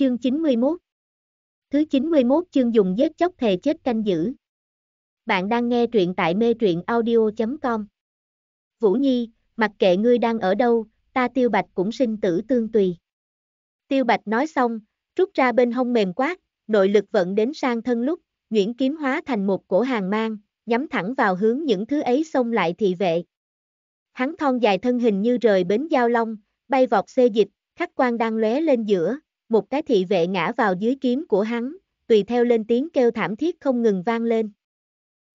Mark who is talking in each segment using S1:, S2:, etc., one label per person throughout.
S1: Chương 91 Thứ 91 chương dùng giết chóc thề chết canh giữ. Bạn đang nghe truyện tại mê truyện audio.com Vũ Nhi, mặc kệ ngươi đang ở đâu, ta tiêu bạch cũng sinh tử tương tùy. Tiêu bạch nói xong, rút ra bên hông mềm quát, nội lực vận đến sang thân lúc, Nguyễn Kiếm hóa thành một cổ hàng mang, nhắm thẳng vào hướng những thứ ấy xông lại thị vệ. Hắn thon dài thân hình như rời bến giao long, bay vọt xê dịch, khắc quan đang lóe lên giữa, một cái thị vệ ngã vào dưới kiếm của hắn, tùy theo lên tiếng kêu thảm thiết không ngừng vang lên.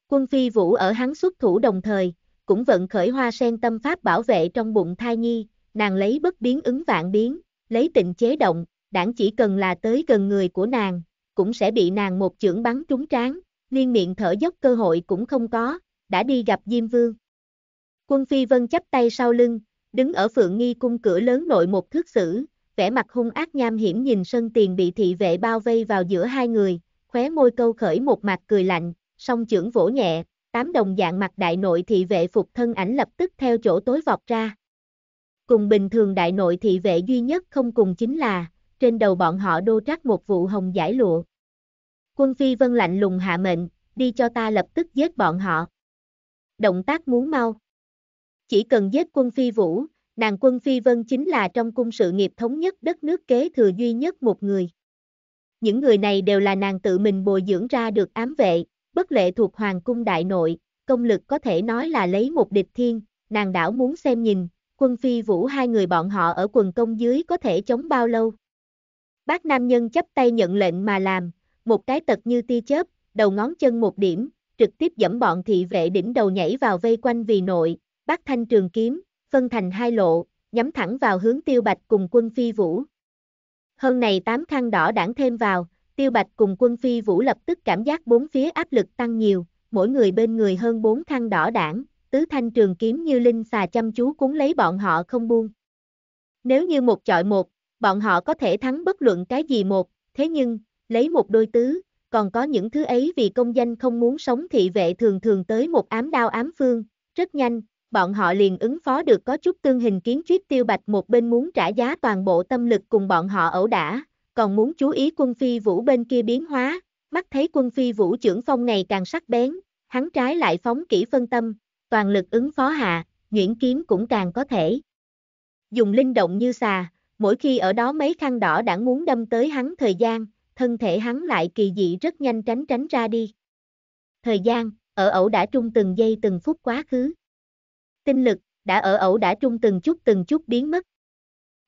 S1: Quân phi vũ ở hắn xuất thủ đồng thời, cũng vận khởi hoa sen tâm pháp bảo vệ trong bụng thai nhi, nàng lấy bất biến ứng vạn biến, lấy tình chế động, đảng chỉ cần là tới gần người của nàng, cũng sẽ bị nàng một chưởng bắn trúng tráng, liên miệng thở dốc cơ hội cũng không có, đã đi gặp Diêm Vương. Quân Phi Vân chắp tay sau lưng, đứng ở Phượng Nghi cung cửa lớn nội một thước xử, vẻ mặt hung ác nham hiểm nhìn sân tiền bị thị vệ bao vây vào giữa hai người, khóe môi câu khởi một mặt cười lạnh, song trưởng vỗ nhẹ, tám đồng dạng mặt đại nội thị vệ phục thân ảnh lập tức theo chỗ tối vọt ra. Cùng bình thường đại nội thị vệ duy nhất không cùng chính là, trên đầu bọn họ đô trắc một vụ hồng giải lụa. Quân Phi Vân lạnh lùng hạ mệnh, đi cho ta lập tức giết bọn họ. Động tác muốn mau. Chỉ cần giết quân Phi Vũ, đàn quân Phi Vân chính là trong cung sự nghiệp thống nhất đất nước kế thừa duy nhất một người. Những người này đều là nàng tự mình bồi dưỡng ra được ám vệ, bất lệ thuộc hoàng cung đại nội, công lực có thể nói là lấy một địch thiên, nàng đảo muốn xem nhìn, quân phi vũ hai người bọn họ ở quần công dưới có thể chống bao lâu. Bác nam nhân chấp tay nhận lệnh mà làm, một cái tật như ti chớp, đầu ngón chân một điểm, trực tiếp dẫm bọn thị vệ đỉnh đầu nhảy vào vây quanh vì nội, bác thanh trường kiếm, phân thành hai lộ, nhắm thẳng vào hướng Tiêu Bạch cùng quân phi vũ. Hơn này tám khăn đỏ đảng thêm vào, Tiêu Bạch cùng quân phi vũ lập tức cảm giác bốn phía áp lực tăng nhiều, mỗi người bên người hơn bốn khăn đỏ đảng, tứ thanh trường kiếm như linh xà chăm chú cuốn lấy bọn họ không buông. Nếu như một chọi một, bọn họ có thể thắng bất luận cái gì một, thế nhưng, lấy một đôi tứ, còn có những thứ ấy vì công danh không muốn sống thị vệ thường thường tới một ám đao ám phương, rất nhanh, bọn họ liền ứng phó được có chút tương hình kiến triết tiêu bạch một bên muốn trả giá toàn bộ tâm lực cùng bọn họ ẩu đả, còn muốn chú ý quân phi vũ bên kia biến hóa, mắt thấy quân phi vũ trưởng phong ngày càng sắc bén, hắn trái lại phóng kỹ phân tâm, toàn lực ứng phó hạ, nhuyễn kiếm cũng càng có thể. Dùng linh động như xà, mỗi khi ở đó mấy khăn đỏ đã muốn đâm tới hắn thời gian, thân thể hắn lại kỳ dị rất nhanh tránh tránh ra đi. Thời gian, ở ẩu đã trung từng giây từng phút quá khứ tinh lực, đã ở ẩu đã trung từng chút từng chút biến mất.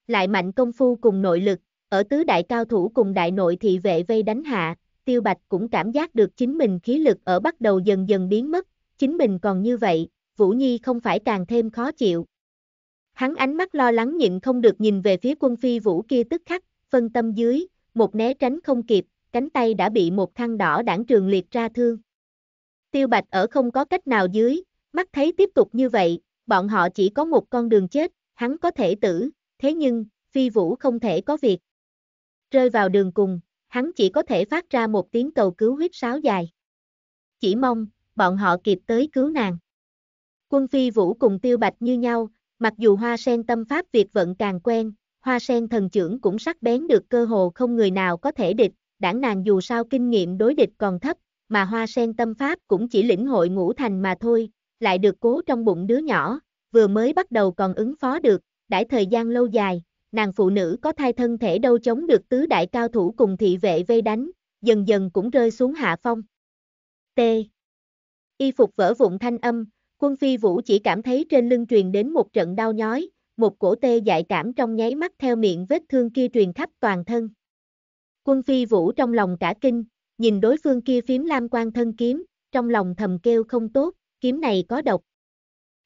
S1: Lại mạnh công phu cùng nội lực, ở tứ đại cao thủ cùng đại nội thị vệ vây đánh hạ, tiêu bạch cũng cảm giác được chính mình khí lực ở bắt đầu dần dần biến mất, chính mình còn như vậy, Vũ Nhi không phải càng thêm khó chịu. Hắn ánh mắt lo lắng nhịn không được nhìn về phía quân phi vũ kia tức khắc, phân tâm dưới, một né tránh không kịp, cánh tay đã bị một khăn đỏ đảng trường liệt ra thương. Tiêu bạch ở không có cách nào dưới, Mắt thấy tiếp tục như vậy, bọn họ chỉ có một con đường chết, hắn có thể tử, thế nhưng, phi vũ không thể có việc. Rơi vào đường cùng, hắn chỉ có thể phát ra một tiếng cầu cứu huyết sáo dài. Chỉ mong, bọn họ kịp tới cứu nàng. Quân phi vũ cùng tiêu bạch như nhau, mặc dù hoa sen tâm pháp việc vận càng quen, hoa sen thần trưởng cũng sắc bén được cơ hồ không người nào có thể địch, đảng nàng dù sao kinh nghiệm đối địch còn thấp, mà hoa sen tâm pháp cũng chỉ lĩnh hội ngũ thành mà thôi, lại được cố trong bụng đứa nhỏ, vừa mới bắt đầu còn ứng phó được, đãi thời gian lâu dài, nàng phụ nữ có thai thân thể đâu chống được tứ đại cao thủ cùng thị vệ vây đánh, dần dần cũng rơi xuống hạ phong. T. Y phục vỡ vụn thanh âm, quân phi vũ chỉ cảm thấy trên lưng truyền đến một trận đau nhói, một cổ tê dại cảm trong nháy mắt theo miệng vết thương kia truyền khắp toàn thân. Quân phi vũ trong lòng cả kinh, nhìn đối phương kia phím lam quan thân kiếm, trong lòng thầm kêu không tốt kiếm này có độc.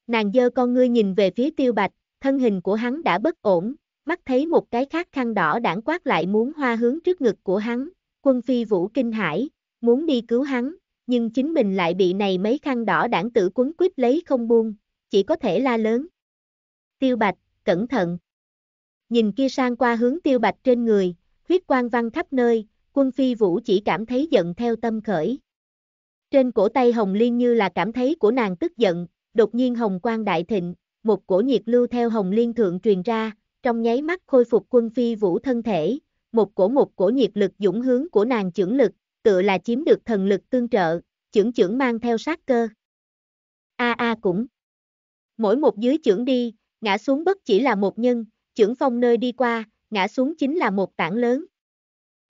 S1: Nàng dơ con ngươi nhìn về phía tiêu bạch, thân hình của hắn đã bất ổn, mắt thấy một cái khác khăn đỏ đảng quát lại muốn hoa hướng trước ngực của hắn, quân phi vũ kinh hải, muốn đi cứu hắn, nhưng chính mình lại bị này mấy khăn đỏ đảng tử quấn quýt lấy không buông, chỉ có thể la lớn. Tiêu bạch, cẩn thận. Nhìn kia sang qua hướng tiêu bạch trên người, huyết quang văn khắp nơi, quân phi vũ chỉ cảm thấy giận theo tâm khởi. Trên cổ tay Hồng Liên như là cảm thấy của nàng tức giận, đột nhiên Hồng Quang đại thịnh, một cổ nhiệt lưu theo Hồng Liên thượng truyền ra, trong nháy mắt khôi phục quân phi vũ thân thể, một cổ một cổ nhiệt lực dũng hướng của nàng trưởng lực, tựa là chiếm được thần lực tương trợ, chưởng chưởng mang theo sát cơ. A a cũng. Mỗi một dưới chưởng đi, ngã xuống bất chỉ là một nhân, chưởng phong nơi đi qua, ngã xuống chính là một tảng lớn.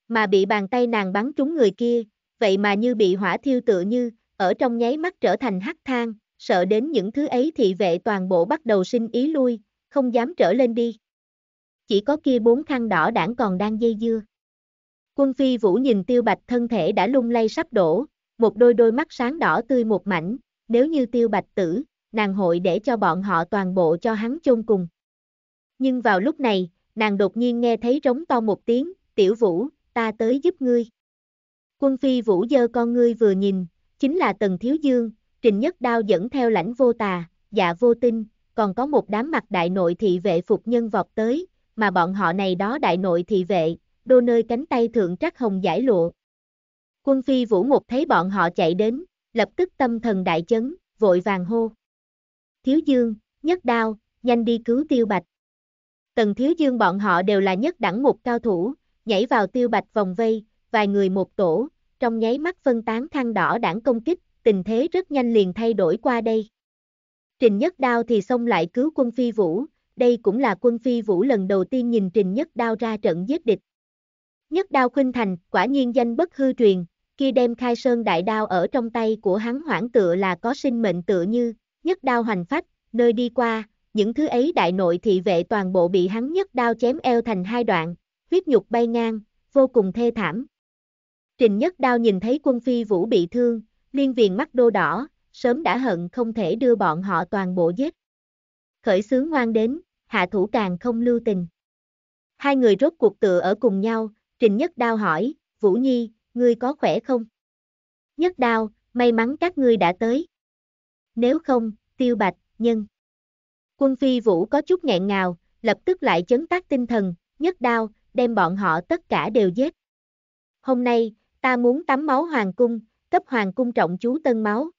S1: Mà bị bàn tay nàng bắn trúng người kia, vậy mà như bị hỏa thiêu tựa như, ở trong nháy mắt trở thành hắc thang, sợ đến những thứ ấy thị vệ toàn bộ bắt đầu sinh ý lui, không dám trở lên đi. Chỉ có kia bốn khăn đỏ đảng còn đang dây dưa. Quân phi vũ nhìn tiêu bạch thân thể đã lung lay sắp đổ, một đôi đôi mắt sáng đỏ tươi một mảnh, nếu như tiêu bạch tử, nàng hội để cho bọn họ toàn bộ cho hắn chôn cùng. Nhưng vào lúc này, nàng đột nhiên nghe thấy rống to một tiếng, tiểu vũ, ta tới giúp ngươi. Quân phi vũ dơ con ngươi vừa nhìn, chính là Tần Thiếu Dương, Trình Nhất Đao dẫn theo lãnh vô tà, dạ vô tinh, còn có một đám mặt đại nội thị vệ phục nhân vọt tới, mà bọn họ này đó đại nội thị vệ, đô nơi cánh tay thượng trắc hồng giải lụa. Quân phi vũ một thấy bọn họ chạy đến, lập tức tâm thần đại chấn, vội vàng hô. Thiếu Dương, Nhất Đao, nhanh đi cứu Tiêu Bạch. Tần Thiếu Dương bọn họ đều là nhất đẳng một cao thủ, nhảy vào Tiêu Bạch vòng vây, vài người một tổ, trong nháy mắt phân tán khăn đỏ đảng công kích, tình thế rất nhanh liền thay đổi qua đây. Trình Nhất Đao thì xông lại cứu quân Phi Vũ, đây cũng là quân Phi Vũ lần đầu tiên nhìn Trình Nhất Đao ra trận giết địch. Nhất Đao khuynh thành, quả nhiên danh bất hư truyền, khi đem khai sơn đại đao ở trong tay của hắn hoảng tựa là có sinh mệnh tựa như, Nhất Đao hoành phách, nơi đi qua, những thứ ấy đại nội thị vệ toàn bộ bị hắn Nhất Đao chém eo thành hai đoạn, huyết nhục bay ngang, vô cùng thê thảm. Trình Nhất Đao nhìn thấy quân phi vũ bị thương, liên viền mắt đô đỏ, sớm đã hận không thể đưa bọn họ toàn bộ giết. Khởi sướng ngoan đến, hạ thủ càng không lưu tình. Hai người rốt cuộc tựa ở cùng nhau, Trình Nhất Đao hỏi, Vũ Nhi, ngươi có khỏe không? Nhất Đao, may mắn các ngươi đã tới. Nếu không, tiêu bạch, nhân. Quân phi vũ có chút nghẹn ngào, lập tức lại chấn tác tinh thần, nhất đao, đem bọn họ tất cả đều giết. Hôm nay, ta muốn tắm máu hoàng cung, cấp hoàng cung trọng chú tân máu.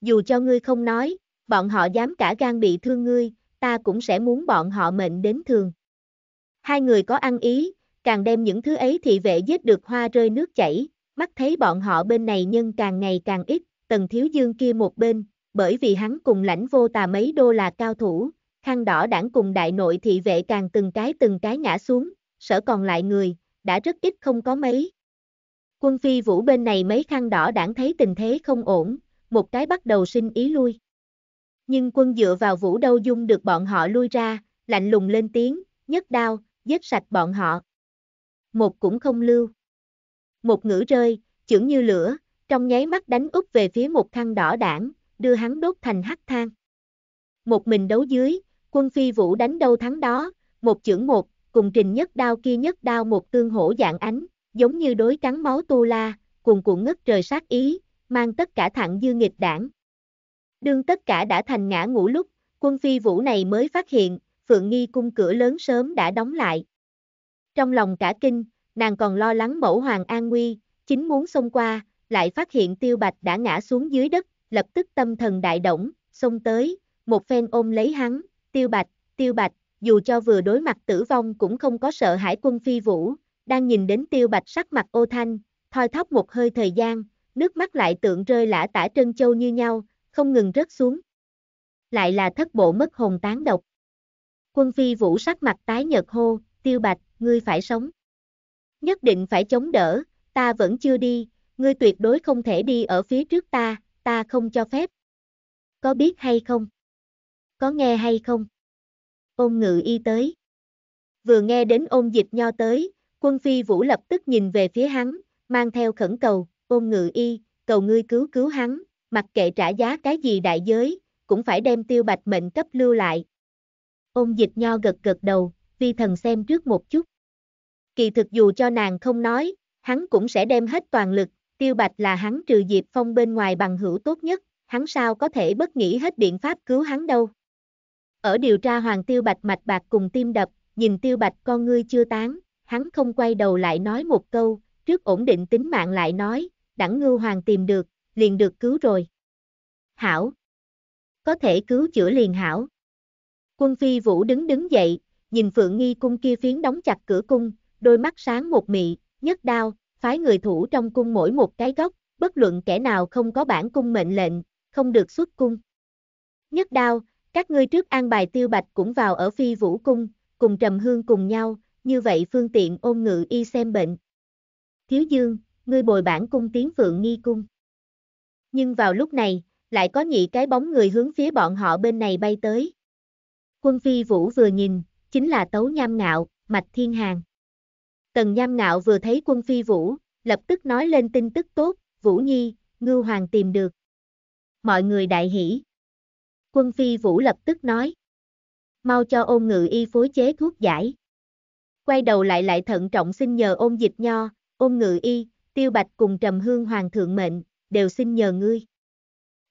S1: Dù cho ngươi không nói, bọn họ dám cả gan bị thương ngươi, ta cũng sẽ muốn bọn họ mệnh đến thường. Hai người có ăn ý, càng đem những thứ ấy thì vệ giết được hoa rơi nước chảy, mắt thấy bọn họ bên này nhân càng ngày càng ít, tần thiếu dương kia một bên, bởi vì hắn cùng lãnh vô tà mấy đô là cao thủ, khăn đỏ đảng cùng đại nội thị vệ càng từng cái từng cái ngã xuống, sở còn lại người, đã rất ít không có mấy. Quân phi vũ bên này mấy khăn đỏ đảng thấy tình thế không ổn, một cái bắt đầu sinh ý lui. Nhưng quân dựa vào vũ đâu dung được bọn họ lui ra, lạnh lùng lên tiếng, nhất đao, giết sạch bọn họ. Một cũng không lưu. Một ngữ rơi, chưởng như lửa, trong nháy mắt đánh úp về phía một khăn đỏ đảng, đưa hắn đốt thành hắc thang. Một mình đấu dưới, quân phi vũ đánh đâu thắng đó, một chưởng một, cùng trình nhất đao kia nhất đao một tương hổ dạng ánh, giống như đối cắn máu tu la, cuồn cuộn ngất trời sát ý, mang tất cả thẳng dư nghịch đảng. Đương tất cả đã thành ngã ngủ lúc, quân phi vũ này mới phát hiện, Phượng Nghi cung cửa lớn sớm đã đóng lại. Trong lòng cả kinh, nàng còn lo lắng mẫu hoàng an nguy, chính muốn xông qua, lại phát hiện tiêu bạch đã ngã xuống dưới đất, lập tức tâm thần đại động, xông tới, một phen ôm lấy hắn, tiêu bạch, tiêu bạch, dù cho vừa đối mặt tử vong cũng không có sợ hãi quân phi vũ, đang nhìn đến tiêu bạch sắc mặt ô thanh, thoi thóp một hơi thời gian, nước mắt lại tượng rơi lã tả trân châu như nhau, không ngừng rớt xuống. Lại là thất bộ mất hồn tán độc. Quân phi vũ sắc mặt tái nhợt hô, tiêu bạch, ngươi phải sống. Nhất định phải chống đỡ, ta vẫn chưa đi, ngươi tuyệt đối không thể đi ở phía trước ta, ta không cho phép. Có biết hay không? Có nghe hay không? Ôn ngự y tới. Vừa nghe đến ôn dịch nho tới, Quân phi vũ lập tức nhìn về phía hắn, mang theo khẩn cầu, ôm ngự y, cầu ngươi cứu cứu hắn, mặc kệ trả giá cái gì đại giới, cũng phải đem tiêu bạch mệnh cấp lưu lại. Ôn dịch nho gật gật đầu, vi thần xem trước một chút. Kỳ thực dù cho nàng không nói, hắn cũng sẽ đem hết toàn lực, tiêu bạch là hắn trừ diệp phong bên ngoài bằng hữu tốt nhất, hắn sao có thể bất nghĩ hết biện pháp cứu hắn đâu. Ở điều tra hoàng tiêu bạch mạch bạc cùng tim đập, nhìn tiêu bạch con ngươi chưa tán, hắn không quay đầu lại nói một câu, trước ổn định tính mạng lại nói, đẳng ngư hoàng tìm được, liền được cứu rồi. Hảo. Có thể cứu chữa liền hảo. Quân phi vũ đứng đứng dậy, nhìn Phượng Nghi cung kia phiến đóng chặt cửa cung, đôi mắt sáng một mị, nhất đao, phái người thủ trong cung mỗi một cái góc, bất luận kẻ nào không có bản cung mệnh lệnh, không được xuất cung. Nhất đao, các ngươi trước an bài tiêu bạch cũng vào ở phi vũ cung, cùng trầm hương cùng nhau, như vậy phương tiện ôn ngự y xem bệnh. Thiếu dương, ngươi bồi bản cung tiến phượng nghi cung. Nhưng vào lúc này, lại có nhị cái bóng người hướng phía bọn họ bên này bay tới. Quân phi vũ vừa nhìn, chính là tấu nham ngạo, mạch thiên hàng. Tần nham ngạo vừa thấy quân phi vũ, lập tức nói lên tin tức tốt, vũ nhi, ngư hoàng tìm được. Mọi người đại hỷ. Quân phi vũ lập tức nói. Mau cho ôn ngự y phối chế thuốc giải quay đầu lại lại thận trọng xin nhờ ôn dịch nho, ôn ngự y, tiêu bạch cùng trầm hương hoàng thượng mệnh, đều xin nhờ ngươi.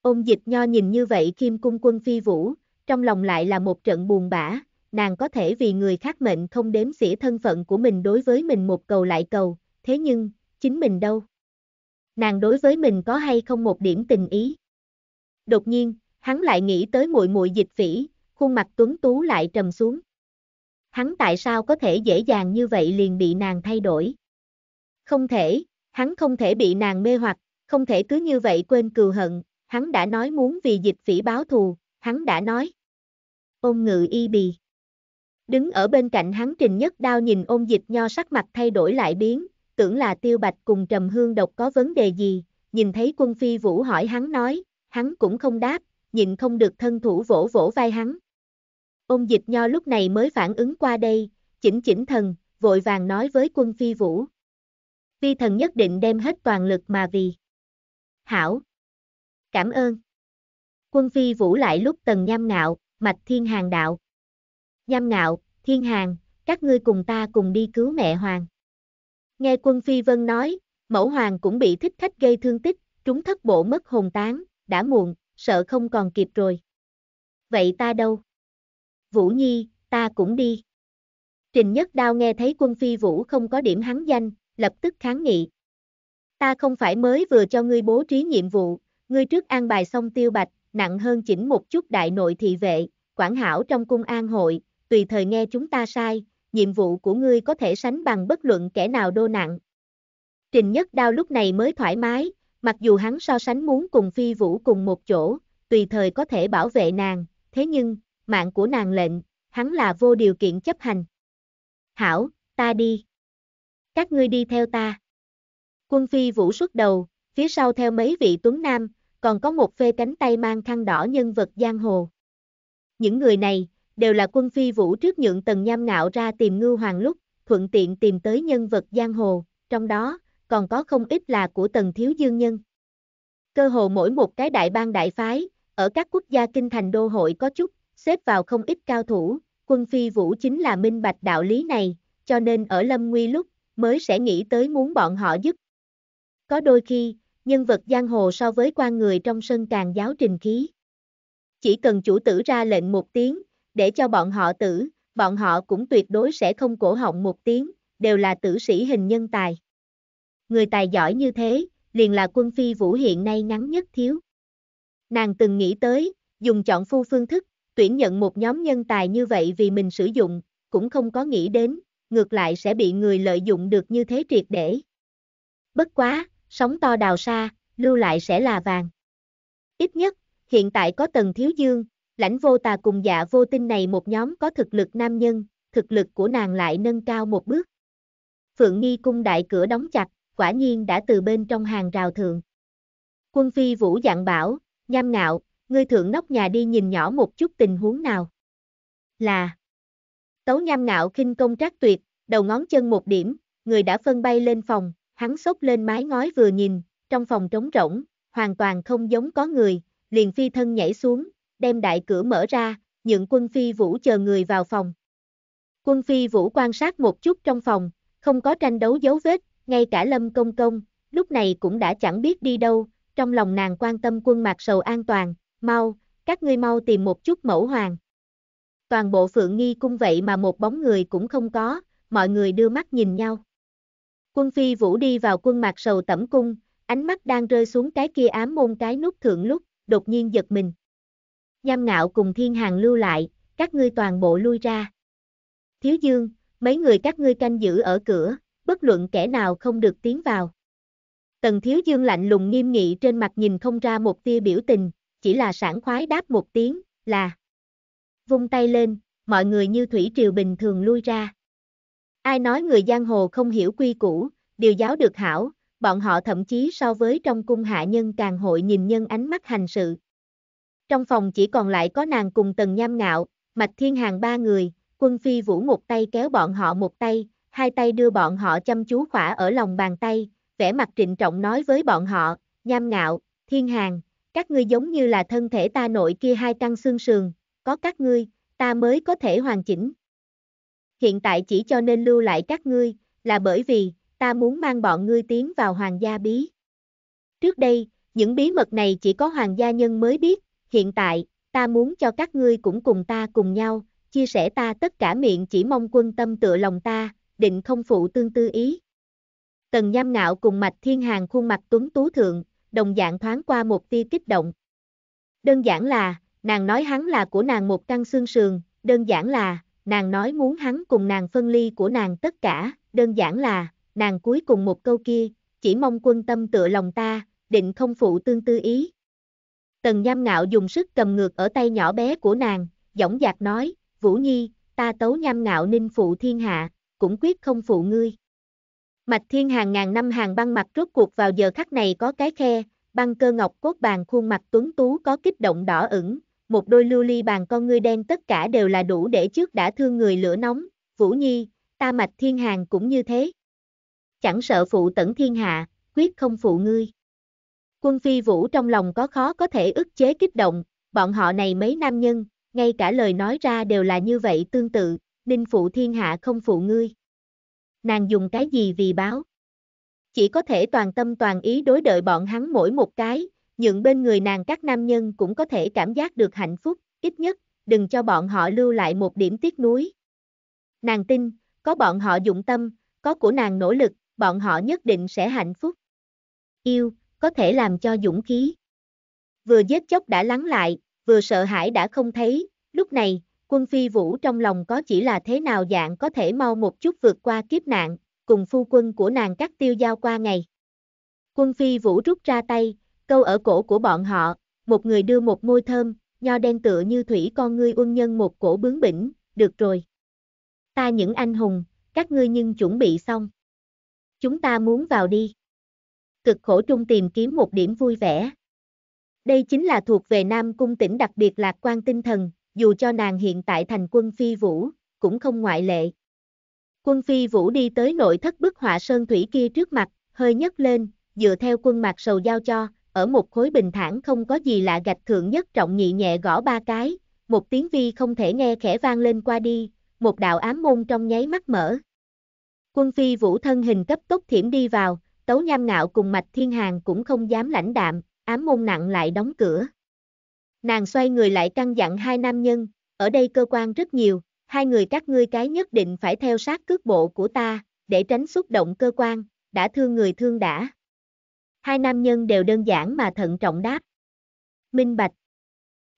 S1: Ôn dịch nho nhìn như vậy kim cung quân phi vũ, trong lòng lại là một trận buồn bã, nàng có thể vì người khác mệnh không đếm xỉa thân phận của mình đối với mình một cầu lại cầu, thế nhưng, chính mình đâu? Nàng đối với mình có hay không một điểm tình ý? Đột nhiên, hắn lại nghĩ tới muội muội dịch phỉ, khuôn mặt tuấn tú lại trầm xuống hắn tại sao có thể dễ dàng như vậy liền bị nàng thay đổi. Không thể, hắn không thể bị nàng mê hoặc, không thể cứ như vậy quên cừu hận, hắn đã nói muốn vì dịch phỉ báo thù, hắn đã nói. Ôn ngự y bì. Đứng ở bên cạnh hắn trình nhất đao nhìn ôn dịch nho sắc mặt thay đổi lại biến, tưởng là tiêu bạch cùng trầm hương độc có vấn đề gì, nhìn thấy quân phi vũ hỏi hắn nói, hắn cũng không đáp, nhìn không được thân thủ vỗ vỗ vai hắn. Ôn dịch nho lúc này mới phản ứng qua đây, chỉnh chỉnh thần, vội vàng nói với quân phi vũ. Vi thần nhất định đem hết toàn lực mà vì. Hảo. Cảm ơn. Quân phi vũ lại lúc tần nham ngạo, mạch thiên hàng đạo. Nham ngạo, thiên hàng, các ngươi cùng ta cùng đi cứu mẹ hoàng. Nghe quân phi vân nói, mẫu hoàng cũng bị thích khách gây thương tích, chúng thất bộ mất hồn tán, đã muộn, sợ không còn kịp rồi. Vậy ta đâu? Vũ Nhi, ta cũng đi. Trình Nhất Đao nghe thấy quân phi Vũ không có điểm hắn danh, lập tức kháng nghị. Ta không phải mới vừa cho ngươi bố trí nhiệm vụ, ngươi trước an bài xong tiêu bạch, nặng hơn chỉnh một chút đại nội thị vệ, quản hảo trong cung an hội, tùy thời nghe chúng ta sai, nhiệm vụ của ngươi có thể sánh bằng bất luận kẻ nào đô nặng. Trình Nhất Đao lúc này mới thoải mái, mặc dù hắn so sánh muốn cùng phi vũ cùng một chỗ, tùy thời có thể bảo vệ nàng, thế nhưng, mạng của nàng lệnh, hắn là vô điều kiện chấp hành. Hảo, ta đi. Các ngươi đi theo ta. Quân phi vũ xuất đầu, phía sau theo mấy vị tuấn nam, còn có một phê cánh tay mang khăn đỏ nhân vật giang hồ. Những người này, đều là quân phi vũ trước nhượng tầng nham ngạo ra tìm ngư hoàng lúc, thuận tiện tìm tới nhân vật giang hồ, trong đó, còn có không ít là của tần thiếu dương nhân. Cơ hồ mỗi một cái đại bang đại phái, ở các quốc gia kinh thành đô hội có chút, xếp vào không ít cao thủ, quân phi vũ chính là minh bạch đạo lý này, cho nên ở lâm nguy lúc, mới sẽ nghĩ tới muốn bọn họ giúp. Có đôi khi, nhân vật giang hồ so với quan người trong sân càng giáo trình khí. Chỉ cần chủ tử ra lệnh một tiếng, để cho bọn họ tử, bọn họ cũng tuyệt đối sẽ không cổ họng một tiếng, đều là tử sĩ hình nhân tài. Người tài giỏi như thế, liền là quân phi vũ hiện nay ngắn nhất thiếu. Nàng từng nghĩ tới, dùng chọn phu phương thức, Tuyển nhận một nhóm nhân tài như vậy vì mình sử dụng, cũng không có nghĩ đến, ngược lại sẽ bị người lợi dụng được như thế triệt để. Bất quá, sóng to đào xa, lưu lại sẽ là vàng. Ít nhất, hiện tại có tầng thiếu dương, lãnh vô tà cùng dạ vô tinh này một nhóm có thực lực nam nhân, thực lực của nàng lại nâng cao một bước. Phượng Nghi cung đại cửa đóng chặt, quả nhiên đã từ bên trong hàng rào thượng. Quân phi vũ dạng bảo, nham ngạo, ngươi thượng nóc nhà đi nhìn nhỏ một chút tình huống nào. Là Tấu nham ngạo khinh công trác tuyệt, đầu ngón chân một điểm, người đã phân bay lên phòng, hắn sốc lên mái ngói vừa nhìn, trong phòng trống rỗng, hoàn toàn không giống có người, liền phi thân nhảy xuống, đem đại cửa mở ra, nhượng quân phi vũ chờ người vào phòng. Quân phi vũ quan sát một chút trong phòng, không có tranh đấu dấu vết, ngay cả lâm công công, lúc này cũng đã chẳng biết đi đâu, trong lòng nàng quan tâm quân mạc sầu an toàn, mau, các ngươi mau tìm một chút mẫu hoàng. Toàn bộ phượng nghi cung vậy mà một bóng người cũng không có, mọi người đưa mắt nhìn nhau. Quân phi vũ đi vào quân mạc sầu tẩm cung, ánh mắt đang rơi xuống cái kia ám môn cái nút thượng lúc, đột nhiên giật mình. Nham ngạo cùng thiên hàng lưu lại, các ngươi toàn bộ lui ra. Thiếu dương, mấy người các ngươi canh giữ ở cửa, bất luận kẻ nào không được tiến vào. Tần thiếu dương lạnh lùng nghiêm nghị trên mặt nhìn không ra một tia biểu tình, chỉ là sảng khoái đáp một tiếng, là vung tay lên, mọi người như thủy triều bình thường lui ra. Ai nói người giang hồ không hiểu quy củ, điều giáo được hảo, bọn họ thậm chí so với trong cung hạ nhân càng hội nhìn nhân ánh mắt hành sự. Trong phòng chỉ còn lại có nàng cùng tần nham ngạo, mạch thiên hàng ba người, quân phi vũ một tay kéo bọn họ một tay, hai tay đưa bọn họ chăm chú khỏa ở lòng bàn tay, vẻ mặt trịnh trọng nói với bọn họ, nham ngạo, thiên hàng, các ngươi giống như là thân thể ta nội kia hai căn xương sườn, có các ngươi, ta mới có thể hoàn chỉnh. Hiện tại chỉ cho nên lưu lại các ngươi, là bởi vì, ta muốn mang bọn ngươi tiến vào hoàng gia bí. Trước đây, những bí mật này chỉ có hoàng gia nhân mới biết, hiện tại, ta muốn cho các ngươi cũng cùng ta cùng nhau, chia sẻ ta tất cả miệng chỉ mong quân tâm tựa lòng ta, định không phụ tương tư ý. Tần Nham Ngạo cùng Mạch Thiên Hàng khuôn mặt tuấn tú thượng, đồng dạng thoáng qua một tia kích động. Đơn giản là, nàng nói hắn là của nàng một căn xương sườn, đơn giản là, nàng nói muốn hắn cùng nàng phân ly của nàng tất cả, đơn giản là, nàng cuối cùng một câu kia, chỉ mong quân tâm tựa lòng ta, định không phụ tương tư ý. Tần Nham Ngạo dùng sức cầm ngược ở tay nhỏ bé của nàng, giọng dạc nói, Vũ Nhi, ta tấu Nham Ngạo ninh phụ thiên hạ, cũng quyết không phụ ngươi. Mạch thiên hàng ngàn năm hàng băng mặt rốt cuộc vào giờ khắc này có cái khe, băng cơ ngọc cốt bàn khuôn mặt tuấn tú có kích động đỏ ửng, một đôi lưu ly bàn con ngươi đen tất cả đều là đủ để trước đã thương người lửa nóng, Vũ Nhi, ta mạch thiên hàng cũng như thế. Chẳng sợ phụ tẩn thiên hạ, quyết không phụ ngươi. Quân phi vũ trong lòng có khó có thể ức chế kích động, bọn họ này mấy nam nhân, ngay cả lời nói ra đều là như vậy tương tự, ninh phụ thiên hạ không phụ ngươi nàng dùng cái gì vì báo. Chỉ có thể toàn tâm toàn ý đối đợi bọn hắn mỗi một cái, nhượng bên người nàng các nam nhân cũng có thể cảm giác được hạnh phúc, ít nhất, đừng cho bọn họ lưu lại một điểm tiếc nuối. Nàng tin, có bọn họ dụng tâm, có của nàng nỗ lực, bọn họ nhất định sẽ hạnh phúc. Yêu, có thể làm cho dũng khí. Vừa giết chóc đã lắng lại, vừa sợ hãi đã không thấy, lúc này, quân phi vũ trong lòng có chỉ là thế nào dạng có thể mau một chút vượt qua kiếp nạn, cùng phu quân của nàng cắt tiêu giao qua ngày. Quân phi vũ rút ra tay, câu ở cổ của bọn họ, một người đưa một môi thơm, nho đen tựa như thủy con ngươi uân nhân một cổ bướng bỉnh, được rồi. Ta những anh hùng, các ngươi nhưng chuẩn bị xong. Chúng ta muốn vào đi. Cực khổ trung tìm kiếm một điểm vui vẻ. Đây chính là thuộc về Nam Cung tỉnh đặc biệt lạc quan tinh thần, dù cho nàng hiện tại thành quân phi vũ, cũng không ngoại lệ. Quân phi vũ đi tới nội thất bức họa sơn thủy kia trước mặt, hơi nhấc lên, dựa theo quân mặt sầu giao cho, ở một khối bình thản không có gì lạ gạch thượng nhất trọng nhị nhẹ gõ ba cái, một tiếng vi không thể nghe khẽ vang lên qua đi, một đạo ám môn trong nháy mắt mở. Quân phi vũ thân hình cấp tốc thiểm đi vào, tấu nham ngạo cùng mạch thiên hàng cũng không dám lãnh đạm, ám môn nặng lại đóng cửa. Nàng xoay người lại căn dặn hai nam nhân, ở đây cơ quan rất nhiều, hai người các ngươi cái nhất định phải theo sát cước bộ của ta, để tránh xúc động cơ quan, đã thương người thương đã. Hai nam nhân đều đơn giản mà thận trọng đáp. Minh Bạch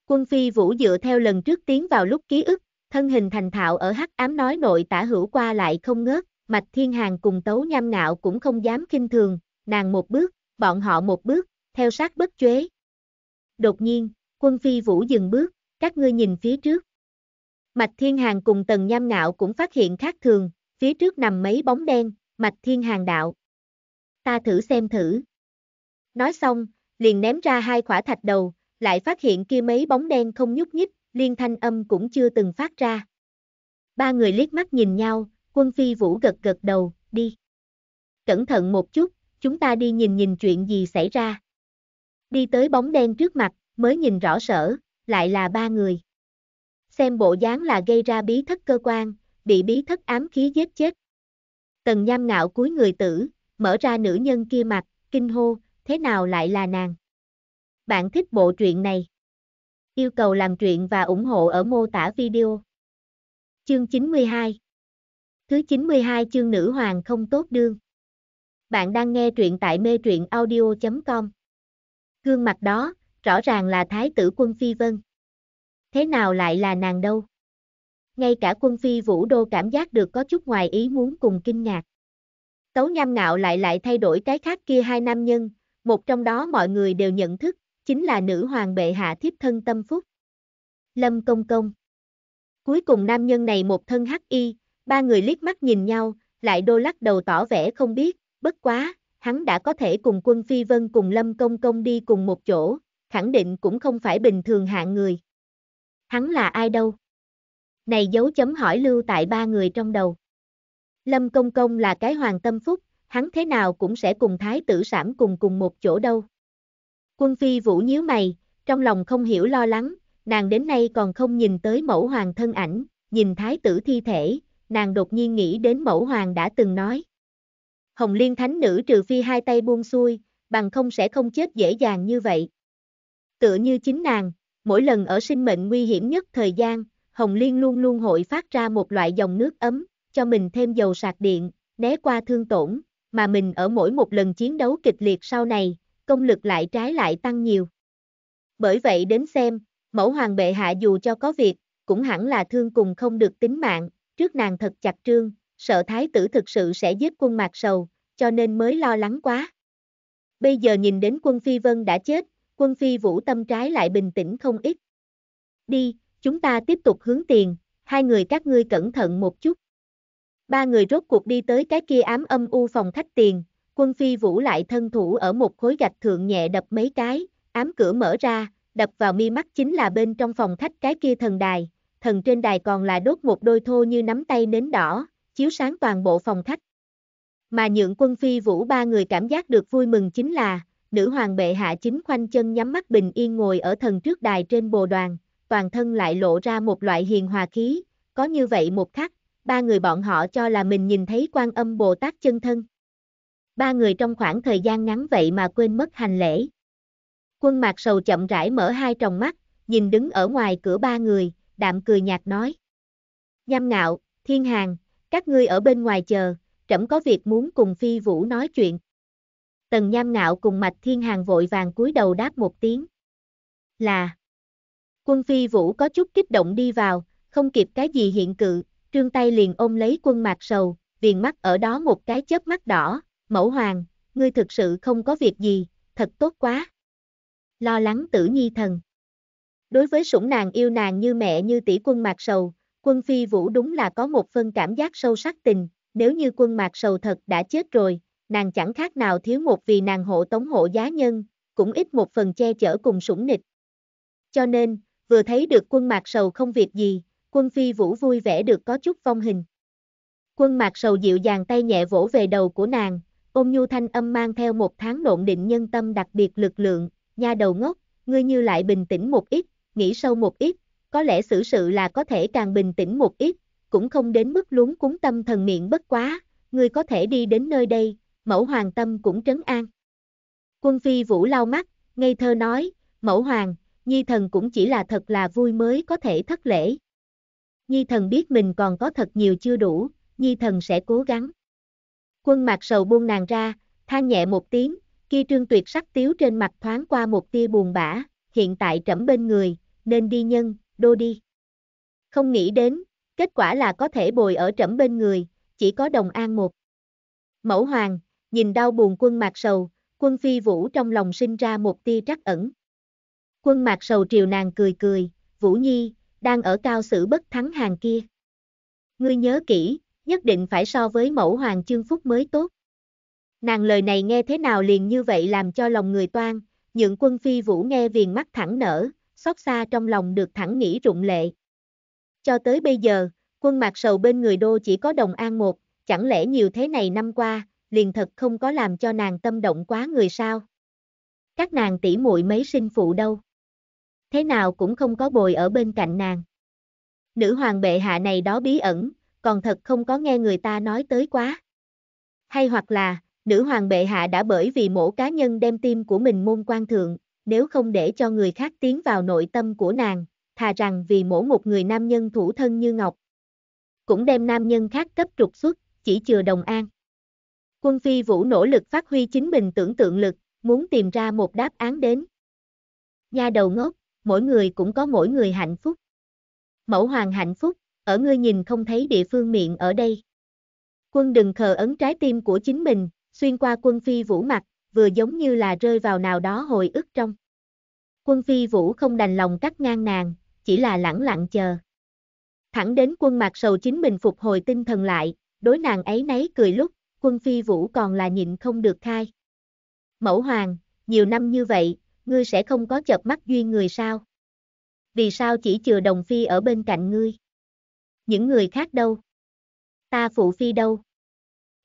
S1: Quân Phi Vũ dựa theo lần trước tiến vào lúc ký ức, thân hình thành thạo ở hắc ám nói nội tả hữu qua lại không ngớt, Mạch Thiên Hàng cùng Tấu Nham Ngạo cũng không dám kinh thường, nàng một bước, bọn họ một bước, theo sát bất chế. Đột nhiên, Quân phi vũ dừng bước, các ngươi nhìn phía trước. Mạch Thiên Hàng cùng Tần Nham Ngạo cũng phát hiện khác thường, phía trước nằm mấy bóng đen, Mạch Thiên Hàng đạo. Ta thử xem thử. Nói xong, liền ném ra hai quả thạch đầu, lại phát hiện kia mấy bóng đen không nhúc nhích, liên thanh âm cũng chưa từng phát ra. Ba người liếc mắt nhìn nhau, quân phi vũ gật gật đầu, đi. Cẩn thận một chút, chúng ta đi nhìn nhìn chuyện gì xảy ra. Đi tới bóng đen trước mặt, mới nhìn rõ sở, lại là ba người. Xem bộ dáng là gây ra bí thất cơ quan, bị bí thất ám khí giết chết. Tần nham ngạo cuối người tử, mở ra nữ nhân kia mặt, kinh hô, thế nào lại là nàng? Bạn thích bộ truyện này? Yêu cầu làm truyện và ủng hộ ở mô tả video. Chương 92 Thứ 92 chương nữ hoàng không tốt đương. Bạn đang nghe truyện tại mê truyện audio.com. Gương mặt đó, rõ ràng là thái tử quân phi vân. Thế nào lại là nàng đâu? Ngay cả quân phi vũ đô cảm giác được có chút ngoài ý muốn cùng kinh ngạc. Tấu nham ngạo lại lại thay đổi cái khác kia hai nam nhân, một trong đó mọi người đều nhận thức, chính là nữ hoàng bệ hạ thiếp thân tâm phúc. Lâm Công Công Cuối cùng nam nhân này một thân hắc y, ba người liếc mắt nhìn nhau, lại đô lắc đầu tỏ vẻ không biết, bất quá, hắn đã có thể cùng quân Phi Vân cùng Lâm Công Công đi cùng một chỗ, khẳng định cũng không phải bình thường hạng người. Hắn là ai đâu? Này dấu chấm hỏi lưu tại ba người trong đầu. Lâm Công Công là cái hoàng tâm phúc, hắn thế nào cũng sẽ cùng thái tử sảm cùng cùng một chỗ đâu. Quân phi vũ nhíu mày, trong lòng không hiểu lo lắng, nàng đến nay còn không nhìn tới mẫu hoàng thân ảnh, nhìn thái tử thi thể, nàng đột nhiên nghĩ đến mẫu hoàng đã từng nói. Hồng Liên Thánh Nữ trừ phi hai tay buông xuôi, bằng không sẽ không chết dễ dàng như vậy. Tựa như chính nàng, mỗi lần ở sinh mệnh nguy hiểm nhất thời gian, Hồng Liên luôn luôn hội phát ra một loại dòng nước ấm, cho mình thêm dầu sạc điện, né qua thương tổn, mà mình ở mỗi một lần chiến đấu kịch liệt sau này, công lực lại trái lại tăng nhiều. Bởi vậy đến xem, mẫu hoàng bệ hạ dù cho có việc, cũng hẳn là thương cùng không được tính mạng, trước nàng thật chặt trương, sợ thái tử thực sự sẽ giết quân mạc sầu, cho nên mới lo lắng quá. Bây giờ nhìn đến quân Phi Vân đã chết, quân phi vũ tâm trái lại bình tĩnh không ít. Đi, chúng ta tiếp tục hướng tiền, hai người các ngươi cẩn thận một chút. Ba người rốt cuộc đi tới cái kia ám âm u phòng khách tiền, quân phi vũ lại thân thủ ở một khối gạch thượng nhẹ đập mấy cái, ám cửa mở ra, đập vào mi mắt chính là bên trong phòng khách cái kia thần đài, thần trên đài còn là đốt một đôi thô như nắm tay nến đỏ, chiếu sáng toàn bộ phòng khách. Mà nhượng quân phi vũ ba người cảm giác được vui mừng chính là, nữ hoàng bệ hạ chính khoanh chân nhắm mắt bình yên ngồi ở thần trước đài trên bồ đoàn, toàn thân lại lộ ra một loại hiền hòa khí, có như vậy một khắc, ba người bọn họ cho là mình nhìn thấy quan âm Bồ Tát chân thân. Ba người trong khoảng thời gian ngắn vậy mà quên mất hành lễ. Quân mạc sầu chậm rãi mở hai tròng mắt, nhìn đứng ở ngoài cửa ba người, đạm cười nhạt nói. Nham ngạo, thiên hàng, các ngươi ở bên ngoài chờ, trẫm có việc muốn cùng phi vũ nói chuyện. Tần Nham Ngạo cùng Mạch Thiên Hàng vội vàng cúi đầu đáp một tiếng. Là Quân Phi Vũ có chút kích động đi vào, không kịp cái gì hiện cự, trương tay liền ôm lấy quân mạc sầu, viền mắt ở đó một cái chớp mắt đỏ, mẫu hoàng, ngươi thực sự không có việc gì, thật tốt quá. Lo lắng tử nhi thần. Đối với sủng nàng yêu nàng như mẹ như tỷ quân mạc sầu, quân phi vũ đúng là có một phân cảm giác sâu sắc tình, nếu như quân mạc sầu thật đã chết rồi, nàng chẳng khác nào thiếu một vì nàng hộ tống hộ giá nhân, cũng ít một phần che chở cùng sủng nịch. Cho nên, vừa thấy được quân mạc sầu không việc gì, quân phi vũ vui vẻ được có chút phong hình. Quân mạc sầu dịu dàng tay nhẹ vỗ về đầu của nàng, ôm nhu thanh âm mang theo một tháng nộn định nhân tâm đặc biệt lực lượng, nha đầu ngốc, ngươi như lại bình tĩnh một ít, nghĩ sâu một ít, có lẽ xử sự là có thể càng bình tĩnh một ít, cũng không đến mức luống cúng tâm thần miệng bất quá, ngươi có thể đi đến nơi đây, mẫu hoàng tâm cũng trấn an. Quân phi vũ lau mắt, ngây thơ nói, mẫu hoàng, nhi thần cũng chỉ là thật là vui mới có thể thất lễ. Nhi thần biết mình còn có thật nhiều chưa đủ, nhi thần sẽ cố gắng. Quân mặt sầu buông nàng ra, than nhẹ một tiếng, kia trương tuyệt sắc tiếu trên mặt thoáng qua một tia buồn bã, hiện tại trẫm bên người, nên đi nhân, đô đi. Không nghĩ đến, kết quả là có thể bồi ở trẫm bên người, chỉ có đồng an một. Mẫu hoàng, nhìn đau buồn quân mạc sầu, quân phi vũ trong lòng sinh ra một tia trắc ẩn. Quân mạc sầu triều nàng cười cười, Vũ Nhi, đang ở cao sử bất thắng hàng kia. Ngươi nhớ kỹ, nhất định phải so với mẫu hoàng chương phúc mới tốt. Nàng lời này nghe thế nào liền như vậy làm cho lòng người toan, những quân phi vũ nghe viền mắt thẳng nở, xót xa trong lòng được thẳng nghĩ rụng lệ. Cho tới bây giờ, quân mạc sầu bên người đô chỉ có đồng an một, chẳng lẽ nhiều thế này năm qua, liền thật không có làm cho nàng tâm động quá người sao. Các nàng tỷ muội mấy sinh phụ đâu. Thế nào cũng không có bồi ở bên cạnh nàng. Nữ hoàng bệ hạ này đó bí ẩn, còn thật không có nghe người ta nói tới quá. Hay hoặc là, nữ hoàng bệ hạ đã bởi vì mỗi cá nhân đem tim của mình môn quan thượng, nếu không để cho người khác tiến vào nội tâm của nàng, thà rằng vì mỗi một người nam nhân thủ thân như ngọc. Cũng đem nam nhân khác cấp trục xuất, chỉ chừa đồng an. Quân Phi Vũ nỗ lực phát huy chính mình tưởng tượng lực, muốn tìm ra một đáp án đến. Nha đầu ngốc, mỗi người cũng có mỗi người hạnh phúc. Mẫu hoàng hạnh phúc, ở ngươi nhìn không thấy địa phương miệng ở đây. Quân đừng khờ ấn trái tim của chính mình, xuyên qua quân Phi Vũ mặt, vừa giống như là rơi vào nào đó hồi ức trong. Quân Phi Vũ không đành lòng cắt ngang nàng, chỉ là lẳng lặng chờ. Thẳng đến quân mặt sầu chính mình phục hồi tinh thần lại, đối nàng ấy nấy cười lúc, quân phi vũ còn là nhịn không được khai. Mẫu hoàng, nhiều năm như vậy, ngươi sẽ không có chợp mắt duy người sao? Vì sao chỉ chừa đồng phi ở bên cạnh ngươi? Những người khác đâu? Ta phụ phi đâu?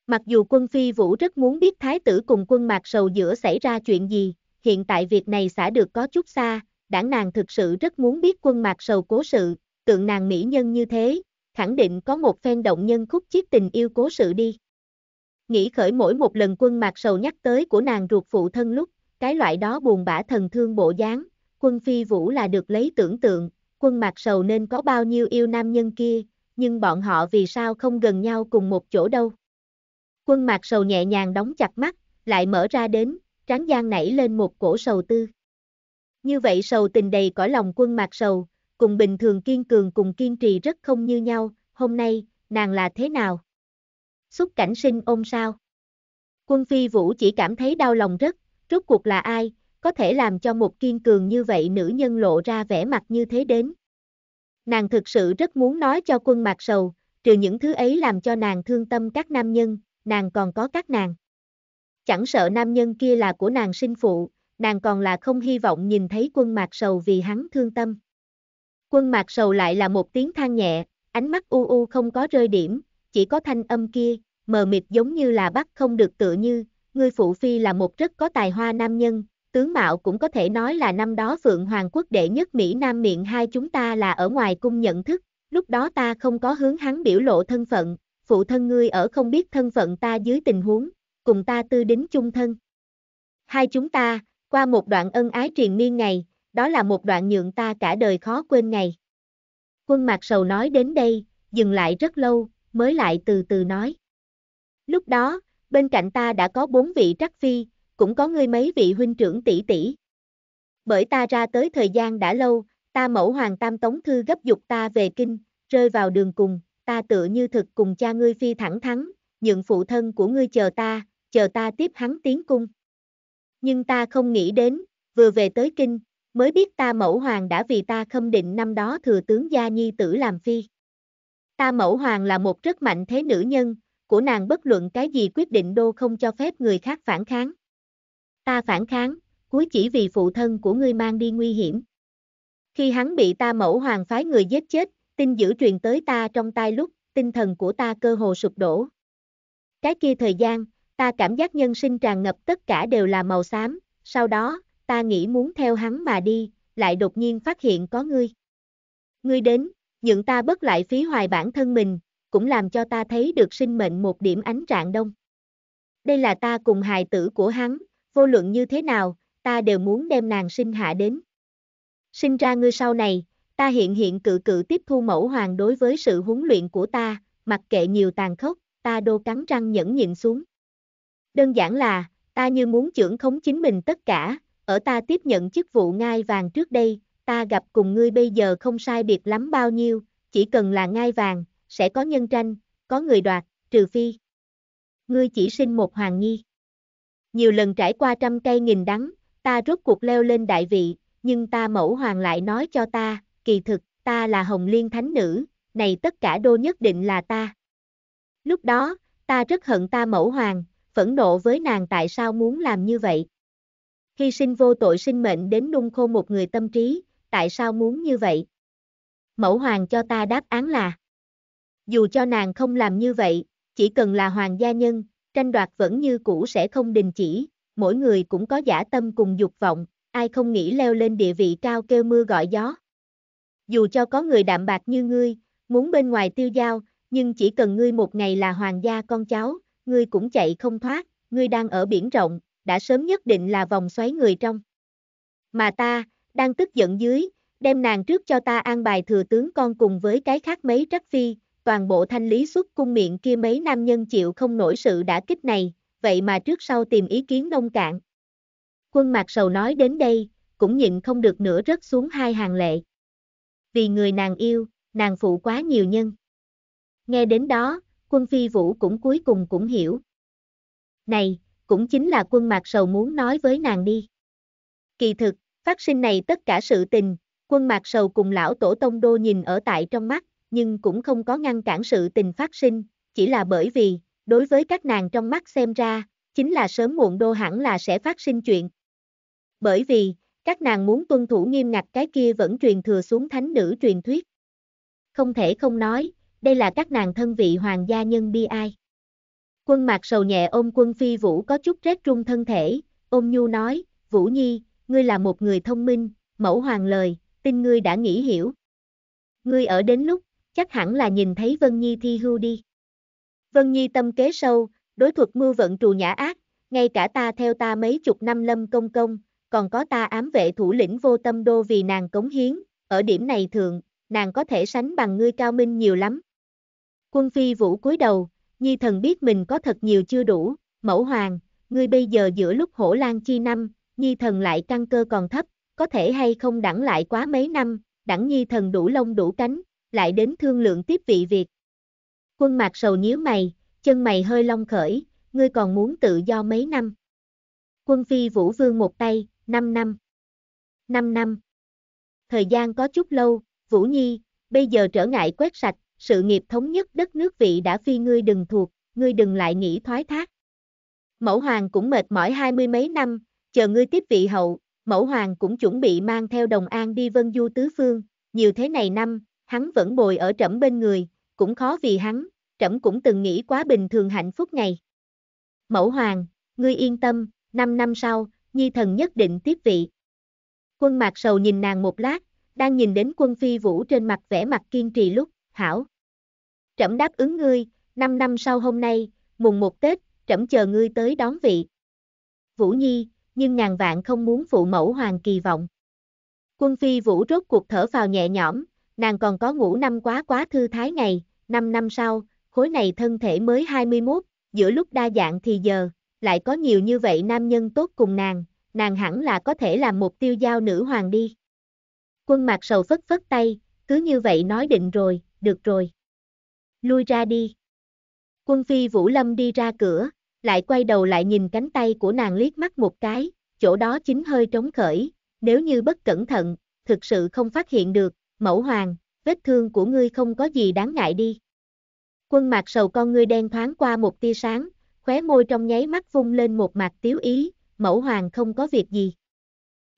S1: Mặc dù quân phi vũ rất muốn biết thái tử cùng quân mạc sầu giữa xảy ra chuyện gì, hiện tại việc này xả được có chút xa, đảng nàng thực sự rất muốn biết quân mạc sầu cố sự, tượng nàng mỹ nhân như thế, khẳng định có một phen động nhân khúc chiếc tình yêu cố sự đi nghĩ khởi mỗi một lần quân mạc sầu nhắc tới của nàng ruột phụ thân lúc, cái loại đó buồn bã thần thương bộ dáng, quân phi vũ là được lấy tưởng tượng, quân mạc sầu nên có bao nhiêu yêu nam nhân kia, nhưng bọn họ vì sao không gần nhau cùng một chỗ đâu. Quân mạc sầu nhẹ nhàng đóng chặt mắt, lại mở ra đến, tráng gian nảy lên một cổ sầu tư. Như vậy sầu tình đầy cõi lòng quân mạc sầu, cùng bình thường kiên cường cùng kiên trì rất không như nhau, hôm nay, nàng là thế nào? xúc cảnh sinh ôn sao. Quân Phi Vũ chỉ cảm thấy đau lòng rất, rốt cuộc là ai, có thể làm cho một kiên cường như vậy nữ nhân lộ ra vẻ mặt như thế đến. Nàng thực sự rất muốn nói cho quân mạc sầu, trừ những thứ ấy làm cho nàng thương tâm các nam nhân, nàng còn có các nàng. Chẳng sợ nam nhân kia là của nàng sinh phụ, nàng còn là không hy vọng nhìn thấy quân mạc sầu vì hắn thương tâm. Quân mạc sầu lại là một tiếng than nhẹ, ánh mắt u u không có rơi điểm, chỉ có thanh âm kia, mờ mịt giống như là bắt không được tựa như, ngươi phụ phi là một rất có tài hoa nam nhân, tướng mạo cũng có thể nói là năm đó Phượng Hoàng quốc đệ nhất Mỹ Nam miệng hai chúng ta là ở ngoài cung nhận thức, lúc đó ta không có hướng hắn biểu lộ thân phận, phụ thân ngươi ở không biết thân phận ta dưới tình huống, cùng ta tư đính chung thân. Hai chúng ta, qua một đoạn ân ái truyền miên ngày, đó là một đoạn nhượng ta cả đời khó quên ngày. Quân Mạc Sầu nói đến đây, dừng lại rất lâu, mới lại từ từ nói. Lúc đó, bên cạnh ta đã có bốn vị trắc phi, cũng có ngươi mấy vị huynh trưởng tỷ tỷ. Bởi ta ra tới thời gian đã lâu, ta mẫu hoàng tam tống thư gấp dục ta về kinh, rơi vào đường cùng, ta tựa như thực cùng cha ngươi phi thẳng thắng, nhượng phụ thân của ngươi chờ ta, chờ ta tiếp hắn tiến cung. Nhưng ta không nghĩ đến, vừa về tới kinh, mới biết ta mẫu hoàng đã vì ta khâm định năm đó thừa tướng gia nhi tử làm phi. Ta mẫu hoàng là một rất mạnh thế nữ nhân, của nàng bất luận cái gì quyết định đô không cho phép người khác phản kháng. Ta phản kháng, cuối chỉ vì phụ thân của ngươi mang đi nguy hiểm. Khi hắn bị ta mẫu hoàng phái người giết chết, tin dữ truyền tới ta trong tai lúc, tinh thần của ta cơ hồ sụp đổ. Cái kia thời gian, ta cảm giác nhân sinh tràn ngập tất cả đều là màu xám, sau đó, ta nghĩ muốn theo hắn mà đi, lại đột nhiên phát hiện có ngươi. Ngươi đến, những ta bất lại phí hoài bản thân mình, cũng làm cho ta thấy được sinh mệnh một điểm ánh trạng đông. Đây là ta cùng hài tử của hắn, vô luận như thế nào, ta đều muốn đem nàng sinh hạ đến. Sinh ra ngươi sau này, ta hiện hiện cự cự tiếp thu mẫu hoàng đối với sự huấn luyện của ta, mặc kệ nhiều tàn khốc, ta đô cắn răng nhẫn nhịn xuống. Đơn giản là, ta như muốn trưởng khống chính mình tất cả, ở ta tiếp nhận chức vụ ngai vàng trước đây, ta gặp cùng ngươi bây giờ không sai biệt lắm bao nhiêu, chỉ cần là ngai vàng, sẽ có nhân tranh, có người đoạt, trừ phi. Ngươi chỉ sinh một hoàng nhi. Nhiều lần trải qua trăm cây nghìn đắng, ta rốt cuộc leo lên đại vị, nhưng ta mẫu hoàng lại nói cho ta, kỳ thực, ta là hồng liên thánh nữ, này tất cả đô nhất định là ta. Lúc đó, ta rất hận ta mẫu hoàng, phẫn nộ với nàng tại sao muốn làm như vậy. khi sinh vô tội sinh mệnh đến nung khô một người tâm trí, tại sao muốn như vậy? Mẫu hoàng cho ta đáp án là Dù cho nàng không làm như vậy, chỉ cần là hoàng gia nhân, tranh đoạt vẫn như cũ sẽ không đình chỉ, mỗi người cũng có giả tâm cùng dục vọng, ai không nghĩ leo lên địa vị cao kêu mưa gọi gió. Dù cho có người đạm bạc như ngươi, muốn bên ngoài tiêu giao, nhưng chỉ cần ngươi một ngày là hoàng gia con cháu, ngươi cũng chạy không thoát, ngươi đang ở biển rộng, đã sớm nhất định là vòng xoáy người trong. Mà ta, đang tức giận dưới, đem nàng trước cho ta an bài thừa tướng con cùng với cái khác mấy trắc phi, toàn bộ thanh lý xuất cung miệng kia mấy nam nhân chịu không nổi sự đã kích này, vậy mà trước sau tìm ý kiến nông cạn. Quân mặt sầu nói đến đây, cũng nhịn không được nữa rớt xuống hai hàng lệ. Vì người nàng yêu, nàng phụ quá nhiều nhân. Nghe đến đó, quân phi vũ cũng cuối cùng cũng hiểu. Này, cũng chính là quân mặt sầu muốn nói với nàng đi. Kỳ thực, Phát sinh này tất cả sự tình, quân mạc sầu cùng lão tổ tông đô nhìn ở tại trong mắt, nhưng cũng không có ngăn cản sự tình phát sinh, chỉ là bởi vì, đối với các nàng trong mắt xem ra, chính là sớm muộn đô hẳn là sẽ phát sinh chuyện. Bởi vì, các nàng muốn tuân thủ nghiêm ngặt cái kia vẫn truyền thừa xuống thánh nữ truyền thuyết. Không thể không nói, đây là các nàng thân vị hoàng gia nhân bi ai. Quân mạc sầu nhẹ ôm quân phi vũ có chút rét rung thân thể, ôm nhu nói, Vũ Nhi, ngươi là một người thông minh, mẫu hoàng lời, tin ngươi đã nghĩ hiểu. Ngươi ở đến lúc, chắc hẳn là nhìn thấy Vân Nhi thi hưu đi. Vân Nhi tâm kế sâu, đối thuật mưu vận trù nhã ác, ngay cả ta theo ta mấy chục năm lâm công công, còn có ta ám vệ thủ lĩnh vô tâm đô vì nàng cống hiến, ở điểm này thường, nàng có thể sánh bằng ngươi cao minh nhiều lắm. Quân phi vũ cúi đầu, Nhi thần biết mình có thật nhiều chưa đủ, mẫu hoàng, ngươi bây giờ giữa lúc hổ lan chi năm, nhi thần lại căn cơ còn thấp, có thể hay không đẳng lại quá mấy năm, đẳng nhi thần đủ lông đủ cánh, lại đến thương lượng tiếp vị việc. Quân mạc sầu nhíu mày, chân mày hơi long khởi, ngươi còn muốn tự do mấy năm. Quân phi vũ vương một tay, 5 năm. 5 năm. Thời gian có chút lâu, Vũ Nhi, bây giờ trở ngại quét sạch, sự nghiệp thống nhất đất nước vị đã phi ngươi đừng thuộc, ngươi đừng lại nghĩ thoái thác. Mẫu hoàng cũng mệt mỏi hai mươi mấy năm, chờ ngươi tiếp vị hậu, mẫu hoàng cũng chuẩn bị mang theo đồng an đi vân du tứ phương, nhiều thế này năm, hắn vẫn bồi ở trẫm bên người, cũng khó vì hắn, trẫm cũng từng nghĩ quá bình thường hạnh phúc ngày. Mẫu hoàng, ngươi yên tâm, 5 năm sau, nhi thần nhất định tiếp vị. Quân mạc sầu nhìn nàng một lát, đang nhìn đến quân phi vũ trên mặt vẻ mặt kiên trì lúc, hảo. Trẫm đáp ứng ngươi, 5 năm sau hôm nay, mùng một Tết, trẫm chờ ngươi tới đón vị. Vũ Nhi, nhưng ngàn vạn không muốn phụ mẫu hoàng kỳ vọng. Quân phi vũ rốt cuộc thở vào nhẹ nhõm, nàng còn có ngủ năm quá quá thư thái ngày, 5 năm sau, khối này thân thể mới 21, giữa lúc đa dạng thì giờ, lại có nhiều như vậy nam nhân tốt cùng nàng, nàng hẳn là có thể làm mục tiêu giao nữ hoàng đi. Quân mặt sầu phất phất tay, cứ như vậy nói định rồi, được rồi. Lui ra đi. Quân phi Vũ Lâm đi ra cửa, lại quay đầu lại nhìn cánh tay của nàng liếc mắt một cái, chỗ đó chính hơi trống khởi, nếu như bất cẩn thận, thực sự không phát hiện được, mẫu hoàng, vết thương của ngươi không có gì đáng ngại đi. Quân mặt sầu con ngươi đen thoáng qua một tia sáng, khóe môi trong nháy mắt vung lên một mặt tiếu ý, mẫu hoàng không có việc gì.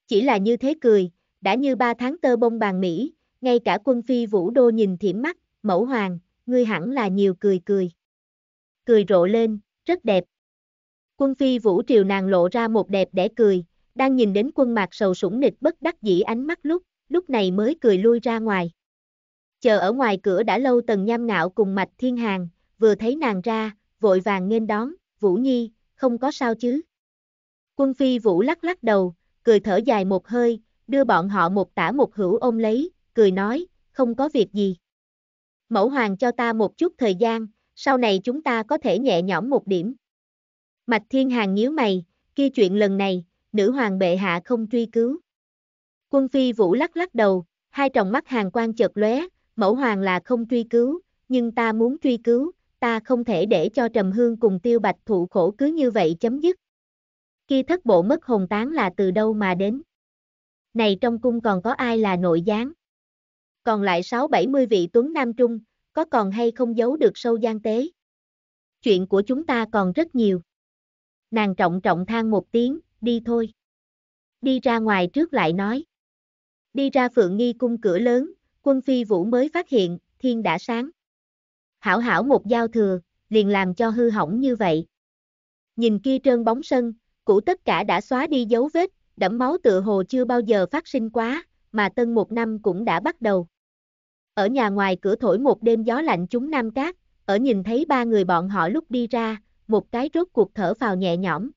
S1: Chỉ là như thế cười, đã như ba tháng tơ bông bàn Mỹ, ngay cả quân phi vũ đô nhìn thiểm mắt, mẫu hoàng, ngươi hẳn là nhiều cười cười. Cười rộ lên, rất đẹp. Quân phi vũ triều nàng lộ ra một đẹp đẽ cười, đang nhìn đến quân mạc sầu sủng nịch bất đắc dĩ ánh mắt lúc, lúc này mới cười lui ra ngoài. Chờ ở ngoài cửa đã lâu tần nham ngạo cùng mạch thiên hàng, vừa thấy nàng ra, vội vàng nghênh đón, Vũ Nhi, không có sao chứ. Quân phi Vũ lắc lắc đầu, cười thở dài một hơi, đưa bọn họ một tả một hữu ôm lấy, cười nói, không có việc gì. Mẫu hoàng cho ta một chút thời gian, sau này chúng ta có thể nhẹ nhõm một điểm. Mạch Thiên Hàng nhíu mày, kia chuyện lần này, nữ hoàng bệ hạ không truy cứu. Quân phi Vũ lắc lắc đầu, hai tròng mắt hàng quan chợt lóe, mẫu hoàng là không truy cứu, nhưng ta muốn truy cứu, ta không thể để cho Trầm Hương cùng Tiêu Bạch thụ khổ cứ như vậy chấm dứt. Kia thất bộ mất hồn tán là từ đâu mà đến? Này trong cung còn có ai là nội gián? Còn lại sáu bảy mươi vị tuấn nam trung, có còn hay không giấu được sâu gian tế? Chuyện của chúng ta còn rất nhiều nàng trọng trọng than một tiếng, đi thôi. Đi ra ngoài trước lại nói. Đi ra phượng nghi cung cửa lớn, quân phi vũ mới phát hiện, thiên đã sáng. Hảo hảo một giao thừa, liền làm cho hư hỏng như vậy. Nhìn kia trơn bóng sân, cũ tất cả đã xóa đi dấu vết, đẫm máu tựa hồ chưa bao giờ phát sinh quá, mà tân một năm cũng đã bắt đầu. Ở nhà ngoài cửa thổi một đêm gió lạnh chúng nam cát, ở nhìn thấy ba người bọn họ lúc đi ra, một cái rốt cuộc thở vào nhẹ nhõm.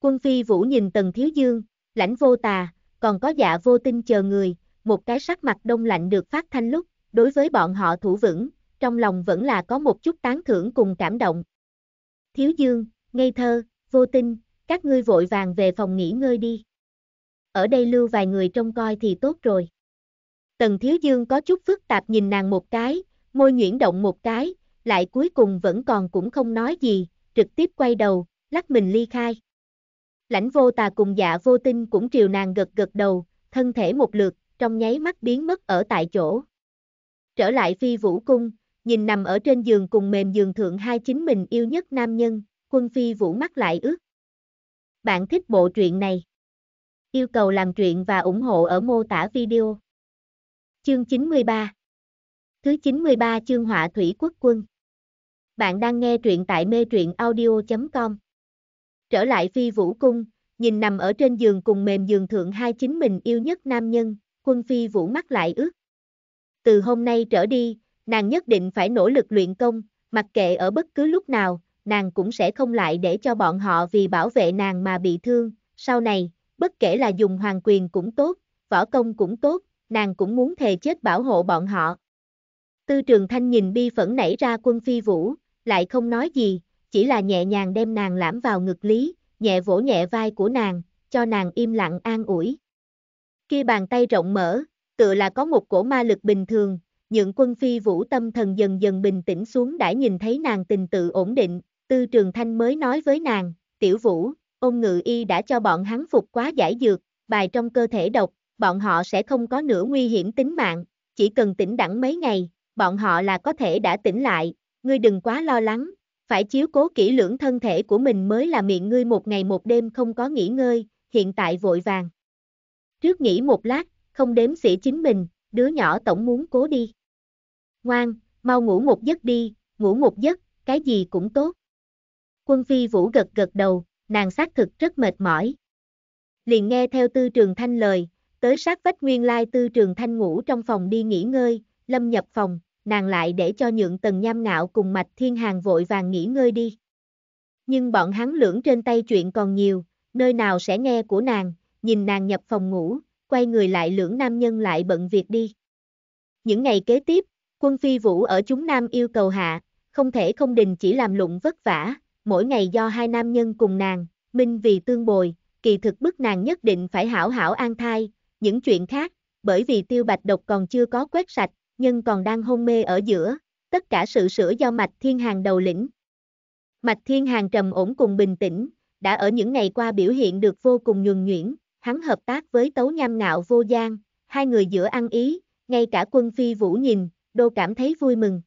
S1: Quân phi vũ nhìn tần thiếu dương, lãnh vô tà, còn có dạ vô tinh chờ người, một cái sắc mặt đông lạnh được phát thanh lúc, đối với bọn họ thủ vững, trong lòng vẫn là có một chút tán thưởng cùng cảm động. Thiếu dương, ngây thơ, vô tinh, các ngươi vội vàng về phòng nghỉ ngơi đi. Ở đây lưu vài người trông coi thì tốt rồi. Tần thiếu dương có chút phức tạp nhìn nàng một cái, môi nhuyễn động một cái, lại cuối cùng vẫn còn cũng không nói gì, trực tiếp quay đầu, lắc mình ly khai. Lãnh vô tà cùng dạ vô tinh cũng triều nàng gật gật đầu, thân thể một lượt, trong nháy mắt biến mất ở tại chỗ. Trở lại phi vũ cung, nhìn nằm ở trên giường cùng mềm giường thượng hai chính mình yêu nhất nam nhân, quân phi vũ mắt lại ước Bạn thích bộ truyện này? Yêu cầu làm truyện và ủng hộ ở mô tả video. Chương 93 Thứ 93 chương họa thủy quốc quân bạn đang nghe truyện tại mê truyện audio.com. Trở lại phi vũ cung, nhìn nằm ở trên giường cùng mềm giường thượng hai chính mình yêu nhất nam nhân, quân phi vũ mắt lại ước. Từ hôm nay trở đi, nàng nhất định phải nỗ lực luyện công, mặc kệ ở bất cứ lúc nào, nàng cũng sẽ không lại để cho bọn họ vì bảo vệ nàng mà bị thương. Sau này, bất kể là dùng hoàng quyền cũng tốt, võ công cũng tốt, nàng cũng muốn thề chết bảo hộ bọn họ. Tư Trường Thanh nhìn bi phẫn nảy ra quân phi vũ, lại không nói gì, chỉ là nhẹ nhàng đem nàng lãm vào ngực lý, nhẹ vỗ nhẹ vai của nàng, cho nàng im lặng an ủi. Khi bàn tay rộng mở, tựa là có một cổ ma lực bình thường, những quân phi vũ tâm thần dần dần bình tĩnh xuống đã nhìn thấy nàng tình tự ổn định, tư trường thanh mới nói với nàng, tiểu vũ, ông ngự y đã cho bọn hắn phục quá giải dược, bài trong cơ thể độc, bọn họ sẽ không có nửa nguy hiểm tính mạng, chỉ cần tỉnh đẳng mấy ngày, bọn họ là có thể đã tỉnh lại, ngươi đừng quá lo lắng, phải chiếu cố kỹ lưỡng thân thể của mình mới là miệng ngươi một ngày một đêm không có nghỉ ngơi, hiện tại vội vàng. Trước nghỉ một lát, không đếm xỉa chính mình, đứa nhỏ tổng muốn cố đi. Ngoan, mau ngủ một giấc đi, ngủ một giấc, cái gì cũng tốt. Quân phi vũ gật gật đầu, nàng xác thực rất mệt mỏi. Liền nghe theo tư trường thanh lời, tới sát vách nguyên lai tư trường thanh ngủ trong phòng đi nghỉ ngơi, lâm nhập phòng, nàng lại để cho nhượng tần nham ngạo cùng mạch thiên hàng vội vàng nghỉ ngơi đi. Nhưng bọn hắn lưỡng trên tay chuyện còn nhiều, nơi nào sẽ nghe của nàng, nhìn nàng nhập phòng ngủ, quay người lại lưỡng nam nhân lại bận việc đi. Những ngày kế tiếp, quân phi vũ ở chúng nam yêu cầu hạ, không thể không đình chỉ làm lụng vất vả, mỗi ngày do hai nam nhân cùng nàng, minh vì tương bồi, kỳ thực bức nàng nhất định phải hảo hảo an thai, những chuyện khác, bởi vì tiêu bạch độc còn chưa có quét sạch, nhưng còn đang hôn mê ở giữa, tất cả sự sửa do Mạch Thiên Hàng đầu lĩnh. Mạch Thiên Hàng trầm ổn cùng bình tĩnh, đã ở những ngày qua biểu hiện được vô cùng nhuần nhuyễn, hắn hợp tác với Tấu Nham Ngạo Vô Giang, hai người giữa ăn ý, ngay cả quân phi vũ nhìn, đô cảm thấy vui mừng.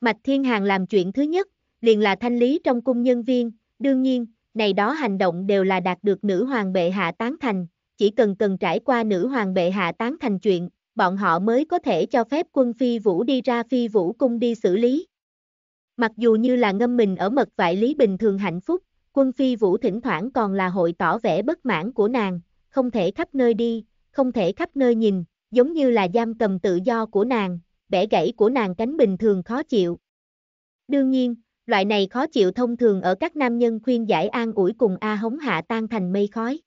S1: Mạch Thiên Hàng làm chuyện thứ nhất, liền là thanh lý trong cung nhân viên, đương nhiên, này đó hành động đều là đạt được nữ hoàng bệ hạ tán thành, chỉ cần cần trải qua nữ hoàng bệ hạ tán thành chuyện, bọn họ mới có thể cho phép quân phi vũ đi ra phi vũ cung đi xử lý. Mặc dù như là ngâm mình ở mật vại lý bình thường hạnh phúc, quân phi vũ thỉnh thoảng còn là hội tỏ vẻ bất mãn của nàng, không thể khắp nơi đi, không thể khắp nơi nhìn, giống như là giam cầm tự do của nàng, bẻ gãy của nàng cánh bình thường khó chịu. Đương nhiên, loại này khó chịu thông thường ở các nam nhân khuyên giải an ủi cùng A hống hạ tan thành mây khói.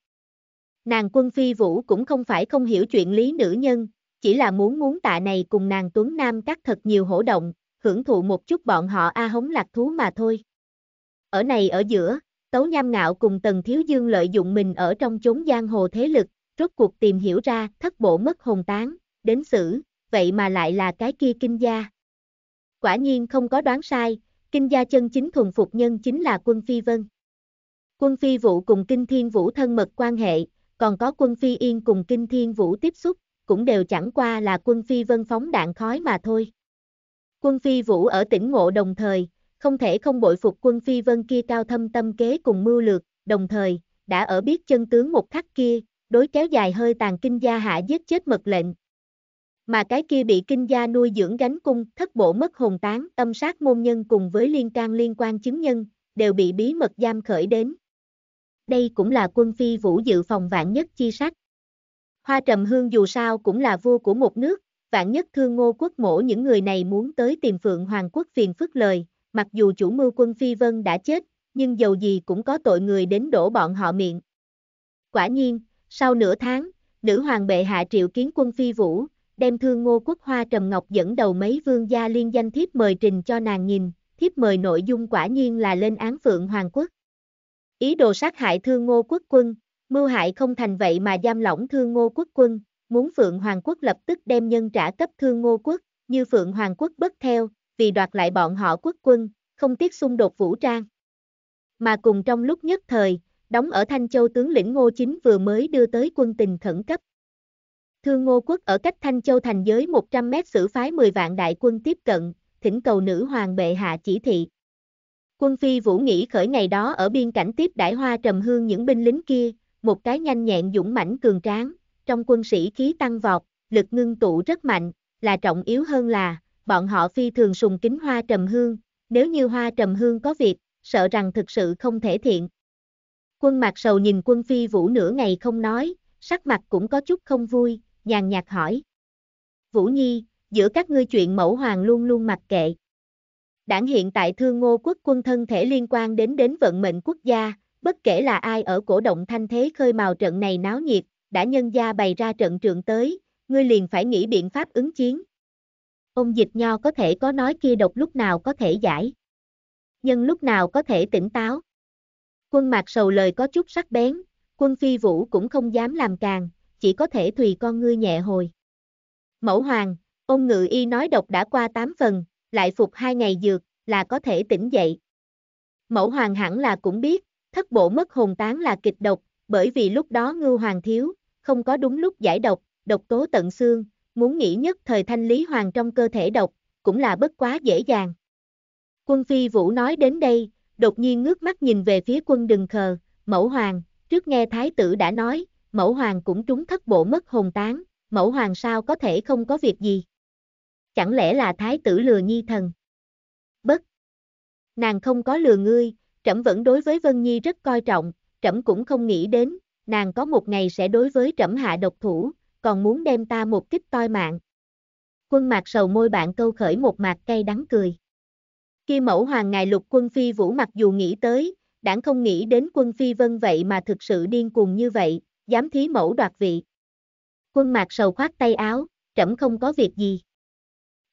S1: Nàng quân phi vũ cũng không phải không hiểu chuyện lý nữ nhân, chỉ là muốn muốn tạ này cùng nàng Tuấn Nam cắt thật nhiều hổ động, hưởng thụ một chút bọn họ a à hống lạc thú mà thôi. Ở này ở giữa, Tấu Nham Ngạo cùng Tần Thiếu Dương lợi dụng mình ở trong chốn giang hồ thế lực, rốt cuộc tìm hiểu ra thất bộ mất hồn tán, đến xử, vậy mà lại là cái kia kinh gia. Quả nhiên không có đoán sai, kinh gia chân chính thuần phục nhân chính là quân Phi Vân. Quân Phi Vũ cùng Kinh Thiên Vũ thân mật quan hệ, còn có quân Phi Yên cùng Kinh Thiên Vũ tiếp xúc, cũng đều chẳng qua là quân phi vân phóng đạn khói mà thôi. Quân phi vũ ở tỉnh ngộ đồng thời, không thể không bội phục quân phi vân kia cao thâm tâm kế cùng mưu lược, đồng thời, đã ở biết chân tướng một khắc kia, đối kéo dài hơi tàn kinh gia hạ giết chết mật lệnh. Mà cái kia bị kinh gia nuôi dưỡng gánh cung, thất bộ mất hồn tán, âm sát môn nhân cùng với liên can liên quan chứng nhân, đều bị bí mật giam khởi đến. Đây cũng là quân phi vũ dự phòng vạn nhất chi sách. Hoa Trầm Hương dù sao cũng là vua của một nước, vạn nhất thương ngô quốc mổ những người này muốn tới tìm Phượng Hoàng quốc phiền phức lời, mặc dù chủ mưu quân Phi Vân đã chết, nhưng dầu gì cũng có tội người đến đổ bọn họ miệng. Quả nhiên, sau nửa tháng, nữ hoàng bệ hạ triệu kiến quân Phi Vũ, đem thương ngô quốc hoa Trầm Ngọc dẫn đầu mấy vương gia liên danh thiếp mời trình cho nàng nhìn, thiếp mời nội dung quả nhiên là lên án Phượng Hoàng quốc. Ý đồ sát hại thương ngô quốc quân, Mưu hại không thành vậy mà giam lỏng thương ngô quốc quân, muốn Phượng Hoàng quốc lập tức đem nhân trả cấp thương ngô quốc, như Phượng Hoàng quốc bất theo, vì đoạt lại bọn họ quốc quân, không tiếc xung đột vũ trang. Mà cùng trong lúc nhất thời, đóng ở Thanh Châu tướng lĩnh Ngô Chính vừa mới đưa tới quân tình khẩn cấp. Thương Ngô Quốc ở cách Thanh Châu thành giới 100 mét xử phái 10 vạn đại quân tiếp cận, thỉnh cầu nữ hoàng bệ hạ chỉ thị. Quân phi Vũ Nghĩ khởi ngày đó ở biên cảnh tiếp đại hoa trầm hương những binh lính kia, một cái nhanh nhẹn dũng mãnh cường tráng, trong quân sĩ khí tăng vọt, lực ngưng tụ rất mạnh, là trọng yếu hơn là, bọn họ phi thường sùng kính hoa trầm hương, nếu như hoa trầm hương có việc, sợ rằng thực sự không thể thiện. Quân mặt sầu nhìn quân phi vũ nửa ngày không nói, sắc mặt cũng có chút không vui, nhàn nhạt hỏi. Vũ Nhi, giữa các ngươi chuyện mẫu hoàng luôn luôn mặc kệ. Đảng hiện tại thương ngô quốc quân thân thể liên quan đến đến vận mệnh quốc gia, bất kể là ai ở cổ động thanh thế khơi mào trận này náo nhiệt, đã nhân gia bày ra trận trượng tới, ngươi liền phải nghĩ biện pháp ứng chiến. Ông dịch nho có thể có nói kia độc lúc nào có thể giải. Nhân lúc nào có thể tỉnh táo. Quân mạc sầu lời có chút sắc bén, quân phi vũ cũng không dám làm càng, chỉ có thể tùy con ngươi nhẹ hồi. Mẫu hoàng, ông ngự y nói độc đã qua 8 phần, lại phục hai ngày dược, là có thể tỉnh dậy. Mẫu hoàng hẳn là cũng biết, Thất bộ mất hồn tán là kịch độc, bởi vì lúc đó ngưu hoàng thiếu, không có đúng lúc giải độc, độc tố tận xương, muốn nghĩ nhất thời thanh lý hoàng trong cơ thể độc, cũng là bất quá dễ dàng. Quân phi vũ nói đến đây, đột nhiên ngước mắt nhìn về phía quân đừng khờ, mẫu hoàng, trước nghe thái tử đã nói, mẫu hoàng cũng trúng thất bộ mất hồn tán, mẫu hoàng sao có thể không có việc gì. Chẳng lẽ là thái tử lừa nhi thần? Bất! Nàng không có lừa ngươi, Trẫm vẫn đối với Vân Nhi rất coi trọng, trẫm cũng không nghĩ đến, nàng có một ngày sẽ đối với trẫm hạ độc thủ, còn muốn đem ta một kích toi mạng. Quân mạc sầu môi bạn câu khởi một mạc cay đắng cười. Khi mẫu hoàng ngài lục quân phi vũ mặc dù nghĩ tới, đảng không nghĩ đến quân phi vân vậy mà thực sự điên cuồng như vậy, dám thí mẫu đoạt vị. Quân mạc sầu khoát tay áo, trẫm không có việc gì.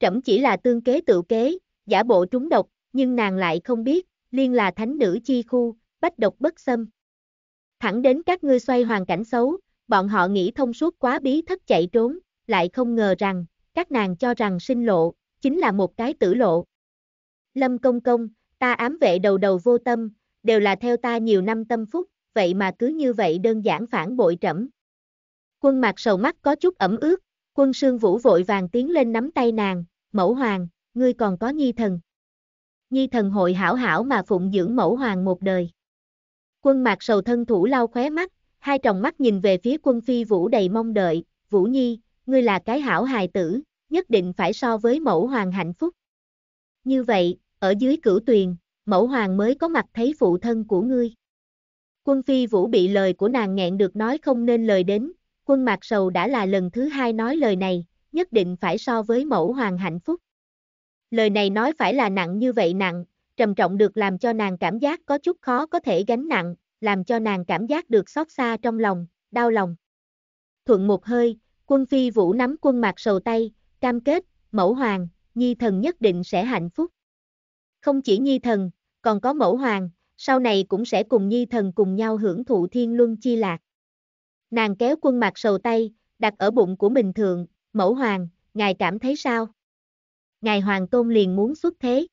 S1: Trẫm chỉ là tương kế tự kế, giả bộ trúng độc, nhưng nàng lại không biết, liên là thánh nữ chi khu, bách độc bất xâm. Thẳng đến các ngươi xoay hoàn cảnh xấu, bọn họ nghĩ thông suốt quá bí thất chạy trốn, lại không ngờ rằng, các nàng cho rằng sinh lộ, chính là một cái tử lộ. Lâm công công, ta ám vệ đầu đầu vô tâm, đều là theo ta nhiều năm tâm phúc, vậy mà cứ như vậy đơn giản phản bội trẫm. Quân mặt sầu mắt có chút ẩm ướt, quân sương vũ vội vàng tiến lên nắm tay nàng, mẫu hoàng, ngươi còn có nghi thần nhi thần hội hảo hảo mà phụng dưỡng mẫu hoàng một đời. Quân mạc sầu thân thủ lau khóe mắt, hai tròng mắt nhìn về phía quân phi vũ đầy mong đợi, vũ nhi, ngươi là cái hảo hài tử, nhất định phải so với mẫu hoàng hạnh phúc. Như vậy, ở dưới cửu tuyền, mẫu hoàng mới có mặt thấy phụ thân của ngươi. Quân phi vũ bị lời của nàng nghẹn được nói không nên lời đến, quân mạc sầu đã là lần thứ hai nói lời này, nhất định phải so với mẫu hoàng hạnh phúc. Lời này nói phải là nặng như vậy nặng, trầm trọng được làm cho nàng cảm giác có chút khó có thể gánh nặng, làm cho nàng cảm giác được xót xa trong lòng, đau lòng. Thuận một hơi, quân phi vũ nắm quân mặt sầu tay, cam kết, mẫu hoàng, nhi thần nhất định sẽ hạnh phúc. Không chỉ nhi thần, còn có mẫu hoàng, sau này cũng sẽ cùng nhi thần cùng nhau hưởng thụ thiên luân chi lạc. Nàng kéo quân mặt sầu tay, đặt ở bụng của mình thượng, mẫu hoàng, ngài cảm thấy sao? ngài Hoàng Tôn liền muốn xuất thế.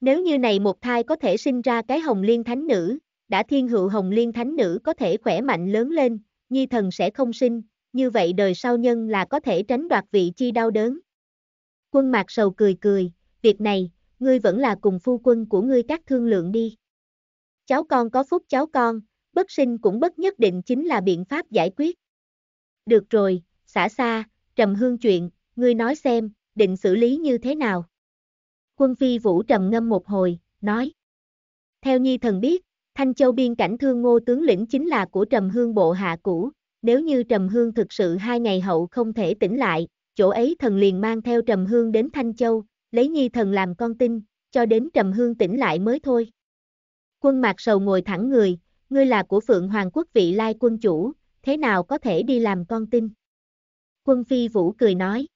S1: Nếu như này một thai có thể sinh ra cái Hồng Liên Thánh Nữ, đã thiên hữu Hồng Liên Thánh Nữ có thể khỏe mạnh lớn lên, nhi thần sẽ không sinh, như vậy đời sau nhân là có thể tránh đoạt vị chi đau đớn. Quân mạc sầu cười cười, việc này, ngươi vẫn là cùng phu quân của ngươi các thương lượng đi. Cháu con có phúc cháu con, bất sinh cũng bất nhất định chính là biện pháp giải quyết. Được rồi, xả xa, trầm hương chuyện, ngươi nói xem, định xử lý như thế nào? Quân Phi Vũ trầm ngâm một hồi, nói. Theo Nhi Thần biết, Thanh Châu biên cảnh thương ngô tướng lĩnh chính là của Trầm Hương bộ hạ cũ, nếu như Trầm Hương thực sự hai ngày hậu không thể tỉnh lại, chỗ ấy thần liền mang theo Trầm Hương đến Thanh Châu, lấy Nhi Thần làm con tin, cho đến Trầm Hương tỉnh lại mới thôi. Quân Mạc Sầu ngồi thẳng người, ngươi là của Phượng Hoàng quốc vị lai quân chủ, thế nào có thể đi làm con tin? Quân Phi Vũ cười nói.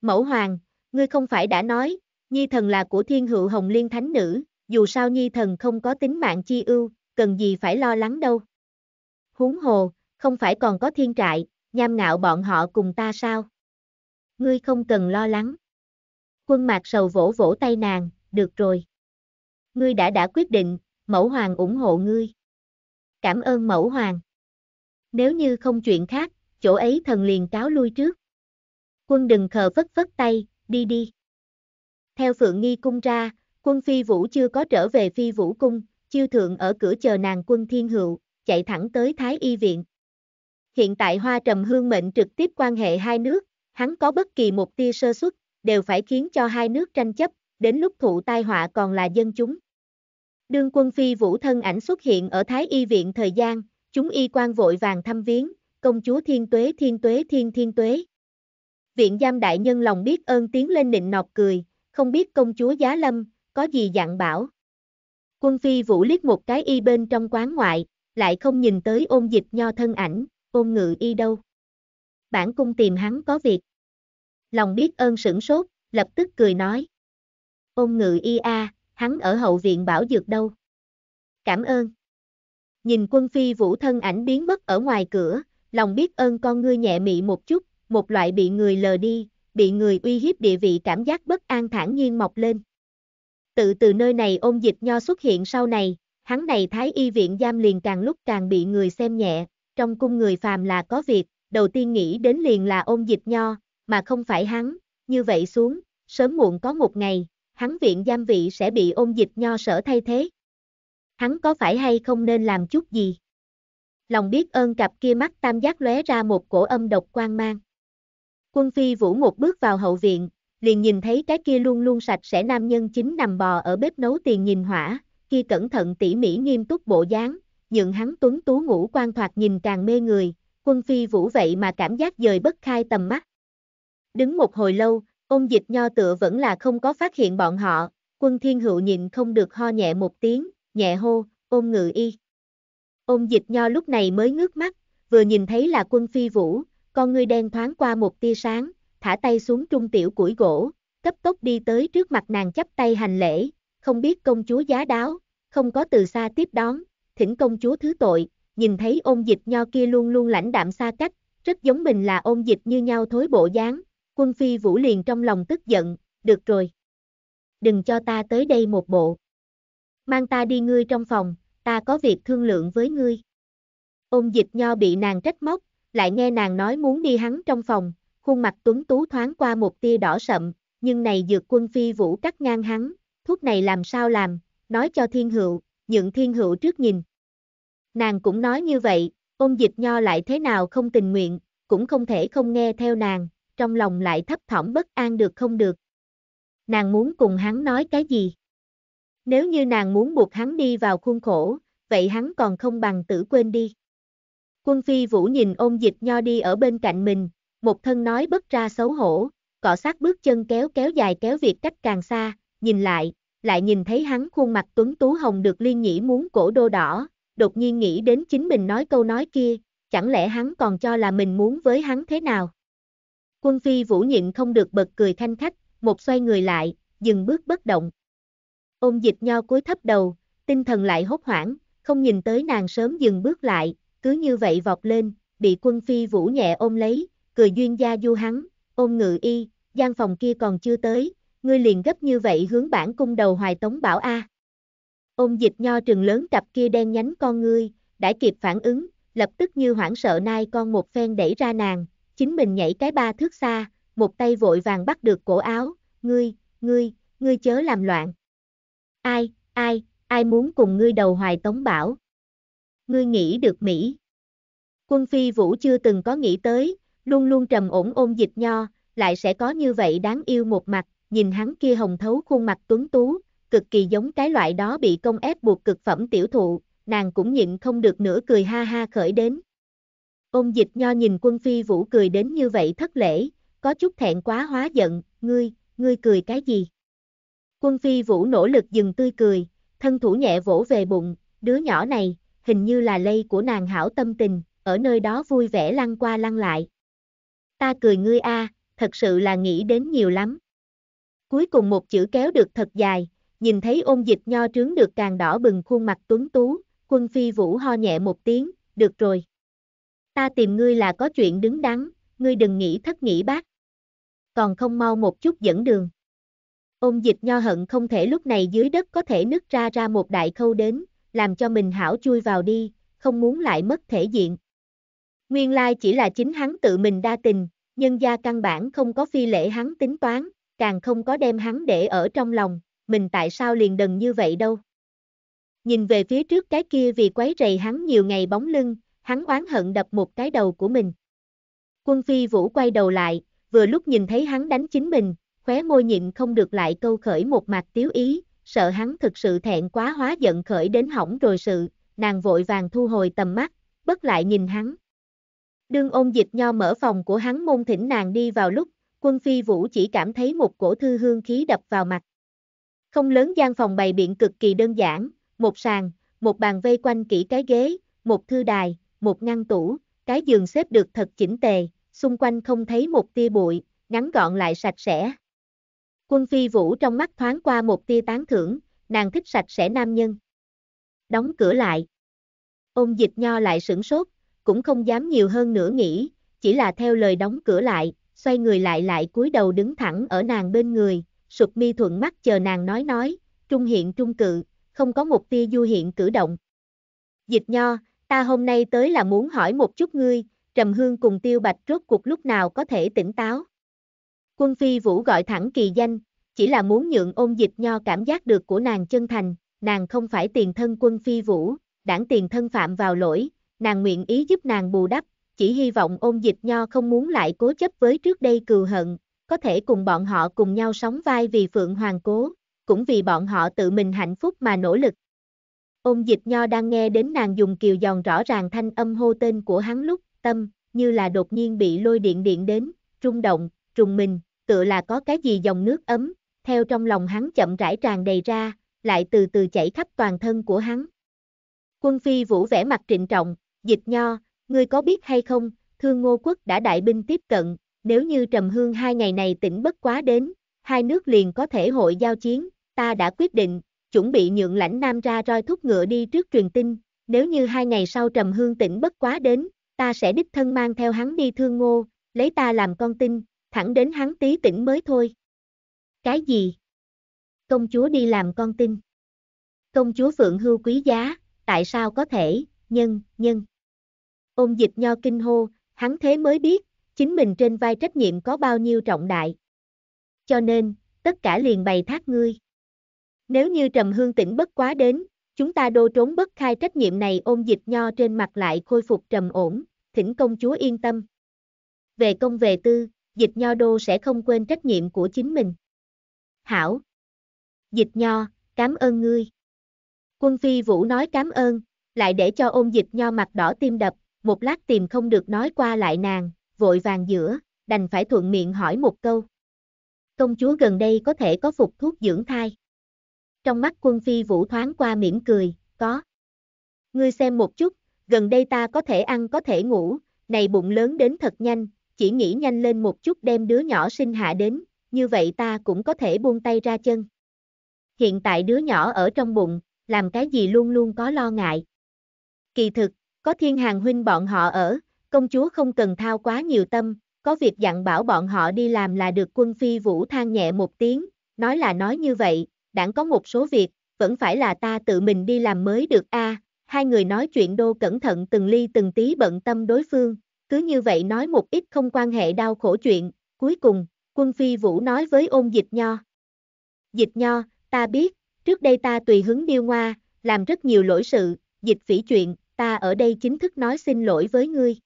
S1: Mẫu hoàng, ngươi không phải đã nói, nhi thần là của thiên hữu hồng liên thánh nữ, dù sao nhi thần không có tính mạng chi ưu, cần gì phải lo lắng đâu. Huống hồ, không phải còn có thiên trại, nham ngạo bọn họ cùng ta sao? Ngươi không cần lo lắng. Quân mạc sầu vỗ vỗ tay nàng, được rồi. Ngươi đã đã quyết định, mẫu hoàng ủng hộ ngươi. Cảm ơn mẫu hoàng. Nếu như không chuyện khác, chỗ ấy thần liền cáo lui trước quân đừng khờ vất vất tay, đi đi. Theo Phượng Nghi cung ra, quân phi vũ chưa có trở về phi vũ cung, chiêu thượng ở cửa chờ nàng quân thiên Hựu chạy thẳng tới Thái Y viện. Hiện tại Hoa Trầm Hương Mệnh trực tiếp quan hệ hai nước, hắn có bất kỳ một tia sơ xuất, đều phải khiến cho hai nước tranh chấp, đến lúc thụ tai họa còn là dân chúng. Đương quân phi vũ thân ảnh xuất hiện ở Thái Y viện thời gian, chúng y quan vội vàng thăm viếng, công chúa thiên tuế thiên tuế thiên thiên tuế. Viện giam đại nhân lòng biết ơn tiến lên nịnh nọt cười, không biết công chúa Giá Lâm, có gì dặn bảo. Quân phi vũ liếc một cái y bên trong quán ngoại, lại không nhìn tới ôn dịch nho thân ảnh, ôn ngự y đâu. Bản cung tìm hắn có việc. Lòng biết ơn sửng sốt, lập tức cười nói. Ôn ngự y a, hắn ở hậu viện bảo dược đâu. Cảm ơn. Nhìn quân phi vũ thân ảnh biến mất ở ngoài cửa, lòng biết ơn con ngươi nhẹ mị một chút, một loại bị người lờ đi, bị người uy hiếp địa vị cảm giác bất an thản nhiên mọc lên. Tự từ nơi này ôn dịch nho xuất hiện sau này, hắn này thái y viện giam liền càng lúc càng bị người xem nhẹ, trong cung người phàm là có việc, đầu tiên nghĩ đến liền là ôn dịch nho, mà không phải hắn, như vậy xuống, sớm muộn có một ngày, hắn viện giam vị sẽ bị ôn dịch nho sở thay thế. Hắn có phải hay không nên làm chút gì? Lòng biết ơn cặp kia mắt tam giác lóe ra một cổ âm độc quang mang. Quân Phi Vũ một bước vào hậu viện, liền nhìn thấy cái kia luôn luôn sạch sẽ nam nhân chính nằm bò ở bếp nấu tiền nhìn hỏa, kia cẩn thận tỉ mỉ nghiêm túc bộ dáng, nhượng hắn tuấn tú ngủ quan thoạt nhìn càng mê người, quân phi vũ vậy mà cảm giác dời bất khai tầm mắt. Đứng một hồi lâu, ôn dịch nho tựa vẫn là không có phát hiện bọn họ, quân thiên hữu nhìn không được ho nhẹ một tiếng, nhẹ hô, ôn ngự y. Ôn dịch nho lúc này mới ngước mắt, vừa nhìn thấy là quân phi vũ, con ngươi đen thoáng qua một tia sáng, thả tay xuống trung tiểu củi gỗ, cấp tốc đi tới trước mặt nàng chắp tay hành lễ, không biết công chúa giá đáo, không có từ xa tiếp đón, thỉnh công chúa thứ tội, nhìn thấy ôn dịch nho kia luôn luôn lãnh đạm xa cách, rất giống mình là ôn dịch như nhau thối bộ dáng, quân phi vũ liền trong lòng tức giận, được rồi. Đừng cho ta tới đây một bộ. Mang ta đi ngươi trong phòng, ta có việc thương lượng với ngươi. Ôn dịch nho bị nàng trách móc, lại nghe nàng nói muốn đi hắn trong phòng, khuôn mặt tuấn tú thoáng qua một tia đỏ sậm, nhưng này dược quân phi vũ cắt ngang hắn, thuốc này làm sao làm, nói cho thiên hữu, nhượng thiên hữu trước nhìn. Nàng cũng nói như vậy, ôn dịch nho lại thế nào không tình nguyện, cũng không thể không nghe theo nàng, trong lòng lại thấp thỏm bất an được không được. Nàng muốn cùng hắn nói cái gì? Nếu như nàng muốn buộc hắn đi vào khuôn khổ, vậy hắn còn không bằng tử quên đi. Quân phi vũ nhìn ôm dịch nho đi ở bên cạnh mình, một thân nói bất ra xấu hổ, cọ sát bước chân kéo kéo dài kéo việc cách càng xa, nhìn lại, lại nhìn thấy hắn khuôn mặt tuấn tú hồng được liên nhĩ muốn cổ đô đỏ, đột nhiên nghĩ đến chính mình nói câu nói kia, chẳng lẽ hắn còn cho là mình muốn với hắn thế nào? Quân phi vũ nhịn không được bật cười thanh khách, một xoay người lại, dừng bước bất động. Ôm dịch nho cúi thấp đầu, tinh thần lại hốt hoảng, không nhìn tới nàng sớm dừng bước lại, cứ như vậy vọt lên, bị quân phi vũ nhẹ ôm lấy, cười duyên gia du hắn, ôm ngự y, gian phòng kia còn chưa tới, ngươi liền gấp như vậy hướng bản cung đầu hoài tống bảo A. Ôm dịch nho trừng lớn cặp kia đen nhánh con ngươi, đã kịp phản ứng, lập tức như hoảng sợ nai con một phen đẩy ra nàng, chính mình nhảy cái ba thước xa, một tay vội vàng bắt được cổ áo, ngươi, ngươi, ngươi chớ làm loạn. Ai, ai, ai muốn cùng ngươi đầu hoài tống bảo ngươi nghĩ được Mỹ. Quân Phi Vũ chưa từng có nghĩ tới, luôn luôn trầm ổn ôn dịch nho, lại sẽ có như vậy đáng yêu một mặt, nhìn hắn kia hồng thấu khuôn mặt tuấn tú, cực kỳ giống cái loại đó bị công ép buộc cực phẩm tiểu thụ, nàng cũng nhịn không được nữa cười ha ha khởi đến. Ôn dịch nho nhìn quân phi vũ cười đến như vậy thất lễ, có chút thẹn quá hóa giận, ngươi, ngươi cười cái gì? Quân phi vũ nỗ lực dừng tươi cười, thân thủ nhẹ vỗ về bụng, đứa nhỏ này, hình như là lây của nàng hảo tâm tình, ở nơi đó vui vẻ lăn qua lăn lại. Ta cười ngươi a, thật sự là nghĩ đến nhiều lắm. Cuối cùng một chữ kéo được thật dài, nhìn thấy ôn dịch nho trướng được càng đỏ bừng khuôn mặt tuấn tú, quân phi vũ ho nhẹ một tiếng, được rồi. Ta tìm ngươi là có chuyện đứng đắn, ngươi đừng nghĩ thất nghĩ bác. Còn không mau một chút dẫn đường. Ôn dịch nho hận không thể lúc này dưới đất có thể nứt ra ra một đại khâu đến, làm cho mình hảo chui vào đi, không muốn lại mất thể diện. Nguyên lai chỉ là chính hắn tự mình đa tình, nhân gia căn bản không có phi lễ hắn tính toán, càng không có đem hắn để ở trong lòng, mình tại sao liền đần như vậy đâu. Nhìn về phía trước cái kia vì quấy rầy hắn nhiều ngày bóng lưng, hắn oán hận đập một cái đầu của mình. Quân phi vũ quay đầu lại, vừa lúc nhìn thấy hắn đánh chính mình, khóe môi nhịn không được lại câu khởi một mặt tiếu ý, sợ hắn thực sự thẹn quá hóa giận khởi đến hỏng rồi sự, nàng vội vàng thu hồi tầm mắt, bất lại nhìn hắn. Đương ôn dịch nho mở phòng của hắn môn thỉnh nàng đi vào lúc, quân phi vũ chỉ cảm thấy một cổ thư hương khí đập vào mặt. Không lớn gian phòng bày biện cực kỳ đơn giản, một sàn, một bàn vây quanh kỹ cái ghế, một thư đài, một ngăn tủ, cái giường xếp được thật chỉnh tề, xung quanh không thấy một tia bụi, ngắn gọn lại sạch sẽ. Quân Phi Vũ trong mắt thoáng qua một tia tán thưởng, nàng thích sạch sẽ nam nhân. Đóng cửa lại. Ôn dịch nho lại sửng sốt, cũng không dám nhiều hơn nữa nghĩ, chỉ là theo lời đóng cửa lại, xoay người lại lại cúi đầu đứng thẳng ở nàng bên người, sụp mi thuận mắt chờ nàng nói nói, trung hiện trung cự, không có một tia du hiện cử động. Dịch nho, ta hôm nay tới là muốn hỏi một chút ngươi, Trầm Hương cùng Tiêu Bạch rốt cuộc lúc nào có thể tỉnh táo. Quân Phi Vũ gọi thẳng kỳ danh, chỉ là muốn nhượng ôn dịch nho cảm giác được của nàng chân thành, nàng không phải tiền thân quân Phi Vũ, đảng tiền thân phạm vào lỗi, nàng nguyện ý giúp nàng bù đắp, chỉ hy vọng ôn dịch nho không muốn lại cố chấp với trước đây cừu hận, có thể cùng bọn họ cùng nhau sóng vai vì Phượng Hoàng cố, cũng vì bọn họ tự mình hạnh phúc mà nỗ lực. Ôn dịch nho đang nghe đến nàng dùng kiều giòn rõ ràng thanh âm hô tên của hắn lúc, tâm, như là đột nhiên bị lôi điện điện đến, rung động, trùng mình, tựa là có cái gì dòng nước ấm, theo trong lòng hắn chậm rãi tràn đầy ra, lại từ từ chảy khắp toàn thân của hắn. Quân phi vũ vẻ mặt trịnh trọng, dịch nho, ngươi có biết hay không, thương ngô quốc đã đại binh tiếp cận, nếu như trầm hương hai ngày này tỉnh bất quá đến, hai nước liền có thể hội giao chiến, ta đã quyết định, chuẩn bị nhượng lãnh nam ra roi thúc ngựa đi trước truyền tin, nếu như hai ngày sau trầm hương tỉnh bất quá đến, ta sẽ đích thân mang theo hắn đi thương ngô, lấy ta làm con tin, thẳng đến hắn tí tỉnh mới thôi. Cái gì? Công chúa đi làm con tin. Công chúa Phượng Hưu quý giá, tại sao có thể, nhân, nhân. Ôn dịch nho kinh hô, hắn thế mới biết, chính mình trên vai trách nhiệm có bao nhiêu trọng đại. Cho nên, tất cả liền bày thác ngươi. Nếu như trầm hương tỉnh bất quá đến, chúng ta đô trốn bất khai trách nhiệm này ôn dịch nho trên mặt lại khôi phục trầm ổn, thỉnh công chúa yên tâm. Về công về tư, dịch nho đô sẽ không quên trách nhiệm của chính mình. Hảo! Dịch nho, cảm ơn ngươi. Quân phi vũ nói cảm ơn, lại để cho ôn dịch nho mặt đỏ tim đập, một lát tìm không được nói qua lại nàng, vội vàng giữa, đành phải thuận miệng hỏi một câu. Công chúa gần đây có thể có phục thuốc dưỡng thai. Trong mắt quân phi vũ thoáng qua mỉm cười, có. Ngươi xem một chút, gần đây ta có thể ăn có thể ngủ, này bụng lớn đến thật nhanh, chỉ nghĩ nhanh lên một chút đem đứa nhỏ sinh hạ đến, như vậy ta cũng có thể buông tay ra chân. Hiện tại đứa nhỏ ở trong bụng, làm cái gì luôn luôn có lo ngại. Kỳ thực, có thiên hàng huynh bọn họ ở, công chúa không cần thao quá nhiều tâm, có việc dặn bảo bọn họ đi làm là được quân phi vũ than nhẹ một tiếng, nói là nói như vậy, đảng có một số việc, vẫn phải là ta tự mình đi làm mới được a à, hai người nói chuyện đô cẩn thận từng ly từng tí bận tâm đối phương, cứ như vậy nói một ít không quan hệ đau khổ chuyện, cuối cùng, quân phi vũ nói với ôn dịch nho. Dịch nho, ta biết, trước đây ta tùy hứng điêu ngoa, làm rất nhiều lỗi sự, dịch phỉ chuyện, ta ở đây chính thức nói xin lỗi với ngươi.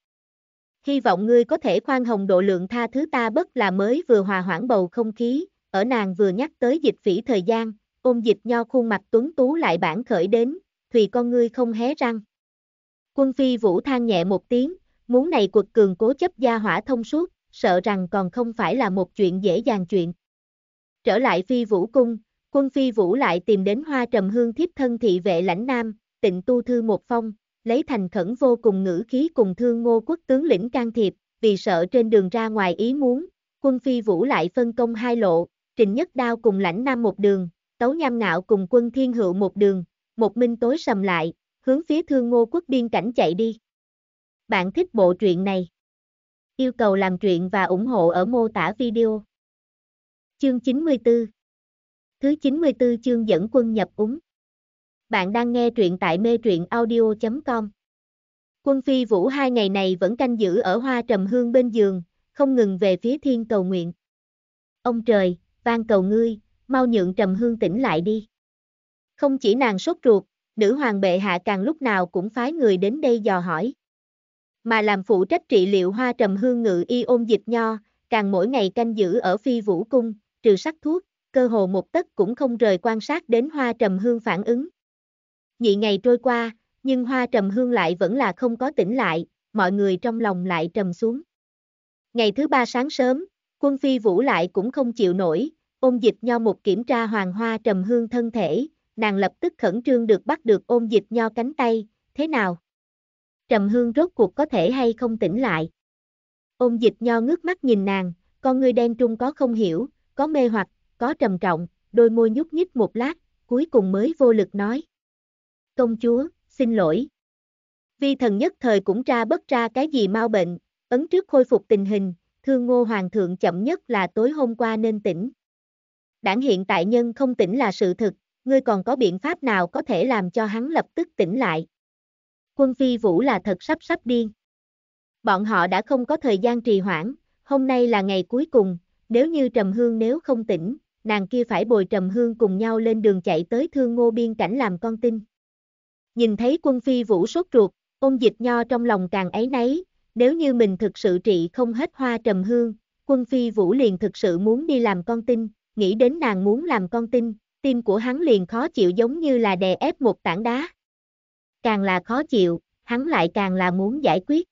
S1: Hy vọng ngươi có thể khoan hồng độ lượng tha thứ ta bất là mới vừa hòa hoãn bầu không khí, ở nàng vừa nhắc tới dịch phỉ thời gian, ôm dịch nho khuôn mặt tuấn tú lại bản khởi đến, thùy con ngươi không hé răng. Quân phi vũ than nhẹ một tiếng, muốn này quật cường cố chấp gia hỏa thông suốt, sợ rằng còn không phải là một chuyện dễ dàng chuyện. Trở lại phi vũ cung, quân phi vũ lại tìm đến hoa trầm hương thiếp thân thị vệ lãnh nam, tịnh tu thư một phong, lấy thành khẩn vô cùng ngữ khí cùng thương ngô quốc tướng lĩnh can thiệp, vì sợ trên đường ra ngoài ý muốn, quân phi vũ lại phân công hai lộ, trình nhất đao cùng lãnh nam một đường, tấu nham ngạo cùng quân thiên hữu một đường, một minh tối sầm lại, hướng phía thương ngô quốc biên cảnh chạy đi. Bạn thích bộ truyện này? Yêu cầu làm truyện và ủng hộ ở mô tả video. Chương 94 Thứ 94 chương dẫn quân nhập úng Bạn đang nghe truyện tại mê truyện audio.com Quân phi vũ hai ngày này vẫn canh giữ ở hoa trầm hương bên giường, không ngừng về phía thiên cầu nguyện. Ông trời, van cầu ngươi, mau nhượng trầm hương tỉnh lại đi. Không chỉ nàng sốt ruột, nữ hoàng bệ hạ càng lúc nào cũng phái người đến đây dò hỏi mà làm phụ trách trị liệu hoa trầm hương ngự y ôn dịch nho, càng mỗi ngày canh giữ ở phi vũ cung, trừ sắc thuốc, cơ hồ một tấc cũng không rời quan sát đến hoa trầm hương phản ứng. Nhị ngày trôi qua, nhưng hoa trầm hương lại vẫn là không có tỉnh lại, mọi người trong lòng lại trầm xuống. Ngày thứ ba sáng sớm, quân phi vũ lại cũng không chịu nổi, ôn dịch nho một kiểm tra hoàng hoa trầm hương thân thể, nàng lập tức khẩn trương được bắt được ôn dịch nho cánh tay, thế nào? Trầm Hương rốt cuộc có thể hay không tỉnh lại. Ôn dịch nho ngước mắt nhìn nàng, con ngươi đen trung có không hiểu, có mê hoặc, có trầm trọng, đôi môi nhúc nhích một lát, cuối cùng mới vô lực nói. Công chúa, xin lỗi. Vi thần nhất thời cũng tra bất ra cái gì mau bệnh, ấn trước khôi phục tình hình, thương ngô hoàng thượng chậm nhất là tối hôm qua nên tỉnh. Đảng hiện tại nhân không tỉnh là sự thực, ngươi còn có biện pháp nào có thể làm cho hắn lập tức tỉnh lại quân phi vũ là thật sắp sắp điên. Bọn họ đã không có thời gian trì hoãn, hôm nay là ngày cuối cùng, nếu như Trầm Hương nếu không tỉnh, nàng kia phải bồi Trầm Hương cùng nhau lên đường chạy tới thương ngô biên cảnh làm con tin. Nhìn thấy quân phi vũ sốt ruột, ôn dịch nho trong lòng càng ấy nấy, nếu như mình thực sự trị không hết hoa Trầm Hương, quân phi vũ liền thực sự muốn đi làm con tin, nghĩ đến nàng muốn làm con tin, tim của hắn liền khó chịu giống như là đè ép một tảng đá càng là khó chịu, hắn lại càng là muốn giải quyết.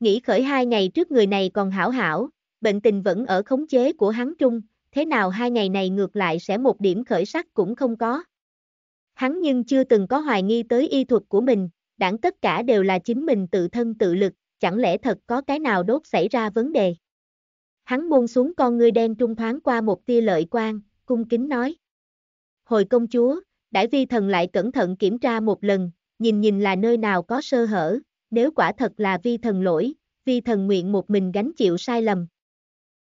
S1: Nghĩ khởi hai ngày trước người này còn hảo hảo, bệnh tình vẫn ở khống chế của hắn trung, thế nào hai ngày này ngược lại sẽ một điểm khởi sắc cũng không có. Hắn nhưng chưa từng có hoài nghi tới y thuật của mình, đảng tất cả đều là chính mình tự thân tự lực, chẳng lẽ thật có cái nào đốt xảy ra vấn đề. Hắn buông xuống con ngươi đen trung thoáng qua một tia lợi quang, cung kính nói. Hồi công chúa, đại vi thần lại cẩn thận kiểm tra một lần, nhìn nhìn là nơi nào có sơ hở, nếu quả thật là vi thần lỗi, vi thần nguyện một mình gánh chịu sai lầm.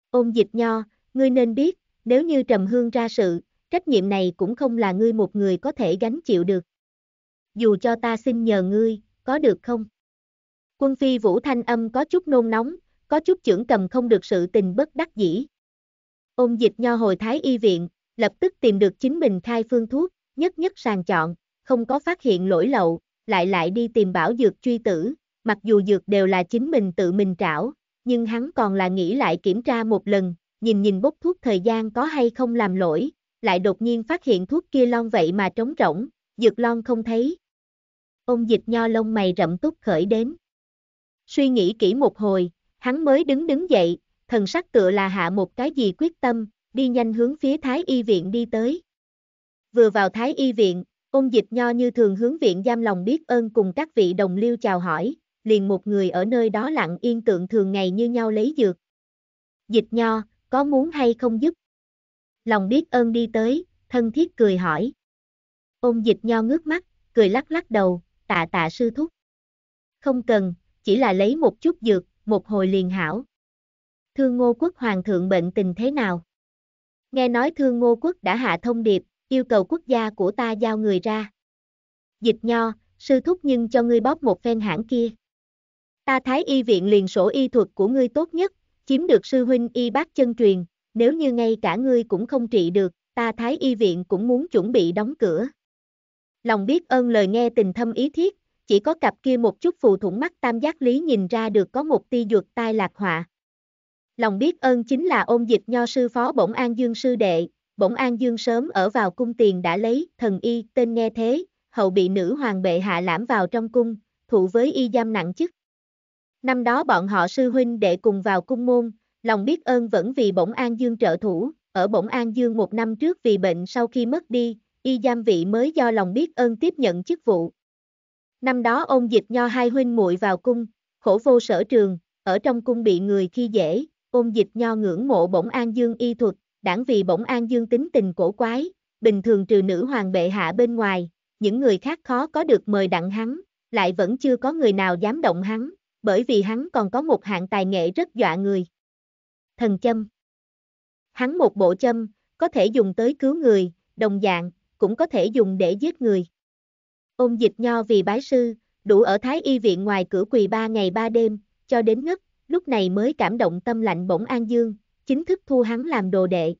S1: Ôn dịch nho, ngươi nên biết, nếu như Trầm Hương ra sự, trách nhiệm này cũng không là ngươi một người có thể gánh chịu được. Dù cho ta xin nhờ ngươi, có được không? Quân phi Vũ Thanh Âm có chút nôn nóng, có chút trưởng cầm không được sự tình bất đắc dĩ. Ôn dịch nho hồi thái y viện, lập tức tìm được chính mình khai phương thuốc, nhất nhất sàng chọn không có phát hiện lỗi lậu, lại lại đi tìm bảo dược truy tử, mặc dù dược đều là chính mình tự mình trảo, nhưng hắn còn là nghĩ lại kiểm tra một lần, nhìn nhìn bốc thuốc thời gian có hay không làm lỗi, lại đột nhiên phát hiện thuốc kia lon vậy mà trống rỗng, dược lon không thấy. Ông dịch nho lông mày rậm túc khởi đến. Suy nghĩ kỹ một hồi, hắn mới đứng đứng dậy, thần sắc tựa là hạ một cái gì quyết tâm, đi nhanh hướng phía Thái Y Viện đi tới. Vừa vào Thái Y Viện, Ôn dịch nho như thường hướng viện giam lòng biết ơn cùng các vị đồng liêu chào hỏi, liền một người ở nơi đó lặng yên tượng thường ngày như nhau lấy dược. Dịch nho, có muốn hay không giúp? Lòng biết ơn đi tới, thân thiết cười hỏi. Ôn dịch nho ngước mắt, cười lắc lắc đầu, tạ tạ sư thúc. Không cần, chỉ là lấy một chút dược, một hồi liền hảo. Thương Ngô Quốc Hoàng thượng bệnh tình thế nào? Nghe nói Thương Ngô Quốc đã hạ thông điệp, yêu cầu quốc gia của ta giao người ra. Dịch nho, sư thúc nhưng cho ngươi bóp một phen hãng kia. Ta thái y viện liền sổ y thuật của ngươi tốt nhất, chiếm được sư huynh y bác chân truyền, nếu như ngay cả ngươi cũng không trị được, ta thái y viện cũng muốn chuẩn bị đóng cửa. Lòng biết ơn lời nghe tình thâm ý thiết, chỉ có cặp kia một chút phù thủng mắt tam giác lý nhìn ra được có một ti ruột tai lạc họa. Lòng biết ơn chính là ôn dịch nho sư phó bổng an dương sư đệ, bỗng An Dương sớm ở vào cung tiền đã lấy, thần y, tên nghe thế, hậu bị nữ hoàng bệ hạ lãm vào trong cung, thụ với y giam nặng chức. Năm đó bọn họ sư huynh đệ cùng vào cung môn, lòng biết ơn vẫn vì bổng An Dương trợ thủ, ở bổng An Dương một năm trước vì bệnh sau khi mất đi, y giam vị mới do lòng biết ơn tiếp nhận chức vụ. Năm đó ông dịch nho hai huynh muội vào cung, khổ vô sở trường, ở trong cung bị người khi dễ, ôn dịch nho ngưỡng mộ bổng An Dương y thuật, đảng vì bổng an dương tính tình cổ quái, bình thường trừ nữ hoàng bệ hạ bên ngoài, những người khác khó có được mời đặng hắn, lại vẫn chưa có người nào dám động hắn, bởi vì hắn còn có một hạng tài nghệ rất dọa người. Thần châm Hắn một bộ châm, có thể dùng tới cứu người, đồng dạng, cũng có thể dùng để giết người. Ôn dịch nho vì bái sư, đủ ở Thái Y viện ngoài cửa quỳ ba ngày ba đêm, cho đến ngất, lúc này mới cảm động tâm lạnh bổng an dương, chính thức thu hắn làm đồ đệ.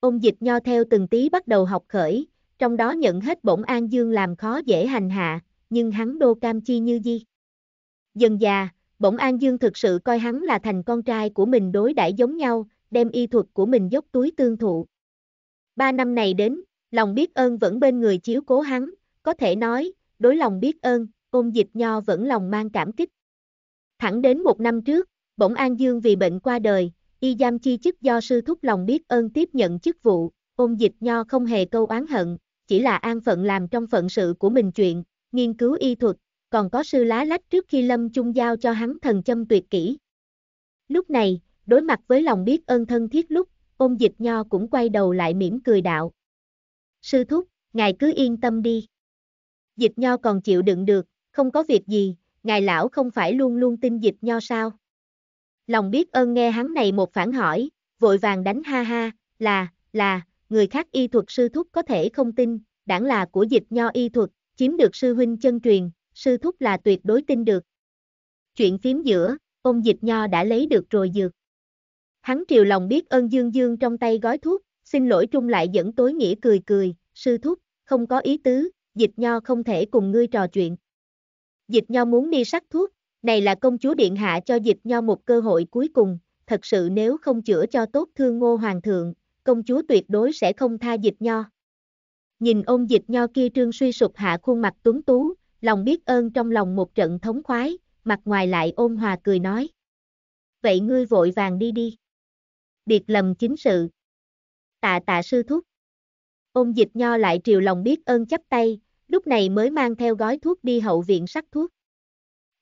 S1: Ôn dịch nho theo từng tí bắt đầu học khởi, trong đó nhận hết bổng An Dương làm khó dễ hành hạ, nhưng hắn đô cam chi như di. Dần già, bổng An Dương thực sự coi hắn là thành con trai của mình đối đãi giống nhau, đem y thuật của mình dốc túi tương thụ. Ba năm này đến, lòng biết ơn vẫn bên người chiếu cố hắn, có thể nói, đối lòng biết ơn, ôn dịch nho vẫn lòng mang cảm kích. Thẳng đến một năm trước, bổng An Dương vì bệnh qua đời, y giam chi chức do sư thúc lòng biết ơn tiếp nhận chức vụ, ôn dịch nho không hề câu oán hận, chỉ là an phận làm trong phận sự của mình chuyện, nghiên cứu y thuật, còn có sư lá lách trước khi lâm chung giao cho hắn thần châm tuyệt kỹ. Lúc này, đối mặt với lòng biết ơn thân thiết lúc, ôn dịch nho cũng quay đầu lại mỉm cười đạo. Sư thúc, ngài cứ yên tâm đi. Dịch nho còn chịu đựng được, không có việc gì, ngài lão không phải luôn luôn tin dịch nho sao? Lòng biết ơn nghe hắn này một phản hỏi, vội vàng đánh ha ha, là, là, người khác y thuật sư thúc có thể không tin, đảng là của dịch nho y thuật, chiếm được sư huynh chân truyền, sư thúc là tuyệt đối tin được. Chuyện phím giữa, ông dịch nho đã lấy được rồi dược. Hắn triều lòng biết ơn dương dương trong tay gói thuốc, xin lỗi trung lại dẫn tối nghĩa cười cười, sư thúc, không có ý tứ, dịch nho không thể cùng ngươi trò chuyện. Dịch nho muốn đi sắc thuốc, này là công chúa Điện Hạ cho dịch nho một cơ hội cuối cùng, thật sự nếu không chữa cho tốt thương ngô hoàng thượng, công chúa tuyệt đối sẽ không tha dịch nho. Nhìn ôm dịch nho kia trương suy sụp hạ khuôn mặt tuấn tú, lòng biết ơn trong lòng một trận thống khoái, mặt ngoài lại ôn hòa cười nói. Vậy ngươi vội vàng đi đi. Biệt lầm chính sự. Tạ tạ sư thúc. ôm dịch nho lại triều lòng biết ơn chắp tay, lúc này mới mang theo gói thuốc đi hậu viện sắc thuốc.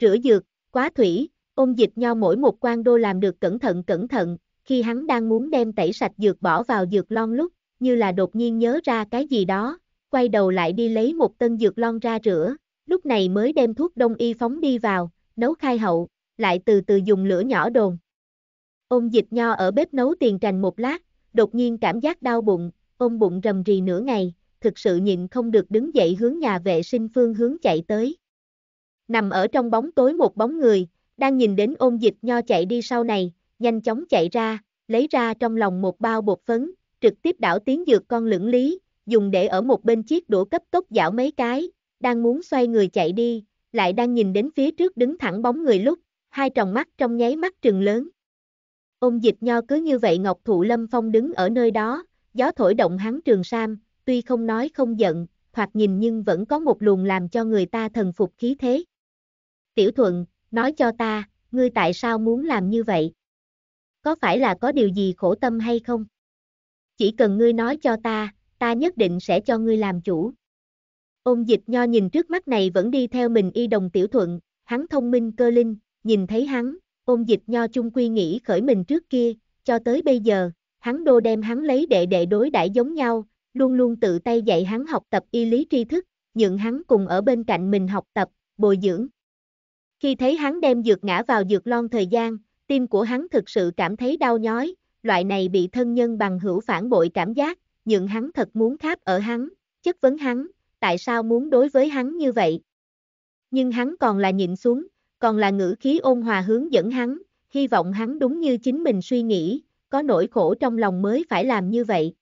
S1: Rửa dược, quá thủy, ôm dịch nho mỗi một quan đô làm được cẩn thận cẩn thận, khi hắn đang muốn đem tẩy sạch dược bỏ vào dược lon lúc, như là đột nhiên nhớ ra cái gì đó, quay đầu lại đi lấy một tân dược lon ra rửa, lúc này mới đem thuốc đông y phóng đi vào, nấu khai hậu, lại từ từ dùng lửa nhỏ đồn. Ôm dịch nho ở bếp nấu tiền trành một lát, đột nhiên cảm giác đau bụng, ôm bụng rầm rì nửa ngày, thực sự nhịn không được đứng dậy hướng nhà vệ sinh phương hướng chạy tới. Nằm ở trong bóng tối một bóng người, đang nhìn đến ôn dịch nho chạy đi sau này, nhanh chóng chạy ra, lấy ra trong lòng một bao bột phấn, trực tiếp đảo tiếng dược con lưỡng lý, dùng để ở một bên chiếc đũa cấp tốc dảo mấy cái, đang muốn xoay người chạy đi, lại đang nhìn đến phía trước đứng thẳng bóng người lúc, hai tròng mắt trong nháy mắt trừng lớn. Ôn dịch nho cứ như vậy Ngọc Thụ Lâm Phong đứng ở nơi đó, gió thổi động hắn trường sam, tuy không nói không giận, thoạt nhìn nhưng vẫn có một luồng làm cho người ta thần phục khí thế. Tiểu Thuận, nói cho ta, ngươi tại sao muốn làm như vậy? Có phải là có điều gì khổ tâm hay không? Chỉ cần ngươi nói cho ta, ta nhất định sẽ cho ngươi làm chủ. Ôn dịch nho nhìn trước mắt này vẫn đi theo mình y đồng tiểu thuận, hắn thông minh cơ linh, nhìn thấy hắn, ôn dịch nho chung quy nghĩ khởi mình trước kia, cho tới bây giờ, hắn đô đem hắn lấy đệ đệ đối đãi giống nhau, luôn luôn tự tay dạy hắn học tập y lý tri thức, nhượng hắn cùng ở bên cạnh mình học tập, bồi dưỡng, khi thấy hắn đem dược ngã vào dược lon thời gian, tim của hắn thực sự cảm thấy đau nhói, loại này bị thân nhân bằng hữu phản bội cảm giác, nhưng hắn thật muốn tháp ở hắn, chất vấn hắn, tại sao muốn đối với hắn như vậy. Nhưng hắn còn là nhịn xuống, còn là ngữ khí ôn hòa hướng dẫn hắn, hy vọng hắn đúng như chính mình suy nghĩ, có nỗi khổ trong lòng mới phải làm như vậy.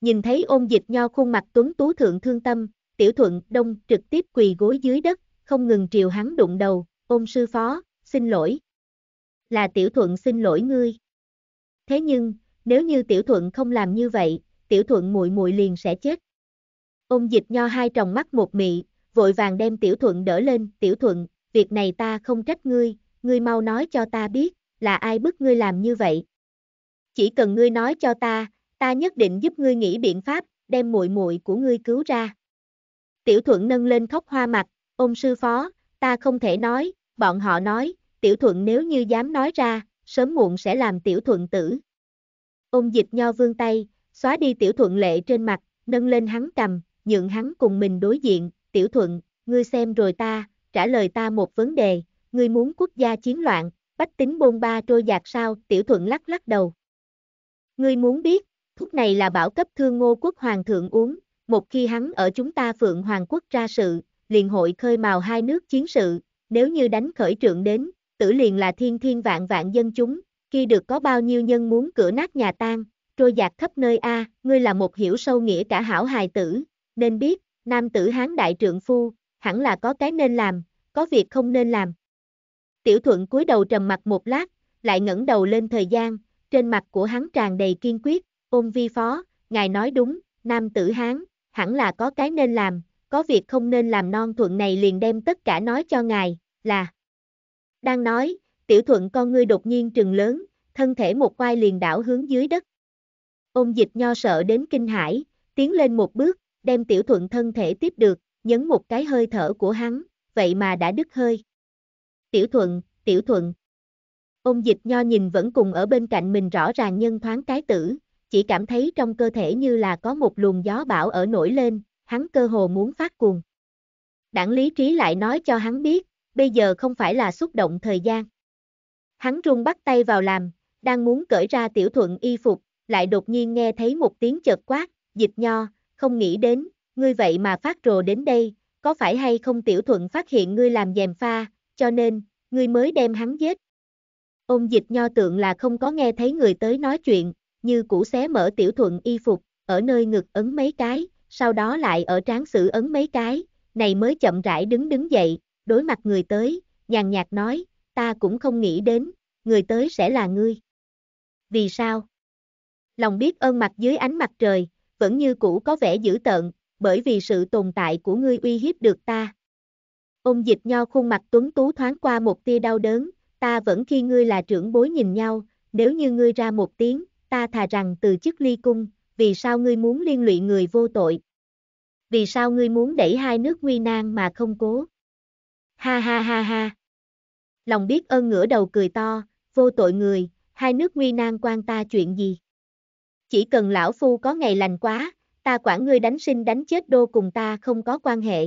S1: Nhìn thấy ôn dịch nho khuôn mặt tuấn tú thượng thương tâm, tiểu thuận đông trực tiếp quỳ gối dưới đất, không ngừng triều hắn đụng đầu, ôm sư phó, xin lỗi. Là tiểu thuận xin lỗi ngươi. Thế nhưng, nếu như tiểu thuận không làm như vậy, tiểu thuận muội muội liền sẽ chết. Ôm dịch nho hai tròng mắt một mị, vội vàng đem tiểu thuận đỡ lên, tiểu thuận, việc này ta không trách ngươi, ngươi mau nói cho ta biết, là ai bức ngươi làm như vậy. Chỉ cần ngươi nói cho ta, ta nhất định giúp ngươi nghĩ biện pháp, đem muội muội của ngươi cứu ra. Tiểu thuận nâng lên khóc hoa mặt, Ông sư phó, ta không thể nói, bọn họ nói, tiểu thuận nếu như dám nói ra, sớm muộn sẽ làm tiểu thuận tử. Ôm dịch nho vương tay, xóa đi tiểu thuận lệ trên mặt, nâng lên hắn cầm, nhượng hắn cùng mình đối diện, tiểu thuận, ngươi xem rồi ta, trả lời ta một vấn đề, ngươi muốn quốc gia chiến loạn, bách tính bôn ba trôi giạt sao, tiểu thuận lắc lắc đầu. Ngươi muốn biết, thuốc này là bảo cấp thương ngô quốc hoàng thượng uống, một khi hắn ở chúng ta phượng hoàng quốc ra sự, liền hội khơi mào hai nước chiến sự, nếu như đánh khởi trượng đến, tử liền là thiên thiên vạn vạn dân chúng, khi được có bao nhiêu nhân muốn cửa nát nhà tan, trôi dạt khắp nơi A, ngươi là một hiểu sâu nghĩa cả hảo hài tử, nên biết, nam tử hán đại trượng phu, hẳn là có cái nên làm, có việc không nên làm. Tiểu thuận cúi đầu trầm mặt một lát, lại ngẩng đầu lên thời gian, trên mặt của hắn tràn đầy kiên quyết, ôm vi phó, ngài nói đúng, nam tử hán, hẳn là có cái nên làm, có việc không nên làm non thuận này liền đem tất cả nói cho ngài, là. Đang nói, tiểu thuận con ngươi đột nhiên trừng lớn, thân thể một quai liền đảo hướng dưới đất. Ôn dịch nho sợ đến kinh hãi, tiến lên một bước, đem tiểu thuận thân thể tiếp được, nhấn một cái hơi thở của hắn, vậy mà đã đứt hơi. Tiểu thuận, tiểu thuận. Ôn dịch nho nhìn vẫn cùng ở bên cạnh mình rõ ràng nhân thoáng cái tử, chỉ cảm thấy trong cơ thể như là có một luồng gió bão ở nổi lên, hắn cơ hồ muốn phát cuồng. Đảng lý trí lại nói cho hắn biết, bây giờ không phải là xúc động thời gian. Hắn rung bắt tay vào làm, đang muốn cởi ra tiểu thuận y phục, lại đột nhiên nghe thấy một tiếng chợt quát, dịch nho, không nghĩ đến, ngươi vậy mà phát rồ đến đây, có phải hay không tiểu thuận phát hiện ngươi làm dèm pha, cho nên, ngươi mới đem hắn giết. Ôn dịch nho tượng là không có nghe thấy người tới nói chuyện, như cũ xé mở tiểu thuận y phục, ở nơi ngực ấn mấy cái, sau đó lại ở tráng xử ấn mấy cái, này mới chậm rãi đứng đứng dậy, đối mặt người tới, nhàn nhạt nói, ta cũng không nghĩ đến, người tới sẽ là ngươi. Vì sao? Lòng biết ơn mặt dưới ánh mặt trời, vẫn như cũ có vẻ dữ tợn, bởi vì sự tồn tại của ngươi uy hiếp được ta. Ôm dịch nho khuôn mặt tuấn tú thoáng qua một tia đau đớn, ta vẫn khi ngươi là trưởng bối nhìn nhau, nếu như ngươi ra một tiếng, ta thà rằng từ chức ly cung, vì sao ngươi muốn liên lụy người vô tội? Vì sao ngươi muốn đẩy hai nước nguy nan mà không cố? Ha ha ha ha. Lòng biết ơn ngửa đầu cười to, vô tội người, hai nước nguy nan quan ta chuyện gì? Chỉ cần lão phu có ngày lành quá, ta quản ngươi đánh sinh đánh chết đô cùng ta không có quan hệ.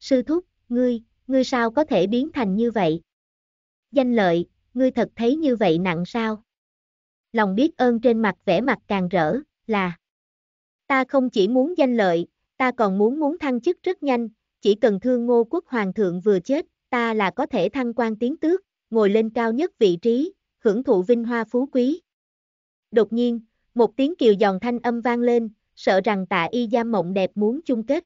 S1: Sư thúc, ngươi, ngươi sao có thể biến thành như vậy? Danh lợi, ngươi thật thấy như vậy nặng sao? Lòng biết ơn trên mặt vẻ mặt càng rỡ là Ta không chỉ muốn danh lợi, ta còn muốn muốn thăng chức rất nhanh, chỉ cần thương ngô quốc hoàng thượng vừa chết, ta là có thể thăng quan tiến tước, ngồi lên cao nhất vị trí, hưởng thụ vinh hoa phú quý. Đột nhiên, một tiếng kiều giòn thanh âm vang lên, sợ rằng tạ y giam mộng đẹp muốn chung kết.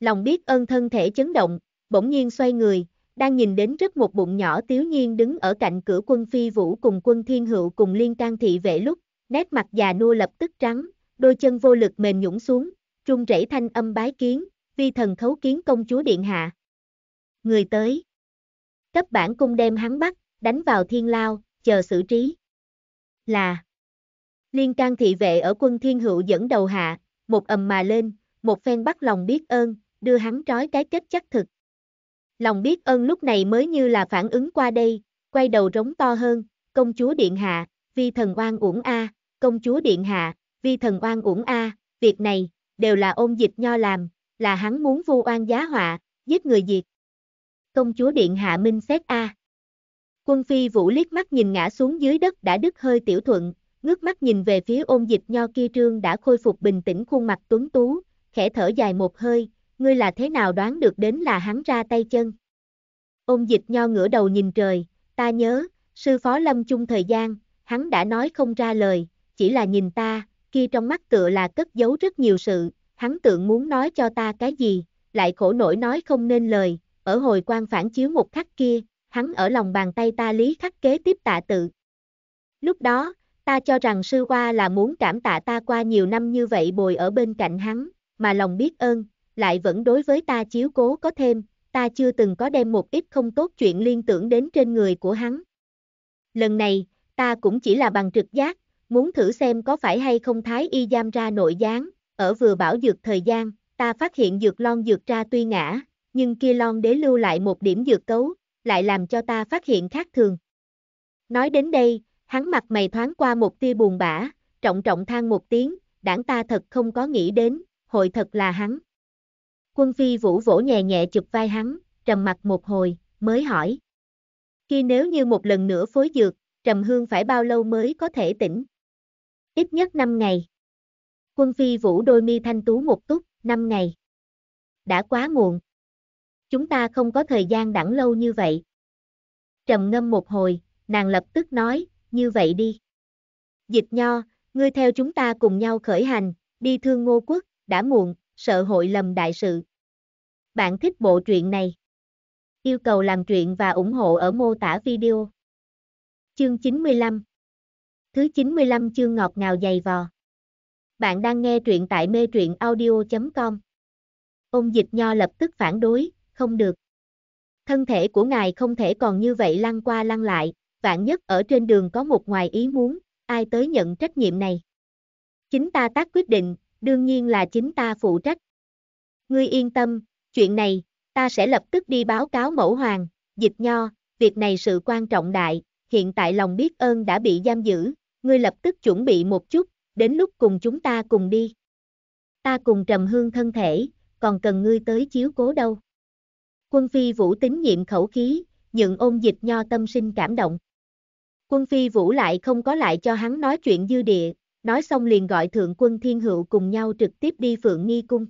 S1: Lòng biết ơn thân thể chấn động, bỗng nhiên xoay người, đang nhìn đến rất một bụng nhỏ tiếu nhiên đứng ở cạnh cửa quân phi vũ cùng quân thiên hữu cùng liên can thị vệ lúc, nét mặt già nua lập tức trắng, đôi chân vô lực mềm nhũng xuống, trung rẩy thanh âm bái kiến, vi thần khấu kiến công chúa điện hạ. Người tới. Cấp bản cung đem hắn bắt, đánh vào thiên lao, chờ xử trí. Là. Liên can thị vệ ở quân thiên hữu dẫn đầu hạ, một ầm mà lên, một phen bắt lòng biết ơn, đưa hắn trói cái kết chắc thực. Lòng biết ơn lúc này mới như là phản ứng qua đây, quay đầu rống to hơn, công chúa điện hạ, vi thần oan uổng a, công chúa điện hạ, vi thần oan uổng a, việc này, đều là ôn dịch nho làm, là hắn muốn vu oan giá họa, giết người diệt. Công chúa điện hạ minh xét a. Quân phi vũ liếc mắt nhìn ngã xuống dưới đất đã đứt hơi tiểu thuận, ngước mắt nhìn về phía ôn dịch nho kia trương đã khôi phục bình tĩnh khuôn mặt tuấn tú, khẽ thở dài một hơi, ngươi là thế nào đoán được đến là hắn ra tay chân. Ôn dịch nho ngửa đầu nhìn trời, ta nhớ, sư phó lâm chung thời gian, hắn đã nói không ra lời, chỉ là nhìn ta, kia trong mắt tựa là cất giấu rất nhiều sự, hắn tượng muốn nói cho ta cái gì, lại khổ nổi nói không nên lời, ở hồi quan phản chiếu một khắc kia, hắn ở lòng bàn tay ta lý khắc kế tiếp tạ tự. Lúc đó, ta cho rằng sư qua là muốn cảm tạ ta qua nhiều năm như vậy bồi ở bên cạnh hắn, mà lòng biết ơn, lại vẫn đối với ta chiếu cố có thêm, ta chưa từng có đem một ít không tốt chuyện liên tưởng đến trên người của hắn. Lần này, ta cũng chỉ là bằng trực giác, muốn thử xem có phải hay không thái y giam ra nội gián, ở vừa bảo dược thời gian, ta phát hiện dược lon dược ra tuy ngã, nhưng kia lon đế lưu lại một điểm dược cấu, lại làm cho ta phát hiện khác thường. Nói đến đây, hắn mặt mày thoáng qua một tia buồn bã, trọng trọng than một tiếng, đảng ta thật không có nghĩ đến, hội thật là hắn. Quân phi vũ vỗ nhẹ nhẹ chụp vai hắn, trầm mặt một hồi, mới hỏi. Khi nếu như một lần nữa phối dược, Trầm Hương phải bao lâu mới có thể tỉnh? Ít nhất 5 ngày. Quân Phi Vũ đôi mi thanh tú một túc, 5 ngày. Đã quá muộn. Chúng ta không có thời gian đẳng lâu như vậy. Trầm ngâm một hồi, nàng lập tức nói, như vậy đi. Dịch nho, ngươi theo chúng ta cùng nhau khởi hành, đi thương ngô quốc, đã muộn, sợ hội lầm đại sự. Bạn thích bộ truyện này? Yêu cầu làm truyện và ủng hộ ở mô tả video. Chương 95 Thứ 95 chương ngọt ngào dày vò Bạn đang nghe truyện tại mê truyện audio.com Ông dịch nho lập tức phản đối, không được. Thân thể của ngài không thể còn như vậy lăn qua lăn lại, vạn nhất ở trên đường có một ngoài ý muốn, ai tới nhận trách nhiệm này. Chính ta tác quyết định, đương nhiên là chính ta phụ trách. Ngươi yên tâm, chuyện này, ta sẽ lập tức đi báo cáo mẫu hoàng, dịch nho, việc này sự quan trọng đại, hiện tại lòng biết ơn đã bị giam giữ, ngươi lập tức chuẩn bị một chút, đến lúc cùng chúng ta cùng đi. Ta cùng trầm hương thân thể, còn cần ngươi tới chiếu cố đâu. Quân phi vũ tín nhiệm khẩu khí, nhượng ôn dịch nho tâm sinh cảm động. Quân phi vũ lại không có lại cho hắn nói chuyện dư địa, nói xong liền gọi thượng quân thiên hữu cùng nhau trực tiếp đi phượng nghi cung.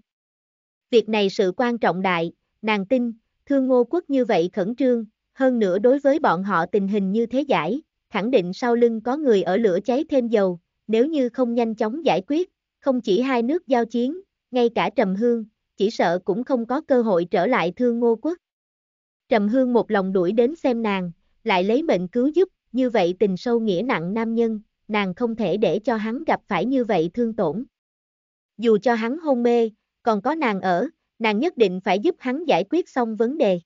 S1: Việc này sự quan trọng đại, nàng tin, thương ngô quốc như vậy khẩn trương, hơn nữa đối với bọn họ tình hình như thế giải, khẳng định sau lưng có người ở lửa cháy thêm dầu, nếu như không nhanh chóng giải quyết, không chỉ hai nước giao chiến, ngay cả Trầm Hương, chỉ sợ cũng không có cơ hội trở lại thương ngô quốc. Trầm Hương một lòng đuổi đến xem nàng, lại lấy mệnh cứu giúp, như vậy tình sâu nghĩa nặng nam nhân, nàng không thể để cho hắn gặp phải như vậy thương tổn. Dù cho hắn hôn mê, còn có nàng ở, nàng nhất định phải giúp hắn giải quyết xong vấn đề.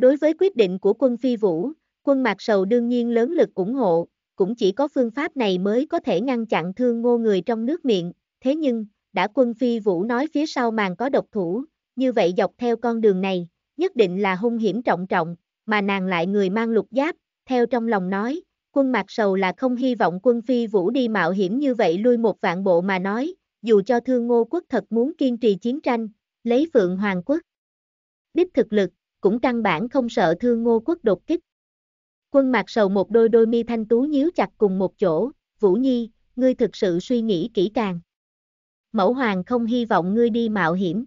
S1: Đối với quyết định của quân phi vũ, quân Mạc Sầu đương nhiên lớn lực ủng hộ, cũng chỉ có phương pháp này mới có thể ngăn chặn thương ngô người trong nước miệng, thế nhưng, đã quân phi vũ nói phía sau màn có độc thủ, như vậy dọc theo con đường này, nhất định là hung hiểm trọng trọng, mà nàng lại người mang lục giáp, theo trong lòng nói, quân Mạc Sầu là không hy vọng quân phi vũ đi mạo hiểm như vậy lui một vạn bộ mà nói, dù cho thương ngô quốc thật muốn kiên trì chiến tranh, lấy phượng hoàng quốc. Đích thực lực, cũng căn bản không sợ thương ngô quốc đột kích. Quân mặt sầu một đôi đôi mi thanh tú nhíu chặt cùng một chỗ, Vũ Nhi, ngươi thực sự suy nghĩ kỹ càng. Mẫu hoàng không hy vọng ngươi đi mạo hiểm.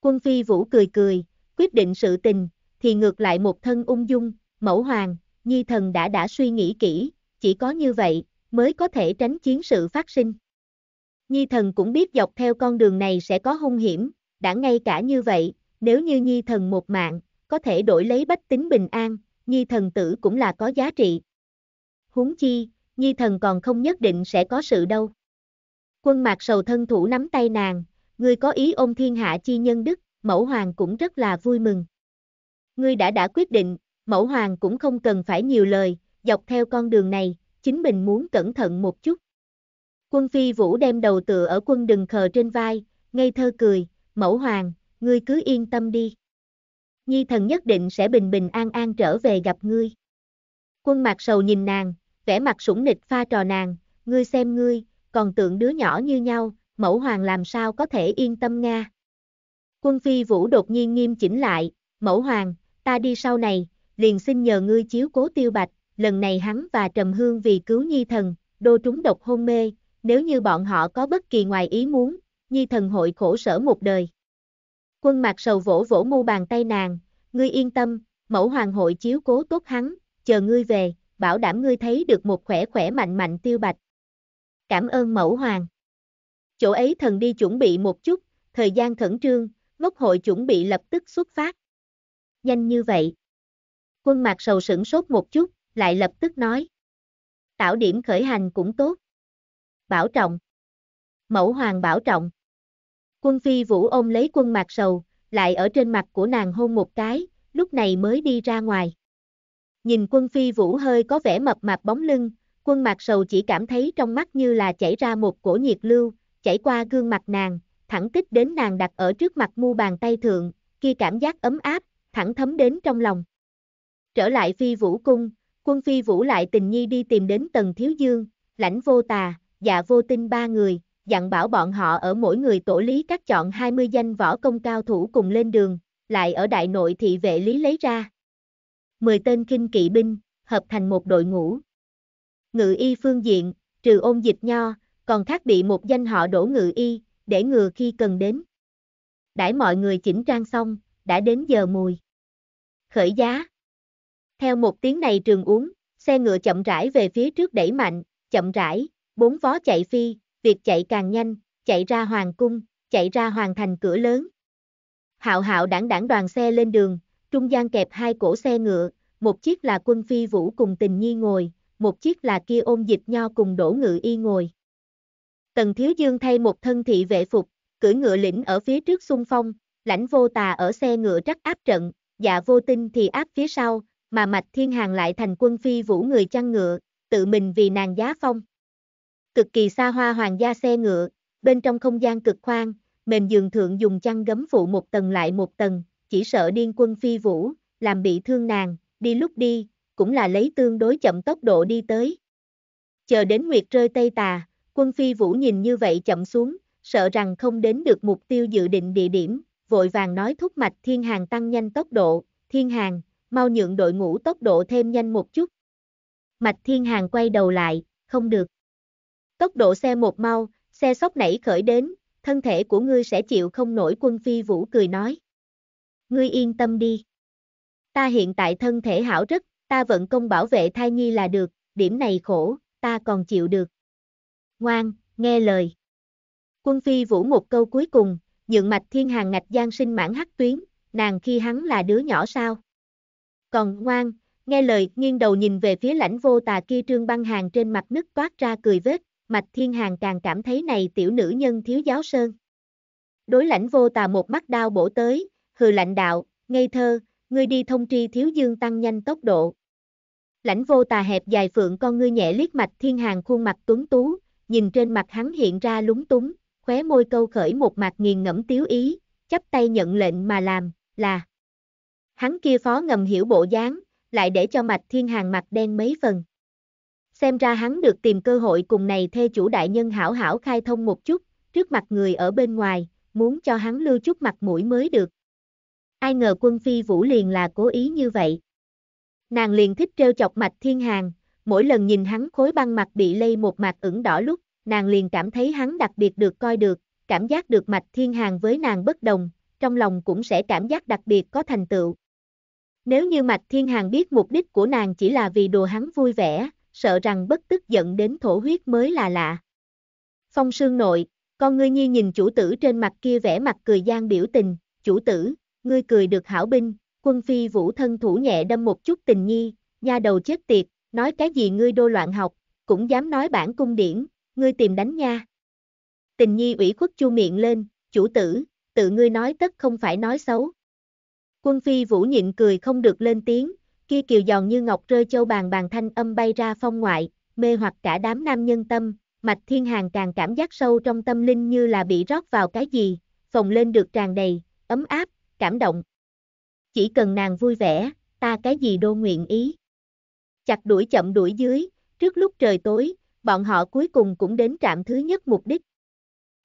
S1: Quân phi Vũ cười cười, quyết định sự tình, thì ngược lại một thân ung dung, mẫu hoàng, nhi thần đã đã suy nghĩ kỹ, chỉ có như vậy, mới có thể tránh chiến sự phát sinh. Nhi thần cũng biết dọc theo con đường này sẽ có hung hiểm, đã ngay cả như vậy, nếu như nhi thần một mạng, có thể đổi lấy bách tính bình an, nhi thần tử cũng là có giá trị. Huống chi, nhi thần còn không nhất định sẽ có sự đâu. Quân mạc sầu thân thủ nắm tay nàng, người có ý ôm thiên hạ chi nhân đức, mẫu hoàng cũng rất là vui mừng. Ngươi đã đã quyết định, mẫu hoàng cũng không cần phải nhiều lời, dọc theo con đường này, chính mình muốn cẩn thận một chút. Quân phi vũ đem đầu tựa ở quân đừng khờ trên vai, ngây thơ cười, mẫu hoàng, ngươi cứ yên tâm đi. Nhi thần nhất định sẽ bình bình an an trở về gặp ngươi. Quân mặt sầu nhìn nàng, vẻ mặt sủng nịch pha trò nàng, ngươi xem ngươi, còn tượng đứa nhỏ như nhau, mẫu hoàng làm sao có thể yên tâm Nga. Quân phi vũ đột nhiên nghiêm chỉnh lại, mẫu hoàng, ta đi sau này, liền xin nhờ ngươi chiếu cố tiêu bạch, lần này hắn và Trầm Hương vì cứu Nhi thần, đô trúng độc hôn mê, nếu như bọn họ có bất kỳ ngoài ý muốn, Nhi thần hội khổ sở một đời. Quân mặt sầu vỗ vỗ mu bàn tay nàng, ngươi yên tâm, mẫu hoàng hội chiếu cố tốt hắn, chờ ngươi về, bảo đảm ngươi thấy được một khỏe khỏe mạnh mạnh tiêu bạch. Cảm ơn mẫu hoàng. Chỗ ấy thần đi chuẩn bị một chút, thời gian khẩn trương, ngốc hội chuẩn bị lập tức xuất phát. Nhanh như vậy. Quân mặt sầu sửng sốt một chút, lại lập tức nói. Tạo điểm khởi hành cũng tốt. Bảo trọng. Mẫu hoàng bảo trọng. Quân phi vũ ôm lấy quân mặt sầu, lại ở trên mặt của nàng hôn một cái, lúc này mới đi ra ngoài. Nhìn quân phi vũ hơi có vẻ mập mạp bóng lưng, quân mặt sầu chỉ cảm thấy trong mắt như là chảy ra một cổ nhiệt lưu, chảy qua gương mặt nàng, thẳng tích đến nàng đặt ở trước mặt mu bàn tay thượng, kia cảm giác ấm áp, thẳng thấm đến trong lòng. Trở lại phi vũ cung, quân phi vũ lại tình nhi đi tìm đến tần thiếu dương, lãnh vô tà, dạ vô tinh ba người, dặn bảo bọn họ ở mỗi người tổ lý các chọn 20 danh võ công cao thủ cùng lên đường, lại ở đại nội thị vệ lý lấy ra. 10 tên kinh kỵ binh, hợp thành một đội ngũ. Ngự y phương diện, trừ ôn dịch nho, còn khác bị một danh họ đổ ngự y, để ngừa khi cần đến. Đãi mọi người chỉnh trang xong, đã đến giờ mùi. Khởi giá. Theo một tiếng này trường uống, xe ngựa chậm rãi về phía trước đẩy mạnh, chậm rãi, bốn vó chạy phi, việc chạy càng nhanh, chạy ra hoàng cung, chạy ra hoàng thành cửa lớn. Hạo hạo đảng đảng đoàn xe lên đường, trung gian kẹp hai cổ xe ngựa, một chiếc là quân phi vũ cùng tình nhi ngồi, một chiếc là kia ôm dịch nho cùng đổ ngự y ngồi. Tần Thiếu Dương thay một thân thị vệ phục, cưỡi ngựa lĩnh ở phía trước xung phong, lãnh vô tà ở xe ngựa trắc áp trận, dạ vô tinh thì áp phía sau, mà mạch thiên hàng lại thành quân phi vũ người chăn ngựa, tự mình vì nàng giá phong cực kỳ xa hoa hoàng gia xe ngựa, bên trong không gian cực khoang, mềm giường thượng dùng chăn gấm phụ một tầng lại một tầng, chỉ sợ điên quân phi vũ, làm bị thương nàng, đi lúc đi, cũng là lấy tương đối chậm tốc độ đi tới. Chờ đến nguyệt rơi tây tà, quân phi vũ nhìn như vậy chậm xuống, sợ rằng không đến được mục tiêu dự định địa điểm, vội vàng nói thúc mạch thiên hàng tăng nhanh tốc độ, thiên hàng, mau nhượng đội ngũ tốc độ thêm nhanh một chút. Mạch thiên hàng quay đầu lại, không được. Tốc độ xe một mau, xe sóc nảy khởi đến, thân thể của ngươi sẽ chịu không nổi quân phi vũ cười nói. Ngươi yên tâm đi. Ta hiện tại thân thể hảo rất, ta vận công bảo vệ thai nhi là được, điểm này khổ, ta còn chịu được. Ngoan, nghe lời. Quân phi vũ một câu cuối cùng, nhượng mạch thiên hàng ngạch gian sinh mãn hắc tuyến, nàng khi hắn là đứa nhỏ sao. Còn ngoan, nghe lời nghiêng đầu nhìn về phía lãnh vô tà kia trương băng hàng trên mặt nứt toát ra cười vết, Mạch Thiên Hàng càng cảm thấy này tiểu nữ nhân thiếu giáo sơn. Đối lãnh vô tà một mắt đao bổ tới, hừ lạnh đạo, ngây thơ, ngươi đi thông tri thiếu dương tăng nhanh tốc độ. Lãnh vô tà hẹp dài phượng con ngươi nhẹ liếc Mạch Thiên Hàng khuôn mặt tuấn tú, nhìn trên mặt hắn hiện ra lúng túng, khóe môi câu khởi một mặt nghiền ngẫm tiếu ý, chắp tay nhận lệnh mà làm, là. Hắn kia phó ngầm hiểu bộ dáng, lại để cho Mạch Thiên Hàng mặt đen mấy phần xem ra hắn được tìm cơ hội cùng này thê chủ đại nhân hảo hảo khai thông một chút, trước mặt người ở bên ngoài, muốn cho hắn lưu chút mặt mũi mới được. Ai ngờ quân phi vũ liền là cố ý như vậy. Nàng liền thích treo chọc mạch thiên hàng, mỗi lần nhìn hắn khối băng mặt bị lây một mặt ửng đỏ lúc, nàng liền cảm thấy hắn đặc biệt được coi được, cảm giác được mạch thiên hàng với nàng bất đồng, trong lòng cũng sẽ cảm giác đặc biệt có thành tựu. Nếu như mạch thiên hàng biết mục đích của nàng chỉ là vì đồ hắn vui vẻ, sợ rằng bất tức giận đến thổ huyết mới là lạ. Phong sương nội, con ngươi nhi nhìn chủ tử trên mặt kia vẻ mặt cười gian biểu tình, chủ tử, ngươi cười được hảo binh, quân phi vũ thân thủ nhẹ đâm một chút tình nhi, nha đầu chết tiệt, nói cái gì ngươi đô loạn học, cũng dám nói bản cung điển, ngươi tìm đánh nha. Tình nhi ủy khuất chu miệng lên, chủ tử, tự ngươi nói tất không phải nói xấu. Quân phi vũ nhịn cười không được lên tiếng, kia kiều giòn như ngọc rơi châu bàn bàn thanh âm bay ra phong ngoại, mê hoặc cả đám nam nhân tâm, mạch thiên hàng càng cảm giác sâu trong tâm linh như là bị rót vào cái gì, phồng lên được tràn đầy, ấm áp, cảm động. Chỉ cần nàng vui vẻ, ta cái gì đô nguyện ý. Chặt đuổi chậm đuổi dưới, trước lúc trời tối, bọn họ cuối cùng cũng đến trạm thứ nhất mục đích.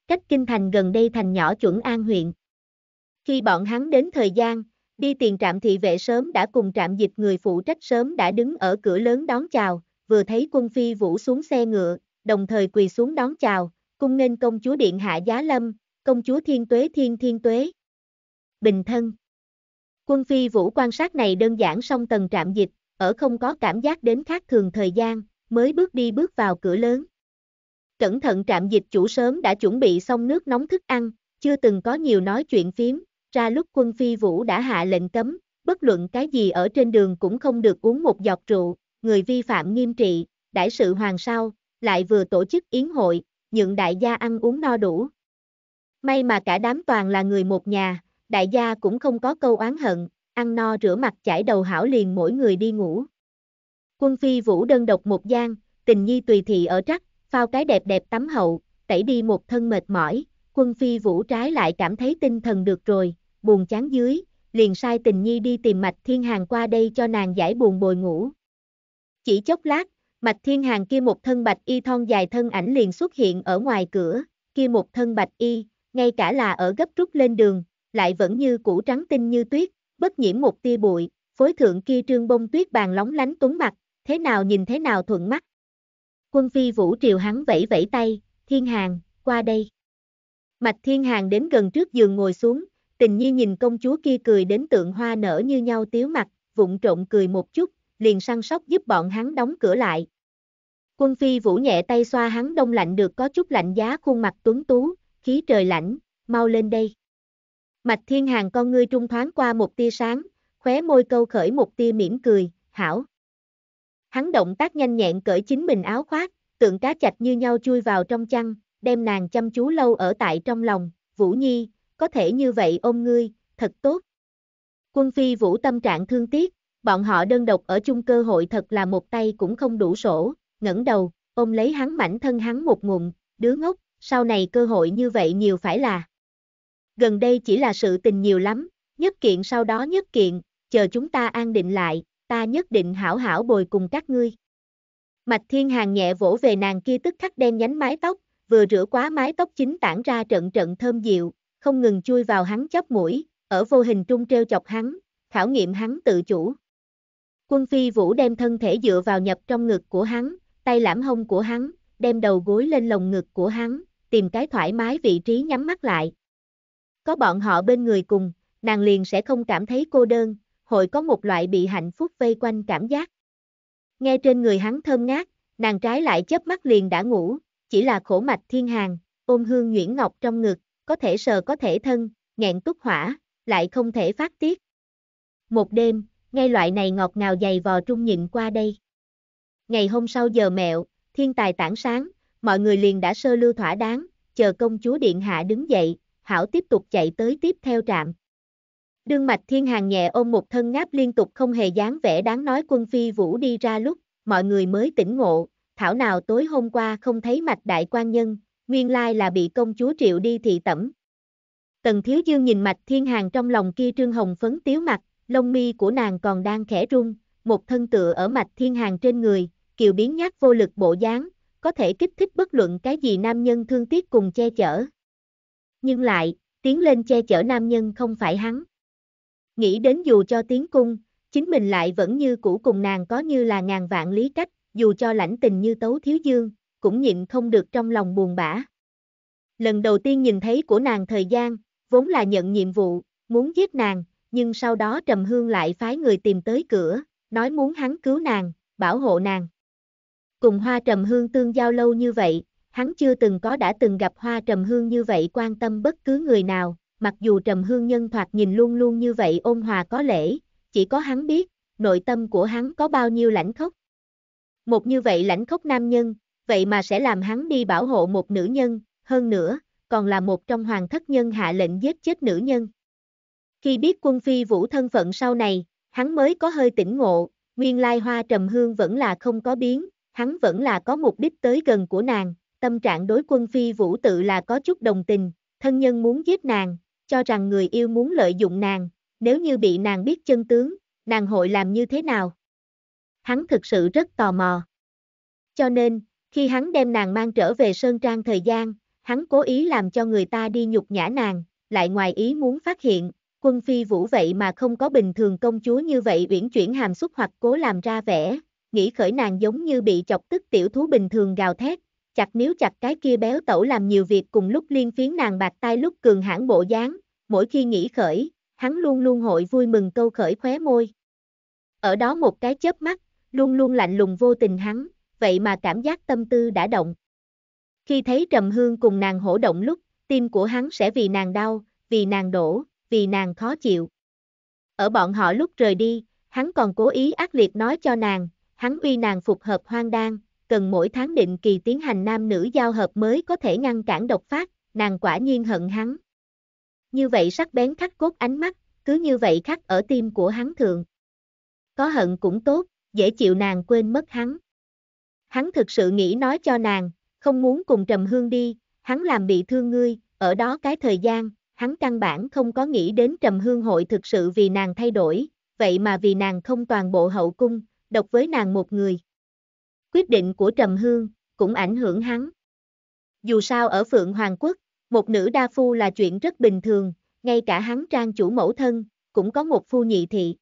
S1: Cách kinh thành gần đây thành nhỏ chuẩn an huyện. Khi bọn hắn đến thời gian, Đi tiền trạm thị vệ sớm đã cùng trạm dịch người phụ trách sớm đã đứng ở cửa lớn đón chào, vừa thấy quân phi vũ xuống xe ngựa, đồng thời quỳ xuống đón chào, cung nghênh công chúa điện hạ giá lâm, công chúa thiên tuế thiên thiên tuế. Bình thân Quân phi vũ quan sát này đơn giản song tầng trạm dịch, ở không có cảm giác đến khác thường thời gian, mới bước đi bước vào cửa lớn. Cẩn thận trạm dịch chủ sớm đã chuẩn bị xong nước nóng thức ăn, chưa từng có nhiều nói chuyện phím, ra lúc quân phi vũ đã hạ lệnh cấm, bất luận cái gì ở trên đường cũng không được uống một giọt rượu, người vi phạm nghiêm trị, đại sự hoàng sao, lại vừa tổ chức yến hội, nhượng đại gia ăn uống no đủ. May mà cả đám toàn là người một nhà, đại gia cũng không có câu oán hận, ăn no rửa mặt chải đầu hảo liền mỗi người đi ngủ. Quân phi vũ đơn độc một gian, tình nhi tùy thị ở trắc, phao cái đẹp đẹp tắm hậu, tẩy đi một thân mệt mỏi, quân phi vũ trái lại cảm thấy tinh thần được rồi, buồn chán dưới, liền sai tình nhi đi tìm mạch thiên hàng qua đây cho nàng giải buồn bồi ngủ. Chỉ chốc lát, mạch thiên hàng kia một thân bạch y thon dài thân ảnh liền xuất hiện ở ngoài cửa, kia một thân bạch y, ngay cả là ở gấp rút lên đường, lại vẫn như củ trắng tinh như tuyết, bất nhiễm một tia bụi, phối thượng kia trương bông tuyết bàn lóng lánh tuấn mặt, thế nào nhìn thế nào thuận mắt. Quân phi vũ triều hắn vẫy vẫy tay, thiên hàng, qua đây. Mạch thiên hàng đến gần trước giường ngồi xuống, Tình nhi nhìn công chúa kia cười đến tượng hoa nở như nhau tiếu mặt, vụng trộn cười một chút, liền săn sóc giúp bọn hắn đóng cửa lại. Quân phi vũ nhẹ tay xoa hắn đông lạnh được có chút lạnh giá khuôn mặt tuấn tú, khí trời lạnh, mau lên đây. Mạch thiên hàng con ngươi trung thoáng qua một tia sáng, khóe môi câu khởi một tia mỉm cười, hảo. Hắn động tác nhanh nhẹn cởi chính mình áo khoác, tượng cá chạch như nhau chui vào trong chăn, đem nàng chăm chú lâu ở tại trong lòng, Vũ Nhi, có thể như vậy ôm ngươi, thật tốt. Quân phi vũ tâm trạng thương tiếc, bọn họ đơn độc ở chung cơ hội thật là một tay cũng không đủ sổ, ngẩng đầu, ôm lấy hắn mảnh thân hắn một ngụm, đứa ngốc, sau này cơ hội như vậy nhiều phải là. Gần đây chỉ là sự tình nhiều lắm, nhất kiện sau đó nhất kiện, chờ chúng ta an định lại, ta nhất định hảo hảo bồi cùng các ngươi. Mạch Thiên Hàng nhẹ vỗ về nàng kia tức khắc đen nhánh mái tóc, vừa rửa quá mái tóc chính tản ra trận trận thơm dịu, không ngừng chui vào hắn chóp mũi, ở vô hình trung treo chọc hắn, khảo nghiệm hắn tự chủ. Quân phi vũ đem thân thể dựa vào nhập trong ngực của hắn, tay lãm hông của hắn, đem đầu gối lên lồng ngực của hắn, tìm cái thoải mái vị trí nhắm mắt lại. Có bọn họ bên người cùng, nàng liền sẽ không cảm thấy cô đơn, hội có một loại bị hạnh phúc vây quanh cảm giác. Nghe trên người hắn thơm ngát, nàng trái lại chớp mắt liền đã ngủ, chỉ là khổ mạch thiên hàng, ôm hương Nguyễn Ngọc trong ngực, có thể sờ có thể thân, nghẹn túc hỏa, lại không thể phát tiết. Một đêm, ngay loại này ngọt ngào dày vò trung nhịn qua đây. Ngày hôm sau giờ mẹo, thiên tài tảng sáng, mọi người liền đã sơ lưu thỏa đáng, chờ công chúa điện hạ đứng dậy, hảo tiếp tục chạy tới tiếp theo trạm. Đương mạch thiên hàng nhẹ ôm một thân ngáp liên tục không hề dáng vẻ đáng nói quân phi vũ đi ra lúc, mọi người mới tỉnh ngộ, thảo nào tối hôm qua không thấy mạch đại quan nhân, nguyên lai là bị công chúa triệu đi thị tẩm. Tần Thiếu Dương nhìn mạch thiên hàng trong lòng kia trương hồng phấn tiếu mặt, lông mi của nàng còn đang khẽ rung, một thân tựa ở mạch thiên hàng trên người, kiều biến nhát vô lực bộ dáng, có thể kích thích bất luận cái gì nam nhân thương tiếc cùng che chở. Nhưng lại, tiến lên che chở nam nhân không phải hắn. Nghĩ đến dù cho tiến cung, chính mình lại vẫn như cũ cùng nàng có như là ngàn vạn lý cách, dù cho lãnh tình như tấu thiếu dương, cũng nhịn không được trong lòng buồn bã. Lần đầu tiên nhìn thấy của nàng thời gian, vốn là nhận nhiệm vụ, muốn giết nàng, nhưng sau đó Trầm Hương lại phái người tìm tới cửa, nói muốn hắn cứu nàng, bảo hộ nàng. Cùng Hoa Trầm Hương tương giao lâu như vậy, hắn chưa từng có đã từng gặp Hoa Trầm Hương như vậy quan tâm bất cứ người nào, mặc dù Trầm Hương nhân thoạt nhìn luôn luôn như vậy ôn hòa có lễ, chỉ có hắn biết, nội tâm của hắn có bao nhiêu lãnh khốc. Một như vậy lãnh khốc nam nhân, vậy mà sẽ làm hắn đi bảo hộ một nữ nhân, hơn nữa, còn là một trong hoàng thất nhân hạ lệnh giết chết nữ nhân. Khi biết quân phi vũ thân phận sau này, hắn mới có hơi tỉnh ngộ, nguyên lai hoa trầm hương vẫn là không có biến, hắn vẫn là có mục đích tới gần của nàng, tâm trạng đối quân phi vũ tự là có chút đồng tình, thân nhân muốn giết nàng, cho rằng người yêu muốn lợi dụng nàng, nếu như bị nàng biết chân tướng, nàng hội làm như thế nào? Hắn thực sự rất tò mò. Cho nên, khi hắn đem nàng mang trở về Sơn Trang thời gian, hắn cố ý làm cho người ta đi nhục nhã nàng, lại ngoài ý muốn phát hiện, quân phi vũ vậy mà không có bình thường công chúa như vậy uyển chuyển hàm xúc hoặc cố làm ra vẻ, nghĩ khởi nàng giống như bị chọc tức tiểu thú bình thường gào thét, chặt níu chặt cái kia béo tẩu làm nhiều việc cùng lúc liên phiến nàng bạc tay lúc cường hãn bộ dáng, mỗi khi nghĩ khởi, hắn luôn luôn hội vui mừng câu khởi khóe môi. Ở đó một cái chớp mắt, luôn luôn lạnh lùng vô tình hắn, vậy mà cảm giác tâm tư đã động. Khi thấy Trầm Hương cùng nàng hổ động lúc, tim của hắn sẽ vì nàng đau, vì nàng đổ, vì nàng khó chịu. Ở bọn họ lúc rời đi, hắn còn cố ý ác liệt nói cho nàng, hắn uy nàng phục hợp hoang đan, cần mỗi tháng định kỳ tiến hành nam nữ giao hợp mới có thể ngăn cản độc phát, nàng quả nhiên hận hắn. Như vậy sắc bén khắc cốt ánh mắt, cứ như vậy khắc ở tim của hắn thường. Có hận cũng tốt, dễ chịu nàng quên mất hắn hắn thực sự nghĩ nói cho nàng, không muốn cùng Trầm Hương đi, hắn làm bị thương ngươi, ở đó cái thời gian, hắn căn bản không có nghĩ đến Trầm Hương hội thực sự vì nàng thay đổi, vậy mà vì nàng không toàn bộ hậu cung, độc với nàng một người. Quyết định của Trầm Hương, cũng ảnh hưởng hắn. Dù sao ở Phượng Hoàng Quốc, một nữ đa phu là chuyện rất bình thường, ngay cả hắn trang chủ mẫu thân, cũng có một phu nhị thị.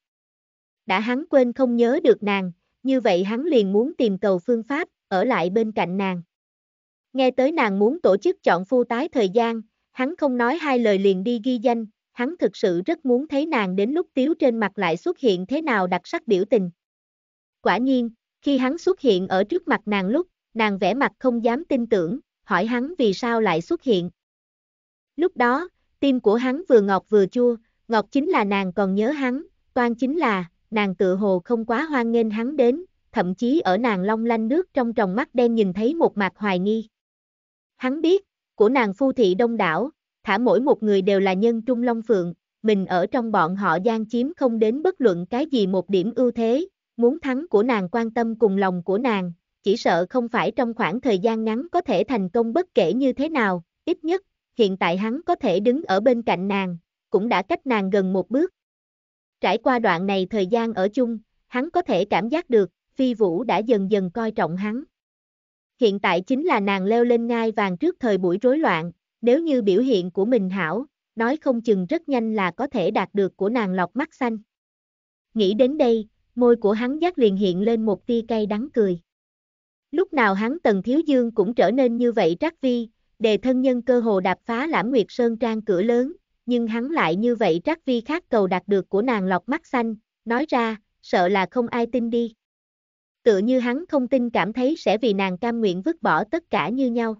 S1: Đã hắn quên không nhớ được nàng, như vậy hắn liền muốn tìm cầu phương pháp, ở lại bên cạnh nàng. Nghe tới nàng muốn tổ chức chọn phu tái thời gian, hắn không nói hai lời liền đi ghi danh, hắn thực sự rất muốn thấy nàng đến lúc tiếu trên mặt lại xuất hiện thế nào đặc sắc biểu tình. Quả nhiên, khi hắn xuất hiện ở trước mặt nàng lúc, nàng vẻ mặt không dám tin tưởng, hỏi hắn vì sao lại xuất hiện. Lúc đó, tim của hắn vừa ngọt vừa chua, ngọt chính là nàng còn nhớ hắn, toan chính là, nàng tự hồ không quá hoan nghênh hắn đến, thậm chí ở nàng long lanh nước trong tròng mắt đen nhìn thấy một mặt hoài nghi. Hắn biết, của nàng phu thị đông đảo, thả mỗi một người đều là nhân trung long phượng, mình ở trong bọn họ gian chiếm không đến bất luận cái gì một điểm ưu thế, muốn thắng của nàng quan tâm cùng lòng của nàng, chỉ sợ không phải trong khoảng thời gian ngắn có thể thành công bất kể như thế nào, ít nhất, hiện tại hắn có thể đứng ở bên cạnh nàng, cũng đã cách nàng gần một bước, Trải qua đoạn này thời gian ở chung, hắn có thể cảm giác được, phi vũ đã dần dần coi trọng hắn. Hiện tại chính là nàng leo lên ngai vàng trước thời buổi rối loạn, nếu như biểu hiện của mình hảo, nói không chừng rất nhanh là có thể đạt được của nàng lọc mắt xanh. Nghĩ đến đây, môi của hắn giác liền hiện lên một tia cay đắng cười. Lúc nào hắn Tần Thiếu Dương cũng trở nên như vậy trắc vi, đề thân nhân cơ hồ đạp phá lãm nguyệt sơn trang cửa lớn, nhưng hắn lại như vậy trắc vi khát cầu đạt được của nàng lọc mắt xanh, nói ra, sợ là không ai tin đi. Tựa như hắn không tin cảm thấy sẽ vì nàng cam nguyện vứt bỏ tất cả như nhau.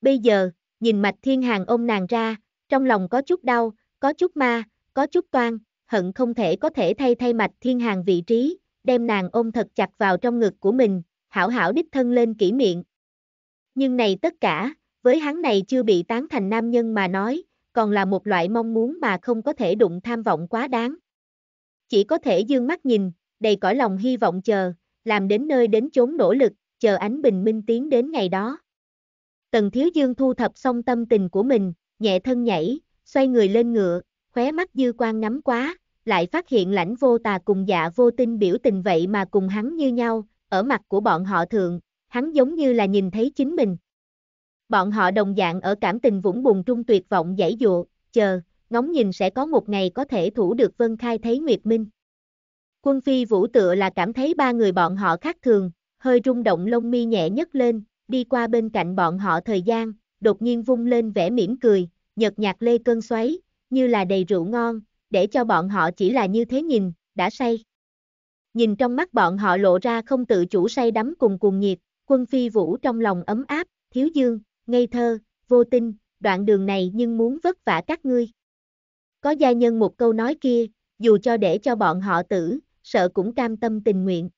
S1: Bây giờ, nhìn mạch thiên hàng ôm nàng ra, trong lòng có chút đau, có chút ma, có chút toan, hận không thể có thể thay thay mạch thiên hàng vị trí, đem nàng ôm thật chặt vào trong ngực của mình, hảo hảo đích thân lên kỹ miệng. Nhưng này tất cả, với hắn này chưa bị tán thành nam nhân mà nói, còn là một loại mong muốn mà không có thể đụng tham vọng quá đáng. Chỉ có thể dương mắt nhìn, đầy cõi lòng hy vọng chờ, làm đến nơi đến chốn nỗ lực, chờ ánh bình minh tiến đến ngày đó. Tần Thiếu Dương thu thập xong tâm tình của mình, nhẹ thân nhảy, xoay người lên ngựa, khóe mắt dư quan ngắm quá, lại phát hiện lãnh vô tà cùng dạ vô tin biểu tình vậy mà cùng hắn như nhau, ở mặt của bọn họ thượng, hắn giống như là nhìn thấy chính mình. Bọn họ đồng dạng ở cảm tình vũng bùng trung tuyệt vọng giải dụa, chờ, ngóng nhìn sẽ có một ngày có thể thủ được Vân Khai thấy Nguyệt Minh. Quân phi vũ tựa là cảm thấy ba người bọn họ khác thường, hơi rung động lông mi nhẹ nhất lên, đi qua bên cạnh bọn họ thời gian, đột nhiên vung lên vẻ mỉm cười, nhợt nhạt lê cơn xoáy, như là đầy rượu ngon, để cho bọn họ chỉ là như thế nhìn, đã say. Nhìn trong mắt bọn họ lộ ra không tự chủ say đắm cùng cùng nhiệt, quân phi vũ trong lòng ấm áp, thiếu dương, ngây thơ, vô tin, đoạn đường này nhưng muốn vất vả các ngươi. Có gia nhân một câu nói kia, dù cho để cho bọn họ tử, sợ cũng cam tâm tình nguyện.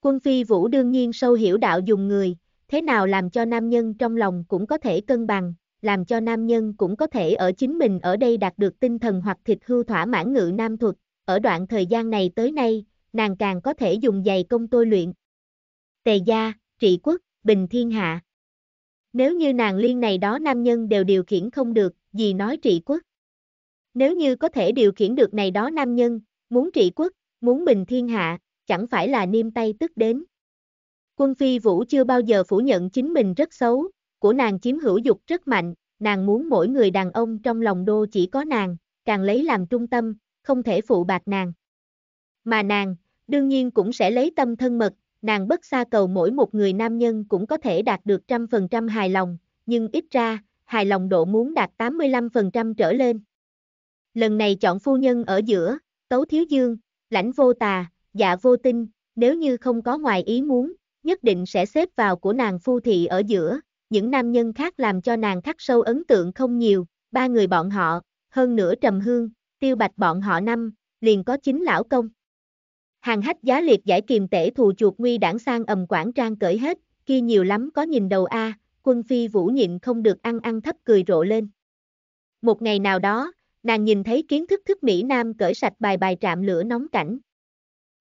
S1: Quân phi vũ đương nhiên sâu hiểu đạo dùng người, thế nào làm cho nam nhân trong lòng cũng có thể cân bằng, làm cho nam nhân cũng có thể ở chính mình ở đây đạt được tinh thần hoặc thịt hưu thỏa mãn ngự nam thuật, ở đoạn thời gian này tới nay, nàng càng có thể dùng giày công tôi luyện. Tề gia, trị quốc, bình thiên hạ. Nếu như nàng liên này đó nam nhân đều điều khiển không được, gì nói trị quốc. Nếu như có thể điều khiển được này đó nam nhân, muốn trị quốc, muốn bình thiên hạ, chẳng phải là niêm tay tức đến. Quân Phi Vũ chưa bao giờ phủ nhận chính mình rất xấu, của nàng chiếm hữu dục rất mạnh, nàng muốn mỗi người đàn ông trong lòng đô chỉ có nàng, càng lấy làm trung tâm, không thể phụ bạc nàng. Mà nàng, đương nhiên cũng sẽ lấy tâm thân mật, nàng bất xa cầu mỗi một người nam nhân cũng có thể đạt được trăm phần trăm hài lòng, nhưng ít ra, hài lòng độ muốn đạt 85% trở lên. Lần này chọn phu nhân ở giữa, tấu thiếu dương, lãnh vô tà, dạ vô tinh, nếu như không có ngoài ý muốn, nhất định sẽ xếp vào của nàng phu thị ở giữa, những nam nhân khác làm cho nàng khắc sâu ấn tượng không nhiều, ba người bọn họ, hơn nữa trầm hương, tiêu bạch bọn họ năm, liền có chính lão công. Hàng hách giá liệt giải kiềm tể thù chuột nguy đảng sang ầm quảng trang cởi hết, kia nhiều lắm có nhìn đầu a, quân phi vũ nhịn không được ăn ăn thấp cười rộ lên. Một ngày nào đó, nàng nhìn thấy kiến thức thức Mỹ Nam cởi sạch bài bài trạm lửa nóng cảnh.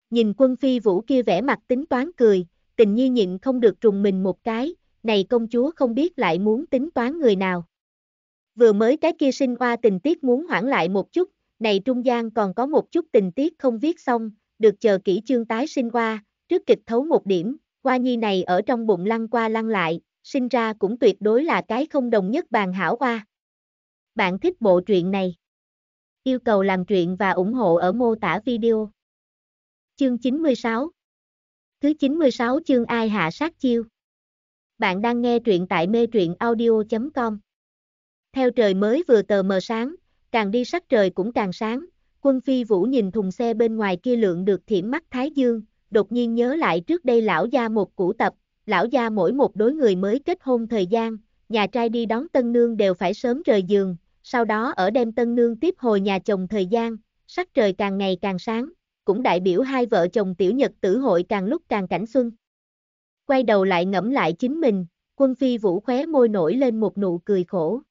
S1: Nhìn quân phi vũ kia vẻ mặt tính toán cười, tình nhi nhịn không được trùng mình một cái, này công chúa không biết lại muốn tính toán người nào. Vừa mới cái kia sinh hoa tình tiết muốn hoãn lại một chút, này trung gian còn có một chút tình tiết không viết xong, được chờ kỹ chương tái sinh qua, trước kịch thấu một điểm, qua nhi này ở trong bụng lăn qua lăn lại, sinh ra cũng tuyệt đối là cái không đồng nhất bàn hảo qua. Bạn thích bộ truyện này? Yêu cầu làm truyện và ủng hộ ở mô tả video. Chương 96 Thứ 96 chương Ai Hạ Sát Chiêu Bạn đang nghe truyện tại mê truyện audio.com Theo trời mới vừa tờ mờ sáng, càng đi sắc trời cũng càng sáng, Quân Phi Vũ nhìn thùng xe bên ngoài kia lượng được thiểm mắt Thái Dương, đột nhiên nhớ lại trước đây lão gia một cũ tập, lão gia mỗi một đối người mới kết hôn thời gian, nhà trai đi đón tân nương đều phải sớm rời giường, sau đó ở đem tân nương tiếp hồi nhà chồng thời gian, sắc trời càng ngày càng sáng, cũng đại biểu hai vợ chồng tiểu nhật tử hội càng lúc càng cảnh xuân. Quay đầu lại ngẫm lại chính mình, quân phi vũ khóe môi nổi lên một nụ cười khổ.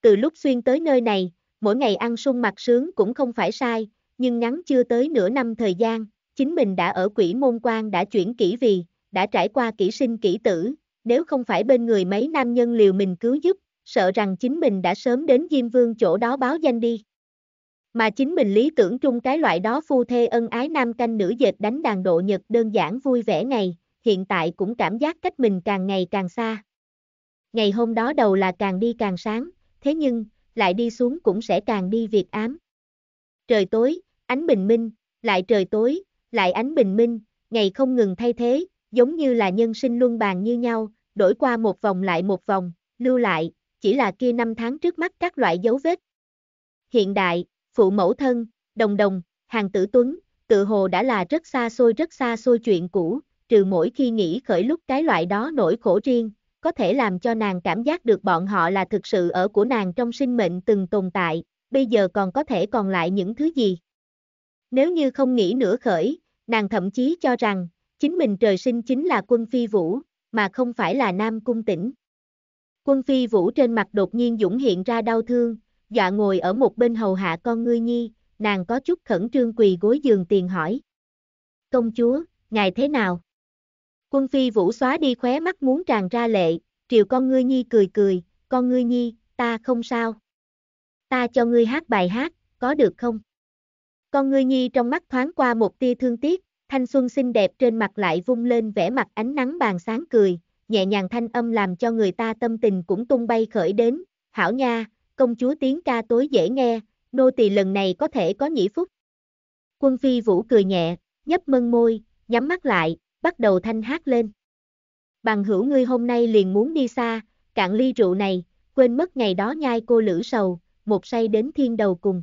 S1: Từ lúc xuyên tới nơi này, mỗi ngày ăn sung mặt sướng cũng không phải sai, nhưng ngắn chưa tới nửa năm thời gian, chính mình đã ở quỷ môn quan đã chuyển kỹ vì, đã trải qua kỹ sinh kỹ tử, nếu không phải bên người mấy nam nhân liều mình cứu giúp, sợ rằng chính mình đã sớm đến Diêm Vương chỗ đó báo danh đi. Mà chính mình lý tưởng chung cái loại đó phu thê ân ái nam canh nữ dệt đánh đàn độ nhật đơn giản vui vẻ này, hiện tại cũng cảm giác cách mình càng ngày càng xa. Ngày hôm đó đầu là càng đi càng sáng, thế nhưng, lại đi xuống cũng sẽ càng đi việt ám. Trời tối, ánh bình minh, lại trời tối, lại ánh bình minh, ngày không ngừng thay thế, giống như là nhân sinh luân bàn như nhau, đổi qua một vòng lại một vòng, lưu lại, chỉ là kia năm tháng trước mắt các loại dấu vết. Hiện đại, phụ mẫu thân, đồng đồng, hàng tử tuấn, tự hồ đã là rất xa xôi rất xa xôi chuyện cũ, trừ mỗi khi nghĩ khởi lúc cái loại đó nỗi khổ riêng, có thể làm cho nàng cảm giác được bọn họ là thực sự ở của nàng trong sinh mệnh từng tồn tại, bây giờ còn có thể còn lại những thứ gì. Nếu như không nghĩ nữa khởi, nàng thậm chí cho rằng, chính mình trời sinh chính là quân phi vũ, mà không phải là nam cung tỉnh. Quân phi vũ trên mặt đột nhiên dũng hiện ra đau thương, dọa ngồi ở một bên hầu hạ con ngươi nhi, nàng có chút khẩn trương quỳ gối giường tiền hỏi. Công chúa, ngài thế nào? Quân phi vũ xóa đi khóe mắt muốn tràn ra lệ, triệu con ngươi nhi cười cười, con ngươi nhi, ta không sao. Ta cho ngươi hát bài hát, có được không? Con ngươi nhi trong mắt thoáng qua một tia thương tiếc, thanh xuân xinh đẹp trên mặt lại vung lên vẻ mặt ánh nắng bàn sáng cười, nhẹ nhàng thanh âm làm cho người ta tâm tình cũng tung bay khởi đến, hảo nha, công chúa tiếng ca tối dễ nghe, nô tỳ lần này có thể có nhĩ phúc. Quân phi vũ cười nhẹ, nhấp mân môi, nhắm mắt lại, bắt đầu thanh hát lên. Bằng hữu ngươi hôm nay liền muốn đi xa, cạn ly rượu này, quên mất ngày đó nhai cô lữ sầu, một say đến thiên đầu cùng.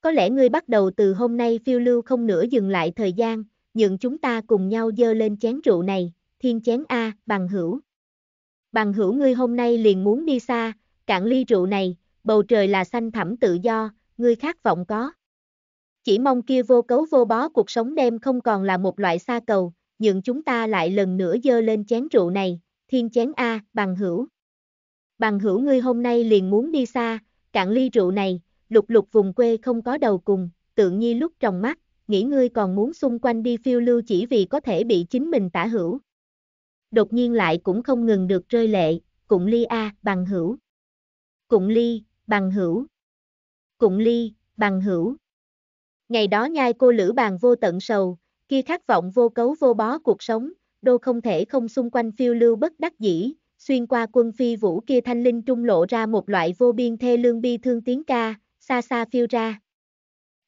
S1: Có lẽ ngươi bắt đầu từ hôm nay phiêu lưu không nữa dừng lại thời gian, nhượng chúng ta cùng nhau dơ lên chén rượu này, thiên chén A, bằng hữu. Bằng hữu ngươi hôm nay liền muốn đi xa, cạn ly rượu này, bầu trời là xanh thẳm tự do, ngươi khát vọng có. Chỉ mong kia vô cấu vô bó cuộc sống đêm không còn là một loại xa cầu, nhưng chúng ta lại lần nữa dơ lên chén rượu này, thiên chén A, bằng hữu. Bằng hữu ngươi hôm nay liền muốn đi xa, cạn ly rượu này, lục lục vùng quê không có đầu cùng, tượng nhi lúc trong mắt, nghĩ ngươi còn muốn xung quanh đi phiêu lưu chỉ vì có thể bị chính mình tả hữu. Đột nhiên lại cũng không ngừng được rơi lệ, cụng ly A, bằng hữu. Cụng ly, bằng hữu. Cụng ly, bằng hữu. Ngày đó nhai cô lữ bàn vô tận sầu, khi khát vọng vô cấu vô bó cuộc sống, đô không thể không xung quanh phiêu lưu bất đắc dĩ, xuyên qua quân phi vũ kia thanh linh trung lộ ra một loại vô biên thê lương bi thương tiếng ca, xa xa phiêu ra.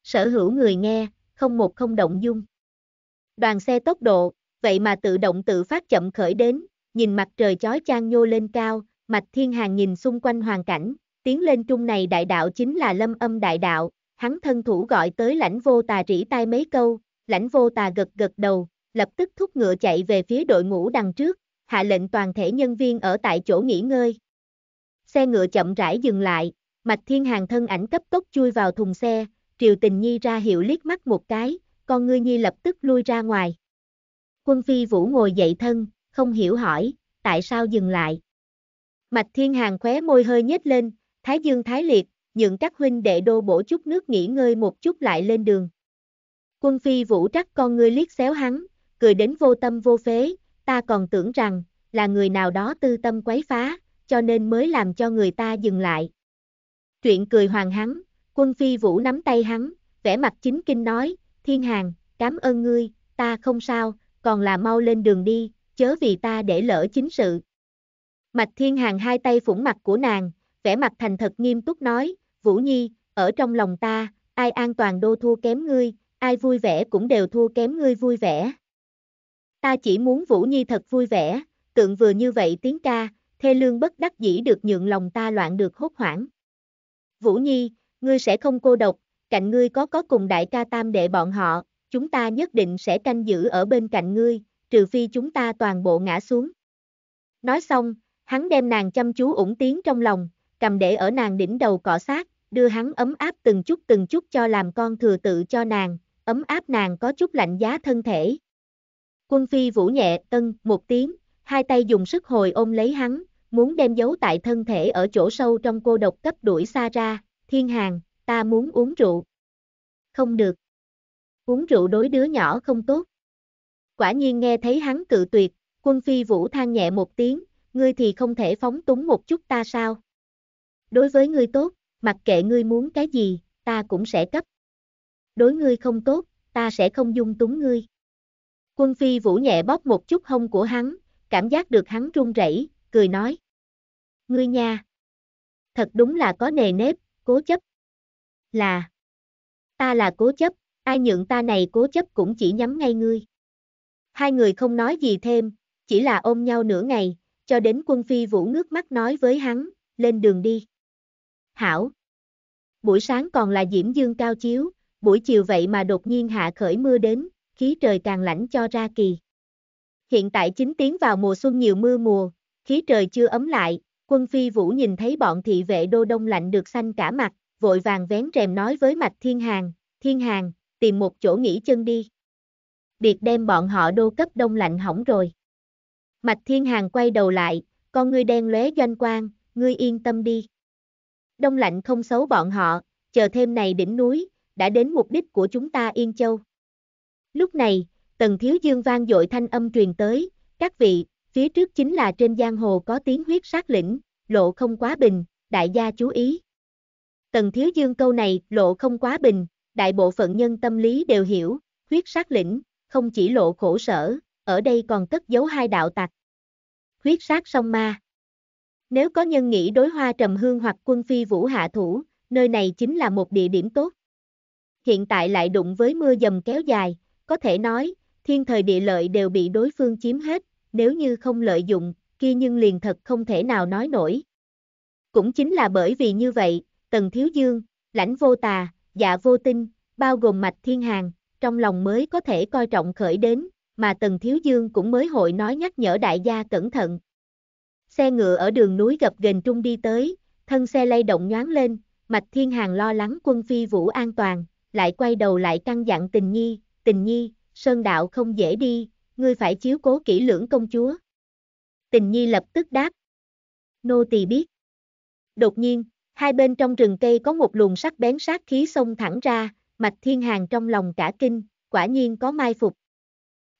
S1: Sở hữu người nghe, không một không động dung. Đoàn xe tốc độ, vậy mà tự động tự phát chậm khởi đến, nhìn mặt trời chói chang nhô lên cao, mạch thiên hàng nhìn xung quanh hoàn cảnh, tiến lên trung này đại đạo chính là lâm âm đại đạo, hắn thân thủ gọi tới lãnh vô tà rỉ tai mấy câu, lãnh vô tà gật gật đầu, lập tức thúc ngựa chạy về phía đội ngũ đằng trước, hạ lệnh toàn thể nhân viên ở tại chỗ nghỉ ngơi. Xe ngựa chậm rãi dừng lại, Mạch Thiên Hàng thân ảnh cấp tốc chui vào thùng xe, Triều Tình Nhi ra hiệu liếc mắt một cái, con ngươi Nhi lập tức lui ra ngoài. Quân Phi Vũ ngồi dậy thân, không hiểu hỏi, tại sao dừng lại. Mạch Thiên Hàng khóe môi hơi nhếch lên, Thái Dương Thái Liệt, nhượng các huynh đệ đô bổ chút nước nghỉ ngơi một chút lại lên đường. Quân phi vũ trắc con ngươi liếc xéo hắn, cười đến vô tâm vô phế, ta còn tưởng rằng, là người nào đó tư tâm quấy phá, cho nên mới làm cho người ta dừng lại. Chuyện cười hoàng hắn, quân phi vũ nắm tay hắn, vẻ mặt chính kinh nói, thiên hàng, cảm ơn ngươi, ta không sao, còn là mau lên đường đi, chớ vì ta để lỡ chính sự. Mạch thiên hàng hai tay phủng mặt của nàng, vẻ mặt thành thật nghiêm túc nói, Vũ Nhi, ở trong lòng ta, ai an toàn đô thua kém ngươi, ai vui vẻ cũng đều thua kém ngươi vui vẻ. Ta chỉ muốn Vũ Nhi thật vui vẻ, tượng vừa như vậy tiếng ca, thê lương bất đắc dĩ được nhượng lòng ta loạn được hốt hoảng. Vũ Nhi, ngươi sẽ không cô độc, cạnh ngươi có có cùng đại ca tam đệ bọn họ, chúng ta nhất định sẽ canh giữ ở bên cạnh ngươi, trừ phi chúng ta toàn bộ ngã xuống. Nói xong, hắn đem nàng chăm chú ủng tiếng trong lòng, cầm để ở nàng đỉnh đầu cọ sát, đưa hắn ấm áp từng chút từng chút cho làm con thừa tự cho nàng, ấm áp nàng có chút lạnh giá thân thể. Quân phi vũ nhẹ tân một tiếng, hai tay dùng sức hồi ôm lấy hắn, muốn đem giấu tại thân thể ở chỗ sâu trong cô độc cấp đuổi xa ra, thiên hàng, ta muốn uống rượu. Không được. Uống rượu đối đứa nhỏ không tốt. Quả nhiên nghe thấy hắn cự tuyệt, quân phi vũ than nhẹ một tiếng, ngươi thì không thể phóng túng một chút ta sao? Đối với ngươi tốt, mặc kệ ngươi muốn cái gì, ta cũng sẽ cấp đối ngươi không tốt, ta sẽ không dung túng ngươi. Quân phi vũ nhẹ bóp một chút hông của hắn, cảm giác được hắn run rẩy, cười nói. Ngươi nha! Thật đúng là có nề nếp, cố chấp. Là! Ta là cố chấp, ai nhượng ta này cố chấp cũng chỉ nhắm ngay ngươi. Hai người không nói gì thêm, chỉ là ôm nhau nửa ngày, cho đến quân phi vũ nước mắt nói với hắn, lên đường đi. Hảo! Buổi sáng còn là diễm dương cao chiếu, buổi chiều vậy mà đột nhiên hạ khởi mưa đến, khí trời càng lạnh cho ra kỳ. Hiện tại chính tiến vào mùa xuân nhiều mưa mùa, khí trời chưa ấm lại, quân phi vũ nhìn thấy bọn thị vệ đô đông lạnh được xanh cả mặt, vội vàng vén rèm nói với mạch thiên hàng, thiên hàng, tìm một chỗ nghỉ chân đi. Biệt đem bọn họ đô cấp đông lạnh hỏng rồi. Mạch thiên hàng quay đầu lại, con ngươi đen lóe doanh quang, ngươi yên tâm đi. Đông lạnh không xấu bọn họ, chờ thêm này đỉnh núi, đã đến mục đích của chúng ta Yên Châu. Lúc này, Tần Thiếu Dương vang dội thanh âm truyền tới, các vị, phía trước chính là trên giang hồ có tiếng huyết sát lĩnh, lộ không quá bình, đại gia chú ý. Tần Thiếu Dương câu này, lộ không quá bình, đại bộ phận nhân tâm lý đều hiểu, huyết sát lĩnh, không chỉ lộ khổ sở, ở đây còn cất giấu hai đạo tặc. Huyết sát song ma. Nếu có nhân nghĩ đối hoa trầm hương hoặc quân phi vũ hạ thủ, nơi này chính là một địa điểm tốt hiện tại lại đụng với mưa dầm kéo dài, có thể nói, thiên thời địa lợi đều bị đối phương chiếm hết, nếu như không lợi dụng, kia nhưng liền thật không thể nào nói nổi. Cũng chính là bởi vì như vậy, Tần Thiếu Dương, Lãnh Vô Tà, Dạ Vô Tinh, bao gồm Mạch Thiên Hàng, trong lòng mới có thể coi trọng khởi đến, mà Tần Thiếu Dương cũng mới hội nói nhắc nhở đại gia cẩn thận. Xe ngựa ở đường núi gập ghềnh trung đi tới, thân xe lay động nhoáng lên, Mạch Thiên Hàng lo lắng quân phi vũ an toàn, lại quay đầu lại căn dặn tình nhi, tình nhi, sơn đạo không dễ đi, ngươi phải chiếu cố kỹ lưỡng công chúa. Tình nhi lập tức đáp. Nô tỳ biết. Đột nhiên, hai bên trong rừng cây có một luồng sắc bén sát khí xông thẳng ra, mạch thiên hàng trong lòng cả kinh, quả nhiên có mai phục.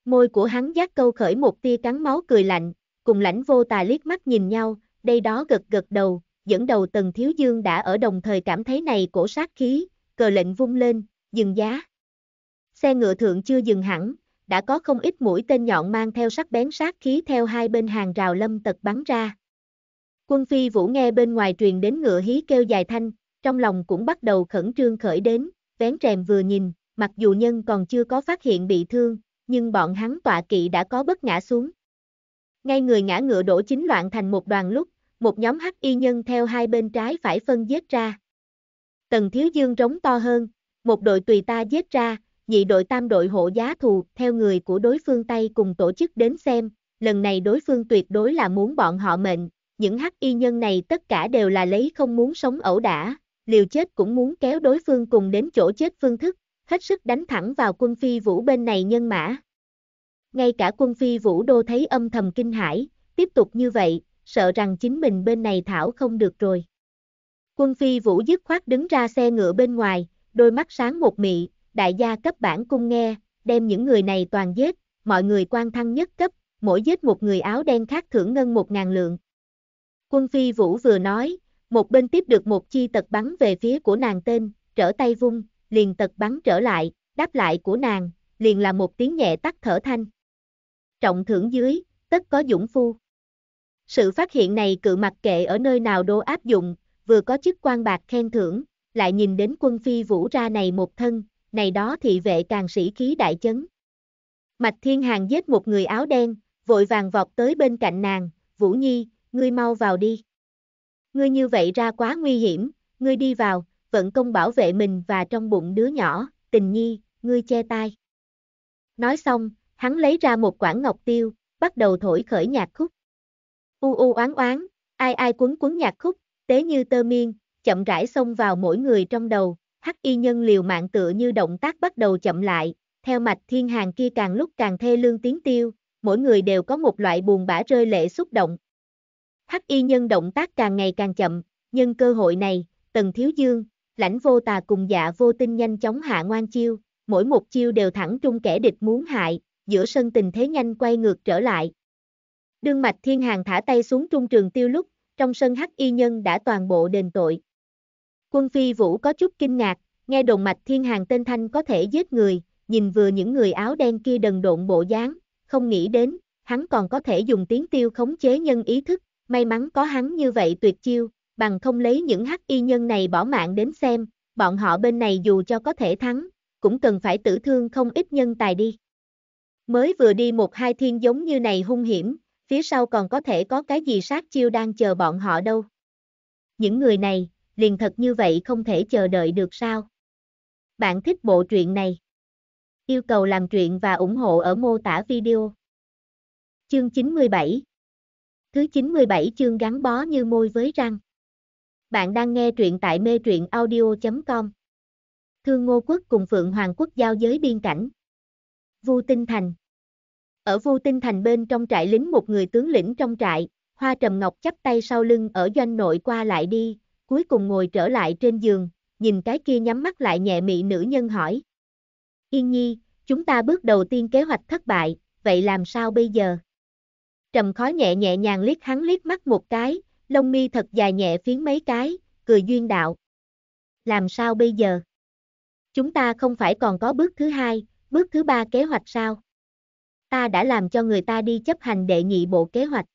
S1: Môi của hắn giác câu khởi một tia cắn máu cười lạnh, cùng lãnh vô tà liếc mắt nhìn nhau, đây đó gật gật đầu, dẫn đầu tần thiếu dương đã ở đồng thời cảm thấy này cổ sát khí, cờ lệnh vung lên, dừng giá. Xe ngựa thượng chưa dừng hẳn, đã có không ít mũi tên nhọn mang theo sắc bén sát khí theo hai bên hàng rào lâm tật bắn ra. Quân phi vũ nghe bên ngoài truyền đến ngựa hí kêu dài thanh, trong lòng cũng bắt đầu khẩn trương khởi đến, vén rèm vừa nhìn, mặc dù nhân còn chưa có phát hiện bị thương, nhưng bọn hắn tọa kỵ đã có bất ngã xuống. Ngay người ngã ngựa đổ chính loạn thành một đoàn lúc, một nhóm hắc y nhân theo hai bên trái phải phân giết ra. Tần Thiếu Dương rống to hơn, một đội tùy ta giết ra, nhị đội tam đội hộ giá thù, theo người của đối phương Tây cùng tổ chức đến xem, lần này đối phương tuyệt đối là muốn bọn họ mệnh, những hắc y nhân này tất cả đều là lấy không muốn sống ẩu đả, liều chết cũng muốn kéo đối phương cùng đến chỗ chết phương thức, hết sức đánh thẳng vào quân phi vũ bên này nhân mã. Ngay cả quân phi vũ đô thấy âm thầm kinh hãi, tiếp tục như vậy, sợ rằng chính mình bên này thảo không được rồi. Quân phi vũ dứt khoát đứng ra xe ngựa bên ngoài, đôi mắt sáng một mị, đại gia cấp bản cung nghe, đem những người này toàn giết, mọi người quan thăng nhất cấp, mỗi giết một người áo đen khác thưởng ngân một ngàn lượng. Quân phi vũ vừa nói, một bên tiếp được một chi tật bắn về phía của nàng tên, trở tay vung, liền tật bắn trở lại, đáp lại của nàng, liền là một tiếng nhẹ tắt thở thanh. Trọng thưởng dưới, tất có dũng phu. Sự phát hiện này cự mặc kệ ở nơi nào đô áp dụng, vừa có chức quan bạc khen thưởng, lại nhìn đến quân phi vũ ra này một thân, này đó thị vệ càng sĩ khí đại chấn. Mạch Thiên Hàng giết một người áo đen, vội vàng vọt tới bên cạnh nàng, Vũ Nhi, ngươi mau vào đi. Ngươi như vậy ra quá nguy hiểm, ngươi đi vào, vận công bảo vệ mình và trong bụng đứa nhỏ, tình nhi, ngươi che tai. Nói xong, hắn lấy ra một quảng ngọc tiêu, bắt đầu thổi khởi nhạc khúc. U u oán oán, ai ai quấn quấn nhạc khúc, tế như tơ miên, chậm rãi xông vào mỗi người trong đầu, hắc y nhân liều mạng tựa như động tác bắt đầu chậm lại, theo mạch thiên hàng kia càng lúc càng thê lương tiếng tiêu, mỗi người đều có một loại buồn bã rơi lệ xúc động. Hắc y nhân động tác càng ngày càng chậm, nhân cơ hội này, tần thiếu dương, lãnh vô tà cùng dạ vô tinh nhanh chóng hạ ngoan chiêu, mỗi một chiêu đều thẳng trung kẻ địch muốn hại, giữa sân tình thế nhanh quay ngược trở lại. Đương mạch thiên hàng thả tay xuống trung trường tiêu lúc, trong sân hắc y nhân đã toàn bộ đền tội. Quân phi vũ có chút kinh ngạc, nghe đồn mạch thiên hàng tên thanh có thể giết người, nhìn vừa những người áo đen kia đần độn bộ dáng, không nghĩ đến, hắn còn có thể dùng tiếng tiêu khống chế nhân ý thức, may mắn có hắn như vậy tuyệt chiêu, bằng không lấy những hắc y nhân này bỏ mạng đến xem, bọn họ bên này dù cho có thể thắng, cũng cần phải tử thương không ít nhân tài đi. Mới vừa đi một hai thiên giống như này hung hiểm, phía sau còn có thể có cái gì sát chiêu đang chờ bọn họ đâu. Những người này, liền thật như vậy không thể chờ đợi được sao. Bạn thích bộ truyện này? Yêu cầu làm truyện và ủng hộ ở mô tả video. Chương 97 Thứ 97 chương gắn bó như môi với răng. Bạn đang nghe truyện tại mê truyện audio.com Thương Ngô Quốc cùng Phượng Hoàng Quốc giao giới biên cảnh. Vu Tinh Thành ở vô tinh thành bên trong trại lính một người tướng lĩnh trong trại, Hoa Trầm Ngọc chắp tay sau lưng ở doanh nội qua lại đi, cuối cùng ngồi trở lại trên giường, nhìn cái kia nhắm mắt lại nhẹ mị nữ nhân hỏi. Yên nhi, chúng ta bước đầu tiên kế hoạch thất bại, vậy làm sao bây giờ? Trầm khói nhẹ nhẹ nhàng liếc hắn liếc mắt một cái, lông mi thật dài nhẹ phiến mấy cái, cười duyên đạo. Làm sao bây giờ? Chúng ta không phải còn có bước thứ hai, bước thứ ba kế hoạch sao? ta đã làm cho người ta đi chấp hành đệ nhị bộ kế hoạch.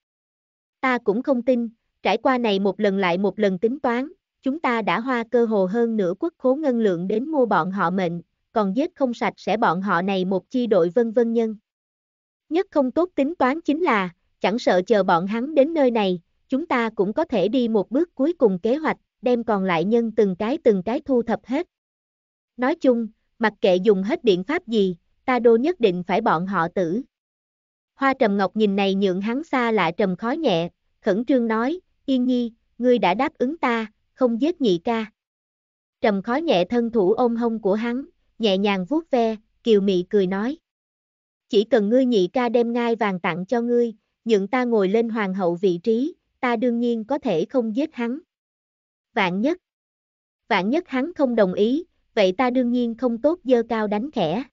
S1: Ta cũng không tin, trải qua này một lần lại một lần tính toán, chúng ta đã hoa cơ hồ hơn nửa quốc khố ngân lượng đến mua bọn họ mệnh, còn giết không sạch sẽ bọn họ này một chi đội vân vân nhân. Nhất không tốt tính toán chính là, chẳng sợ chờ bọn hắn đến nơi này, chúng ta cũng có thể đi một bước cuối cùng kế hoạch, đem còn lại nhân từng cái từng cái thu thập hết. Nói chung, mặc kệ dùng hết biện pháp gì, ta đô nhất định phải bọn họ tử. Hoa Trầm Ngọc nhìn này nhượng hắn xa lạ trầm khó nhẹ, khẩn trương nói, yên nhi, ngươi đã đáp ứng ta, không giết nhị ca. Trầm khó nhẹ thân thủ ôm hông của hắn, nhẹ nhàng vuốt ve, kiều mị cười nói. Chỉ cần ngươi nhị ca đem ngai vàng tặng cho ngươi, nhượng ta ngồi lên hoàng hậu vị trí, ta đương nhiên có thể không giết hắn. Vạn nhất. Vạn nhất hắn không đồng ý, vậy ta đương nhiên không tốt dơ cao đánh khẽ.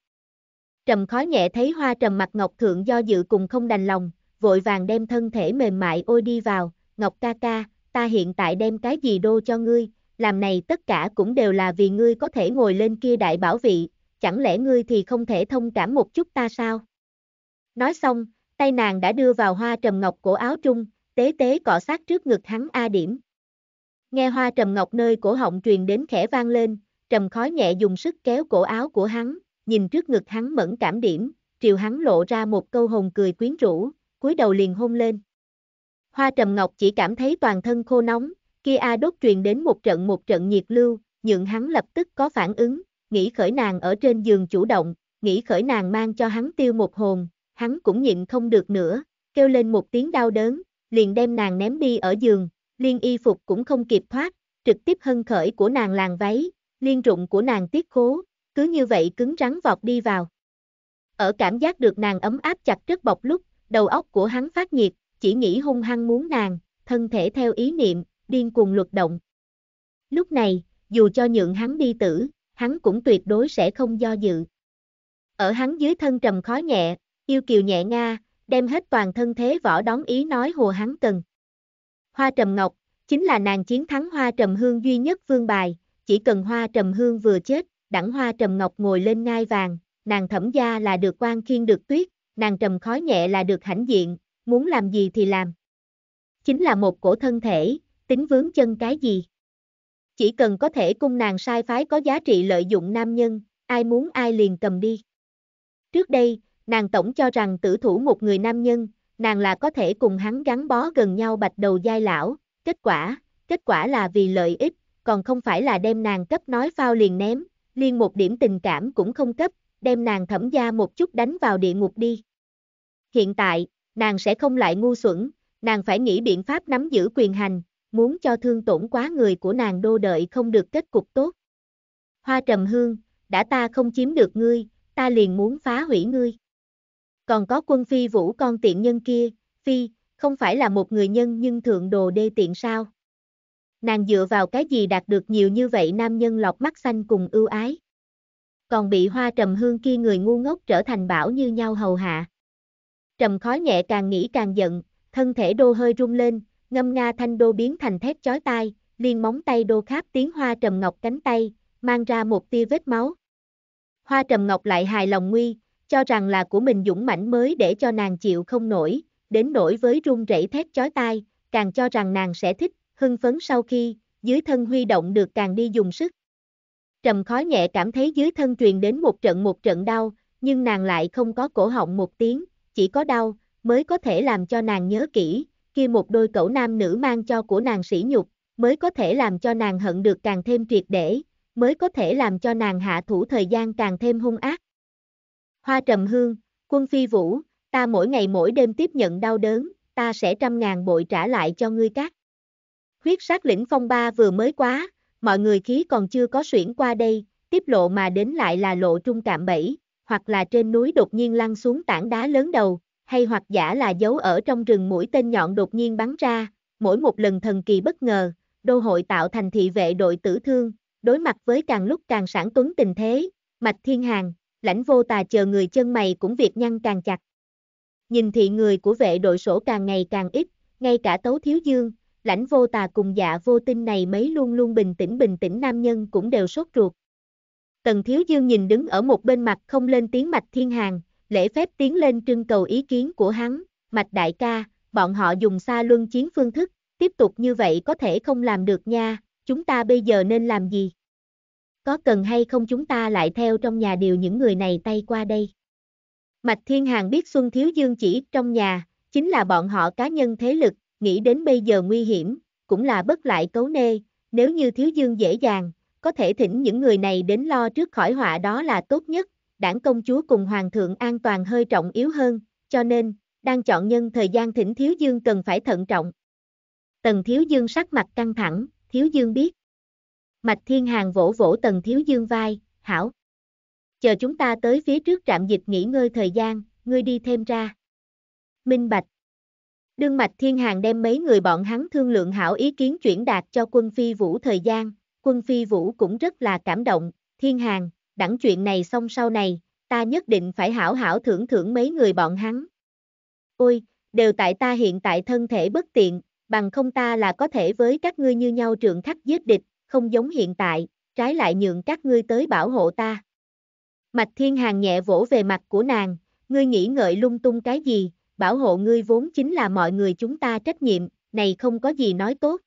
S1: Trầm khói nhẹ thấy hoa trầm mặt Ngọc Thượng do dự cùng không đành lòng, vội vàng đem thân thể mềm mại ôi đi vào, Ngọc ca ca, ta hiện tại đem cái gì đô cho ngươi, làm này tất cả cũng đều là vì ngươi có thể ngồi lên kia đại bảo vị, chẳng lẽ ngươi thì không thể thông cảm một chút ta sao? Nói xong, tay nàng đã đưa vào hoa trầm ngọc cổ áo trung, tế tế cọ sát trước ngực hắn A điểm. Nghe hoa trầm ngọc nơi cổ họng truyền đến khẽ vang lên, trầm khói nhẹ dùng sức kéo cổ áo của hắn, nhìn trước ngực hắn mẫn cảm điểm, triều hắn lộ ra một câu hồn cười quyến rũ, cúi đầu liền hôn lên. Hoa trầm ngọc chỉ cảm thấy toàn thân khô nóng, kia A đốt truyền đến một trận một trận nhiệt lưu, nhượng hắn lập tức có phản ứng, nghĩ khởi nàng ở trên giường chủ động, nghĩ khởi nàng mang cho hắn tiêu một hồn, hắn cũng nhịn không được nữa, kêu lên một tiếng đau đớn, liền đem nàng ném đi ở giường, liên y phục cũng không kịp thoát, trực tiếp hân khởi của nàng làng váy, liên rụng của nàng tiết khố, cứ như vậy cứng rắn vọt đi vào. Ở cảm giác được nàng ấm áp chặt trước bọc lúc, đầu óc của hắn phát nhiệt, chỉ nghĩ hung hăng muốn nàng, thân thể theo ý niệm, điên cuồng luật động. Lúc này, dù cho nhượng hắn đi tử, hắn cũng tuyệt đối sẽ không do dự. Ở hắn dưới thân trầm khói nhẹ, yêu kiều nhẹ nga, đem hết toàn thân thế võ đón ý nói hồ hắn cần. Hoa trầm ngọc, chính là nàng chiến thắng hoa trầm hương duy nhất vương bài, chỉ cần hoa trầm hương vừa chết, đẳng hoa trầm ngọc ngồi lên ngai vàng, nàng thẩm gia là được quan khiên được tuyết, nàng trầm khói nhẹ là được hãnh diện, muốn làm gì thì làm. Chính là một cổ thân thể, tính vướng chân cái gì. Chỉ cần có thể cung nàng sai phái có giá trị lợi dụng nam nhân, ai muốn ai liền cầm đi. Trước đây, nàng tổng cho rằng tử thủ một người nam nhân, nàng là có thể cùng hắn gắn bó gần nhau bạch đầu giai lão, kết quả, kết quả là vì lợi ích, còn không phải là đem nàng cấp nói phao liền ném, liên một điểm tình cảm cũng không cấp, đem nàng thẩm gia một chút đánh vào địa ngục đi. Hiện tại, nàng sẽ không lại ngu xuẩn, nàng phải nghĩ biện pháp nắm giữ quyền hành, muốn cho thương tổn quá người của nàng đô đợi không được kết cục tốt. Hoa trầm hương, đã ta không chiếm được ngươi, ta liền muốn phá hủy ngươi. Còn có quân phi vũ con tiện nhân kia, phi, không phải là một người nhân nhưng thượng đồ đê tiện sao? Nàng dựa vào cái gì đạt được nhiều như vậy nam nhân lọc mắt xanh cùng ưu ái. Còn bị hoa trầm hương kia người ngu ngốc trở thành bảo như nhau hầu hạ. Trầm khói nhẹ càng nghĩ càng giận, thân thể đô hơi rung lên, ngâm nga thanh đô biến thành thép chói tai, liền móng tay đô kháp tiếng hoa trầm ngọc cánh tay, mang ra một tia vết máu. Hoa trầm ngọc lại hài lòng nguy, cho rằng là của mình dũng mãnh mới để cho nàng chịu không nổi, đến nổi với run rẩy thét chói tai, càng cho rằng nàng sẽ thích, hưng phấn sau khi, dưới thân huy động được càng đi dùng sức. Trầm khó nhẹ cảm thấy dưới thân truyền đến một trận một trận đau, nhưng nàng lại không có cổ họng một tiếng, chỉ có đau, mới có thể làm cho nàng nhớ kỹ, kia một đôi cẩu nam nữ mang cho của nàng sỉ nhục, mới có thể làm cho nàng hận được càng thêm triệt để, mới có thể làm cho nàng hạ thủ thời gian càng thêm hung ác. Hoa trầm hương, quân phi vũ, ta mỗi ngày mỗi đêm tiếp nhận đau đớn, ta sẽ trăm ngàn bội trả lại cho ngươi các huyết sát lĩnh phong ba vừa mới quá, mọi người khí còn chưa có xuyển qua đây, tiếp lộ mà đến lại là lộ trung cạm bẫy, hoặc là trên núi đột nhiên lăn xuống tảng đá lớn đầu, hay hoặc giả là giấu ở trong rừng mũi tên nhọn đột nhiên bắn ra, mỗi một lần thần kỳ bất ngờ, đô hội tạo thành thị vệ đội tử thương, đối mặt với càng lúc càng sản tuấn tình thế, mạch thiên hàng, lãnh vô tà chờ người chân mày cũng việc nhăn càng chặt. Nhìn thị người của vệ đội sổ càng ngày càng ít, ngay cả tấu thiếu dương, lãnh vô tà cùng dạ vô tin này mấy luôn luôn bình tĩnh bình tĩnh nam nhân cũng đều sốt ruột. Tần Thiếu Dương nhìn đứng ở một bên mặt không lên tiếng mạch thiên hàng, lễ phép tiến lên trưng cầu ý kiến của hắn, mạch đại ca, bọn họ dùng xa luân chiến phương thức, tiếp tục như vậy có thể không làm được nha, chúng ta bây giờ nên làm gì? Có cần hay không chúng ta lại theo trong nhà điều những người này tay qua đây? Mạch Thiên Hàng biết Xuân Thiếu Dương chỉ trong nhà, chính là bọn họ cá nhân thế lực, nghĩ đến bây giờ nguy hiểm, cũng là bất lại cấu nê, nếu như thiếu dương dễ dàng, có thể thỉnh những người này đến lo trước khỏi họa đó là tốt nhất, đảng công chúa cùng hoàng thượng an toàn hơi trọng yếu hơn, cho nên, đang chọn nhân thời gian thỉnh thiếu dương cần phải thận trọng. Tần thiếu dương sắc mặt căng thẳng, thiếu dương biết. Mạch thiên hàng vỗ vỗ tần thiếu dương vai, hảo. Chờ chúng ta tới phía trước trạm dịch nghỉ ngơi thời gian, ngươi đi thêm ra. Minh bạch. Đương Mạch Thiên Hàng đem mấy người bọn hắn thương lượng hảo ý kiến chuyển đạt cho quân phi vũ thời gian, quân phi vũ cũng rất là cảm động, Thiên Hàng, đẳng chuyện này xong sau này, ta nhất định phải hảo hảo thưởng thưởng mấy người bọn hắn. Ôi, đều tại ta hiện tại thân thể bất tiện, bằng không ta là có thể với các ngươi như nhau trường khắc giết địch, không giống hiện tại, trái lại nhượng các ngươi tới bảo hộ ta. Mạch Thiên Hàng nhẹ vỗ về mặt của nàng, ngươi nghĩ ngợi lung tung cái gì, bảo hộ ngươi vốn chính là mọi người chúng ta trách nhiệm, này không có gì nói tốt.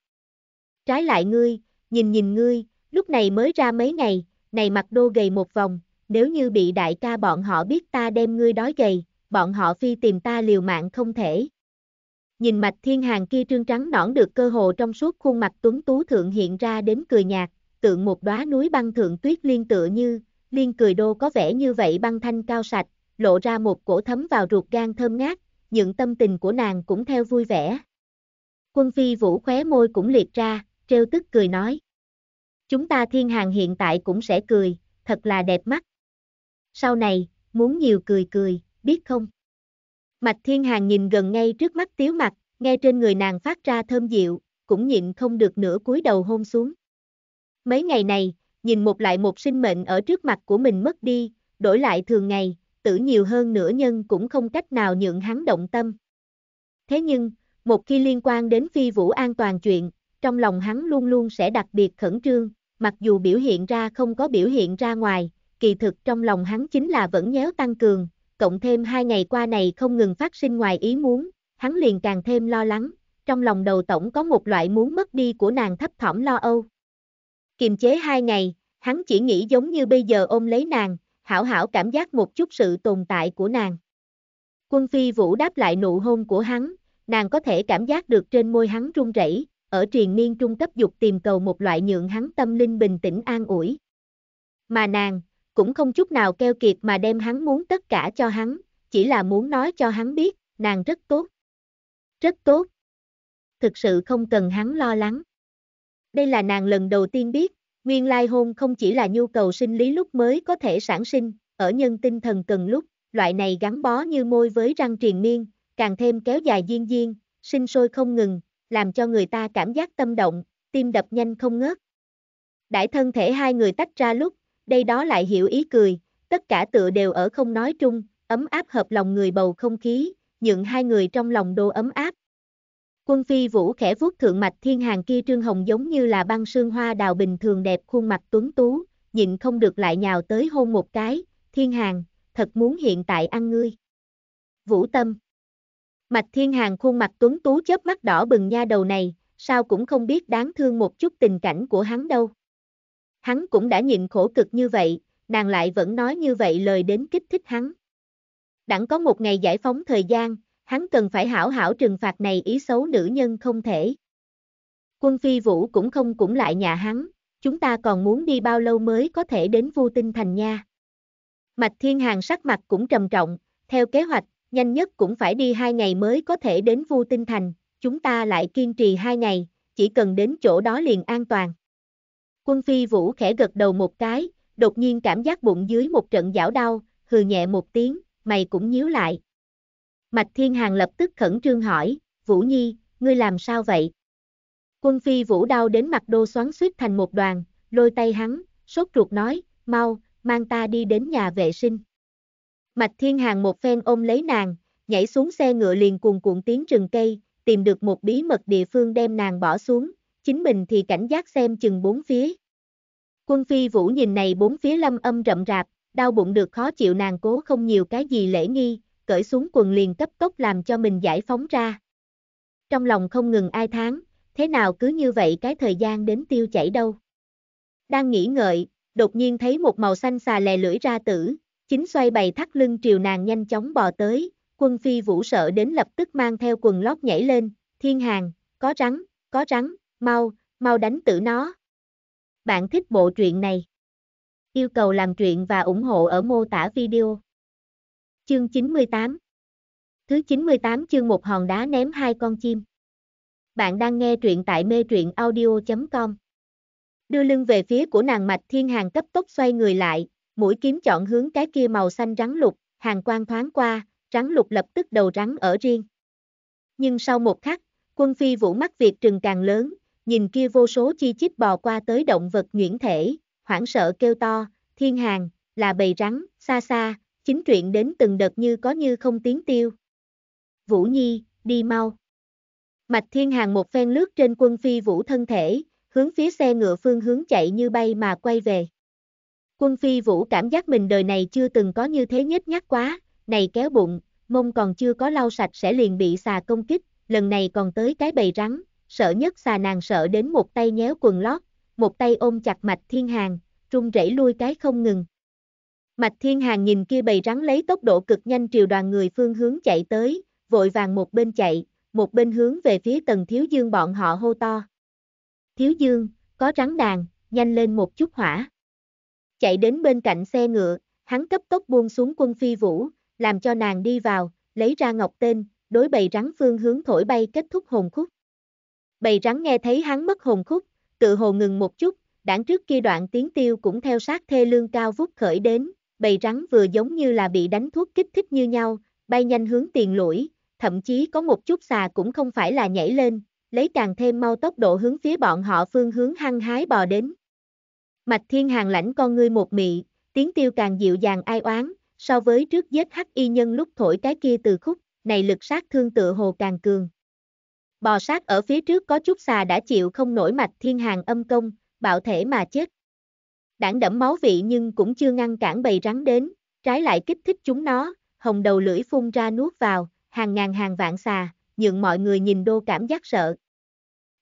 S1: Trái lại ngươi, nhìn nhìn ngươi, lúc này mới ra mấy ngày, này mặt đô gầy một vòng, nếu như bị đại ca bọn họ biết ta đem ngươi đói gầy, bọn họ phi tìm ta liều mạng không thể. Nhìn mạch thiên hàng kia trương trắng nõn được cơ hồ trong suốt khuôn mặt tuấn tú thượng hiện ra đến cười nhạt, tượng một đóa núi băng thượng tuyết liên tựa như, liên cười đô có vẻ như vậy băng thanh cao sạch, lộ ra một cổ thấm vào ruột gan thơm ngát, nhưng tâm tình của nàng cũng theo vui vẻ. Quân phi vũ khóe môi cũng liệt ra, treo tức cười nói. Chúng ta thiên hàng hiện tại cũng sẽ cười, thật là đẹp mắt. Sau này, muốn nhiều cười cười, biết không? Mạch thiên hàng nhìn gần ngay trước mắt tiếu mặt, nghe trên người nàng phát ra thơm dịu, cũng nhịn không được nửa cúi đầu hôn xuống. Mấy ngày này, nhìn một lại một sinh mệnh ở trước mặt của mình mất đi, đổi lại thường ngày, tử nhiều hơn nửa nhân cũng không cách nào nhượng hắn động tâm. Thế nhưng, một khi liên quan đến phi vũ an toàn chuyện, trong lòng hắn luôn luôn sẽ đặc biệt khẩn trương, mặc dù biểu hiện ra không có biểu hiện ra ngoài, kỳ thực trong lòng hắn chính là vẫn nhéo tăng cường, cộng thêm hai ngày qua này không ngừng phát sinh ngoài ý muốn, hắn liền càng thêm lo lắng, trong lòng đầu tổng có một loại muốn mất đi của nàng thấp thỏm lo âu. Kiềm chế hai ngày, hắn chỉ nghĩ giống như bây giờ ôm lấy nàng, hảo hảo cảm giác một chút sự tồn tại của nàng. Quân phi vũ đáp lại nụ hôn của hắn, nàng có thể cảm giác được trên môi hắn run rẩy, ở triền miên trung cấp dục tìm cầu một loại nhượng hắn tâm linh bình tĩnh an ủi. Mà nàng, cũng không chút nào keo kiệt mà đem hắn muốn tất cả cho hắn, chỉ là muốn nói cho hắn biết, nàng rất tốt. Rất tốt. Thực sự không cần hắn lo lắng. Đây là nàng lần đầu tiên biết, Nguyên lai hôn không chỉ là nhu cầu sinh lý lúc mới có thể sản sinh, ở nhân tinh thần cần lúc, loại này gắn bó như môi với răng triền miên, càng thêm kéo dài duyên duyên, sinh sôi không ngừng, làm cho người ta cảm giác tâm động, tim đập nhanh không ngớt. Đại thân thể hai người tách ra lúc, đây đó lại hiểu ý cười, tất cả tựa đều ở không nói chung, ấm áp hợp lòng người bầu không khí, nhượng hai người trong lòng đô ấm áp, Quân phi vũ khẽ vuốt thượng mạch thiên hàng kia trương hồng giống như là băng sương hoa đào bình thường đẹp khuôn mặt tuấn tú, nhịn không được lại nhào tới hôn một cái, thiên hàng, thật muốn hiện tại ăn ngươi. Vũ tâm Mạch thiên hàng khuôn mặt tuấn tú chớp mắt đỏ bừng nha đầu này, sao cũng không biết đáng thương một chút tình cảnh của hắn đâu. Hắn cũng đã nhịn khổ cực như vậy, nàng lại vẫn nói như vậy lời đến kích thích hắn. Đặng có một ngày giải phóng thời gian, hắn cần phải hảo hảo trừng phạt này ý xấu nữ nhân không thể. Quân phi vũ cũng không cũng lại nhà hắn, chúng ta còn muốn đi bao lâu mới có thể đến vu tinh thành nha. Mạch thiên hàng sắc mặt cũng trầm trọng, theo kế hoạch, nhanh nhất cũng phải đi hai ngày mới có thể đến vu tinh thành, chúng ta lại kiên trì hai ngày, chỉ cần đến chỗ đó liền an toàn. Quân phi vũ khẽ gật đầu một cái, đột nhiên cảm giác bụng dưới một trận giảo đau, hừ nhẹ một tiếng, mày cũng nhíu lại. Mạch Thiên Hàng lập tức khẩn trương hỏi, Vũ Nhi, ngươi làm sao vậy? Quân phi Vũ đau đến mặt đô xoắn suýt thành một đoàn, lôi tay hắn, sốt ruột nói, mau, mang ta đi đến nhà vệ sinh. Mạch Thiên Hàng một phen ôm lấy nàng, nhảy xuống xe ngựa liền cuồn cuộn tiếng rừng cây, tìm được một bí mật địa phương đem nàng bỏ xuống, chính mình thì cảnh giác xem chừng bốn phía. Quân phi Vũ nhìn này bốn phía lâm âm rậm rạp, đau bụng được khó chịu nàng cố không nhiều cái gì lễ nghi, cởi xuống quần liền cấp tốc làm cho mình giải phóng ra. Trong lòng không ngừng ai tháng, thế nào cứ như vậy cái thời gian đến tiêu chảy đâu. Đang nghĩ ngợi, đột nhiên thấy một màu xanh xà lè lưỡi ra tử, chính xoay bày thắt lưng triều nàng nhanh chóng bò tới, quân phi vũ sợ đến lập tức mang theo quần lót nhảy lên, thiên hàng, có rắn, có rắn, mau, mau đánh tử nó. Bạn thích bộ truyện này? Yêu cầu làm truyện và ủng hộ ở mô tả video. Chương 98 Thứ 98 chương một hòn đá ném hai con chim. Bạn đang nghe truyện tại mê truyện audio.com Đưa lưng về phía của nàng mạch thiên hàng cấp tốc xoay người lại, mũi kiếm chọn hướng cái kia màu xanh rắn lục, hàng quang thoáng qua, rắn lục lập tức đầu rắn ở riêng. Nhưng sau một khắc, quân phi vũ mắt việc trừng càng lớn, nhìn kia vô số chi chít bò qua tới động vật nhuyễn thể, hoảng sợ kêu to, thiên hàng, là bầy rắn, xa xa, chính truyện đến từng đợt như có như không tiếng tiêu. Vũ Nhi, đi mau. Mạch Thiên Hàng một phen lướt trên quân phi vũ thân thể, hướng phía xe ngựa phương hướng chạy như bay mà quay về. Quân phi vũ cảm giác mình đời này chưa từng có như thế nhếch nhác quá, này kéo bụng, mông còn chưa có lau sạch sẽ liền bị xà công kích, lần này còn tới cái bầy rắn, sợ nhất xà nàng sợ đến một tay nhéo quần lót, một tay ôm chặt mạch thiên hàng, trung rẩy lui cái không ngừng. Mạch Thiên Hàng nhìn kia bầy rắn lấy tốc độ cực nhanh triều đoàn người phương hướng chạy tới, vội vàng một bên chạy, một bên hướng về phía tầng Thiếu Dương bọn họ hô to. Thiếu Dương, có rắn đàn, nhanh lên một chút hỏa. Chạy đến bên cạnh xe ngựa, hắn cấp tốc buông xuống quân phi vũ, làm cho nàng đi vào, lấy ra ngọc tên, đối bầy rắn phương hướng thổi bay kết thúc hồn khúc. Bầy rắn nghe thấy hắn mất hồn khúc, tự hồ ngừng một chút, đảng trước kia đoạn tiếng tiêu cũng theo sát thê lương cao vút khởi đến, bầy rắn vừa giống như là bị đánh thuốc kích thích như nhau, bay nhanh hướng tiền lũi, thậm chí có một chút xà cũng không phải là nhảy lên, lấy càng thêm mau tốc độ hướng phía bọn họ phương hướng hăng hái bò đến. Mạch Thiên Hàng lãnh con ngươi một mị, tiếng tiêu càng dịu dàng ai oán, so với trước giết hắc y nhân lúc thổi cái kia từ khúc, này lực sát thương tựa hồ càng cường. Bò sát ở phía trước có chút xà đã chịu không nổi Mạch Thiên Hàng âm công, bạo thể mà chết đảng đẫm máu vị nhưng cũng chưa ngăn cản bầy rắn đến, trái lại kích thích chúng nó, hồng đầu lưỡi phun ra nuốt vào, hàng ngàn hàng vạn xà, nhượng mọi người nhìn đô cảm giác sợ.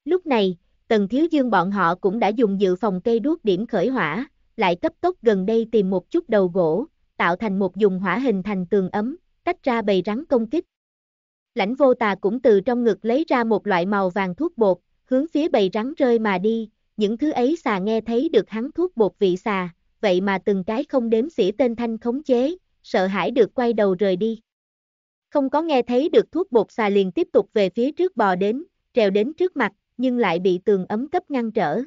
S1: Lúc này, Tần Thiếu Dương bọn họ cũng đã dùng dự phòng cây đuốc điểm khởi hỏa, lại cấp tốc gần đây tìm một chút đầu gỗ, tạo thành một dùng hỏa hình thành tường ấm, tách ra bầy rắn công kích. Lãnh vô tà cũng từ trong ngực lấy ra một loại màu vàng thuốc bột, hướng phía bầy rắn rơi mà đi, những thứ ấy xà nghe thấy được hắn thuốc bột vị xà, vậy mà từng cái không đếm xỉa tên thanh khống chế, sợ hãi được quay đầu rời đi. Không có nghe thấy được thuốc bột xà liền tiếp tục về phía trước bò đến, trèo đến trước mặt, nhưng lại bị tường ấm cấp ngăn trở.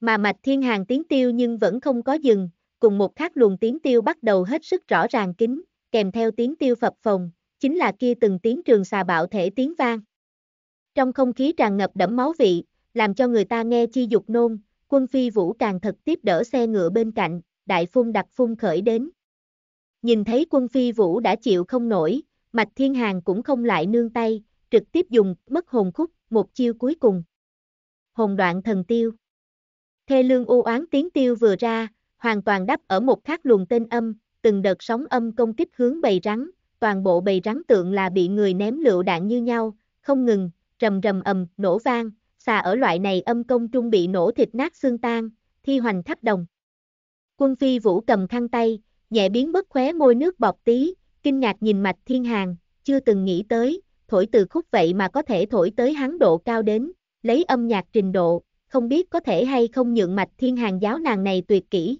S1: Mà mạch thiên hàng tiếng tiêu nhưng vẫn không có dừng, cùng một khắc luồng tiếng tiêu bắt đầu hết sức rõ ràng kính, kèm theo tiếng tiêu phập phồng, chính là kia từng tiếng trường xà bạo thể tiếng vang. Trong không khí tràn ngập đẫm máu vị, làm cho người ta nghe chi dục nôn, quân phi vũ càng thật tiếp đỡ xe ngựa bên cạnh, đại phun đặc phun khởi đến. Nhìn thấy quân phi vũ đã chịu không nổi, mạch thiên hàng cũng không lại nương tay, trực tiếp dùng mất hồn khúc, một chiêu cuối cùng. Hồn đoạn thần tiêu. Thê lương u oán tiếng tiêu vừa ra, hoàn toàn đắp ở một khắc luồng tên âm, từng đợt sóng âm công kích hướng bầy rắn, toàn bộ bầy rắn tượng là bị người ném lựu đạn như nhau, không ngừng, rầm rầm ầm, nổ vang, xà ở loại này âm công trung bị nổ thịt nát xương tan, thi hoành thắp đồng. Quân phi vũ cầm khăn tay, nhẹ biến bất khóe môi nước bọt tí, kinh ngạc nhìn mạch thiên hàng, chưa từng nghĩ tới, thổi từ khúc vậy mà có thể thổi tới hắn độ cao đến, lấy âm nhạc trình độ, không biết có thể hay không nhượng mạch thiên hàng giáo nàng này tuyệt kỹ.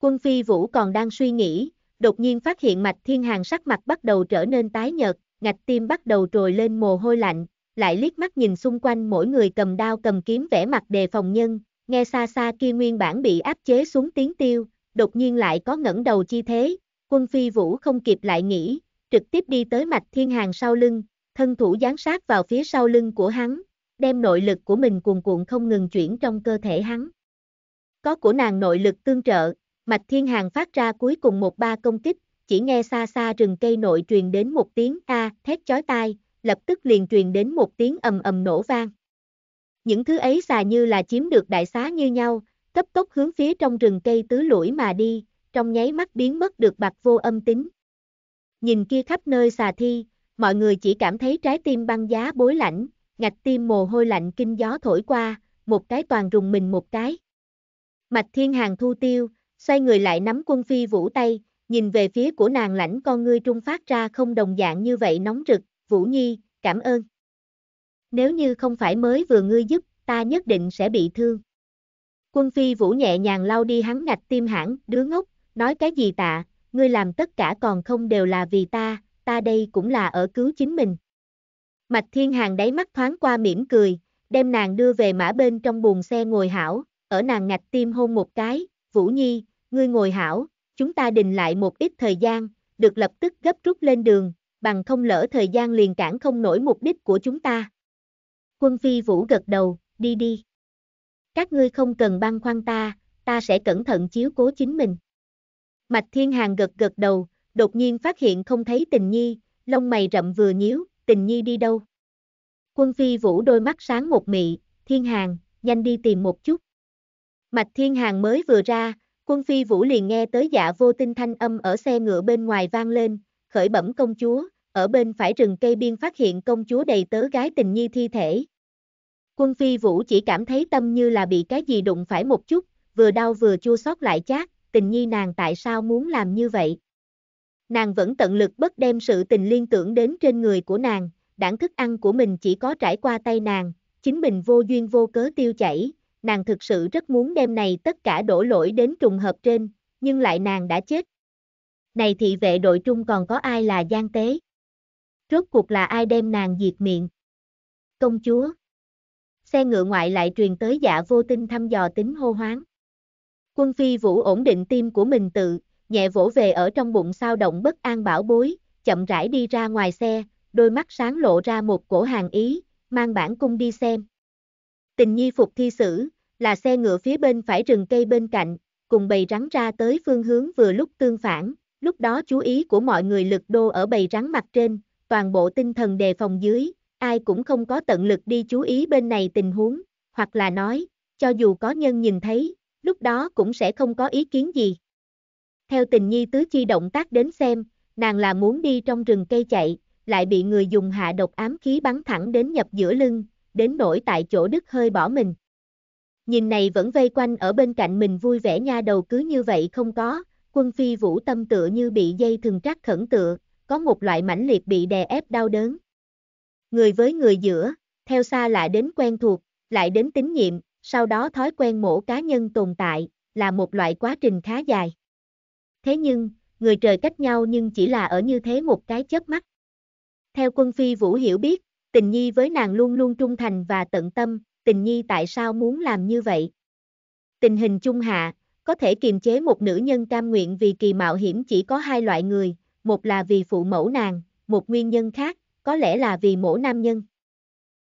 S1: Quân phi vũ còn đang suy nghĩ, đột nhiên phát hiện mạch thiên hàng sắc mặt bắt đầu trở nên tái nhợt, ngạch tim bắt đầu trồi lên mồ hôi lạnh, lại liếc mắt nhìn xung quanh mỗi người cầm đao cầm kiếm vẻ mặt đề phòng nhân, nghe xa xa kia nguyên bản bị áp chế xuống tiếng tiêu, đột nhiên lại có ngẩng đầu chi thế, quân phi vũ không kịp lại nghĩ, trực tiếp đi tới mạch thiên hàng sau lưng, thân thủ gián sát vào phía sau lưng của hắn, đem nội lực của mình cuồn cuộn không ngừng chuyển trong cơ thể hắn. Có của nàng nội lực tương trợ, mạch thiên hàng phát ra cuối cùng một ba công kích, chỉ nghe xa xa rừng cây nội truyền đến một tiếng a thét chói tai, lập tức liền truyền đến một tiếng ầm ầm nổ vang. Những thứ ấy xà như là chiếm được đại xá như nhau, cấp tốc hướng phía trong rừng cây tứ lũi mà đi, trong nháy mắt biến mất được bạc vô âm tính. Nhìn kia khắp nơi xà thi, mọi người chỉ cảm thấy trái tim băng giá bối lạnh, ngạch tim mồ hôi lạnh kinh gió thổi qua, một cái toàn rùng mình một cái. Mạch thiên hàng thu tiêu, xoay người lại nắm quân phi vũ tay, nhìn về phía của nàng lãnh con ngươi trung phát ra không đồng dạng như vậy nóng rực, Vũ Nhi, cảm ơn. Nếu như không phải mới vừa ngươi giúp, ta nhất định sẽ bị thương. Quân Phi Vũ nhẹ nhàng lau đi hắn ngạch tim hãng, đứa ngốc, nói cái gì tạ, ngươi làm tất cả còn không đều là vì ta, ta đây cũng là ở cứu chính mình. Mạch Thiên Hàng đáy mắt thoáng qua mỉm cười, đem nàng đưa về mã bên trong buồng xe ngồi hảo, ở nàng ngạch tim hôn một cái, Vũ Nhi, ngươi ngồi hảo, chúng ta đình lại một ít thời gian, được lập tức gấp rút lên đường, bằng không lỡ thời gian liền cản không nổi mục đích của chúng ta. Quân Phi Vũ gật đầu, đi đi. Các ngươi không cần băn khoăn ta, ta sẽ cẩn thận chiếu cố chính mình. Mạch Thiên Hàng gật gật đầu, đột nhiên phát hiện không thấy tình nhi, lông mày rậm vừa nhíu, tình nhi đi đâu. Quân Phi Vũ đôi mắt sáng một mị, Thiên Hàng, nhanh đi tìm một chút. Mạch Thiên Hàng mới vừa ra, quân Phi Vũ liền nghe tới dạ vô tinh thanh âm ở xe ngựa bên ngoài vang lên, khởi bẩm công chúa, ở bên phải rừng cây biên phát hiện công chúa đầy tớ gái tình nhi thi thể. Quân phi vũ chỉ cảm thấy tâm như là bị cái gì đụng phải một chút, vừa đau vừa chua xót lại chát, tình nhi nàng tại sao muốn làm như vậy? Nàng vẫn tận lực bất đem sự tình liên tưởng đến trên người của nàng, đảng thức ăn của mình chỉ có trải qua tay nàng, chính mình vô duyên vô cớ tiêu chảy, nàng thực sự rất muốn đem này tất cả đổ lỗi đến trùng hợp trên, nhưng lại nàng đã chết, này thị vệ đội trung còn có ai là Giang tế? Rốt cuộc là ai đem nàng diệt miệng? Công chúa. Xe ngựa ngoại lại truyền tới giả vô tinh thăm dò tính hô hoáng. Quân phi vũ ổn định tim của mình tự, nhẹ vỗ về ở trong bụng sao động bất an bảo bối, chậm rãi đi ra ngoài xe, đôi mắt sáng lộ ra một cổ hàng ý, mang bản cung đi xem. Tình nhi phục thi sử, là xe ngựa phía bên phải rừng cây bên cạnh, cùng bầy rắn ra tới phương hướng vừa lúc tương phản, Lúc đó chú ý của mọi người lực đô ở bầy rắn mặt trên, toàn bộ tinh thần đề phòng dưới, ai cũng không có tận lực đi chú ý bên này tình huống, hoặc là nói, cho dù có nhân nhìn thấy, lúc đó cũng sẽ không có ý kiến gì. Theo tình nhi tứ chi động tác đến xem, nàng là muốn đi trong rừng cây chạy, lại bị người dùng hạ độc ám khí bắn thẳng đến nhập giữa lưng, đến nỗi tại chỗ đứt hơi bỏ mình. Nhìn này vẫn vây quanh ở bên cạnh mình vui vẻ nha đầu cứ như vậy không có, quân phi vũ tâm tựa như bị dây thừng trắc khẩn tựa, có một loại mãnh liệt bị đè ép đau đớn. Người với người giữa, theo xa lại đến quen thuộc, lại đến tín nhiệm, sau đó thói quen mổ cá nhân tồn tại, là một loại quá trình khá dài. Thế nhưng, người trời cách nhau nhưng chỉ là ở như thế một cái chớp mắt. Theo quân phi vũ hiểu biết, tình nhi với nàng luôn luôn trung thành và tận tâm, tình nhi tại sao muốn làm như vậy? Tình hình chung hạ, có thể kiềm chế một nữ nhân cam nguyện vì kỳ mạo hiểm chỉ có hai loại người, một là vì phụ mẫu nàng, một nguyên nhân khác, có lẽ là vì mẫu nam nhân.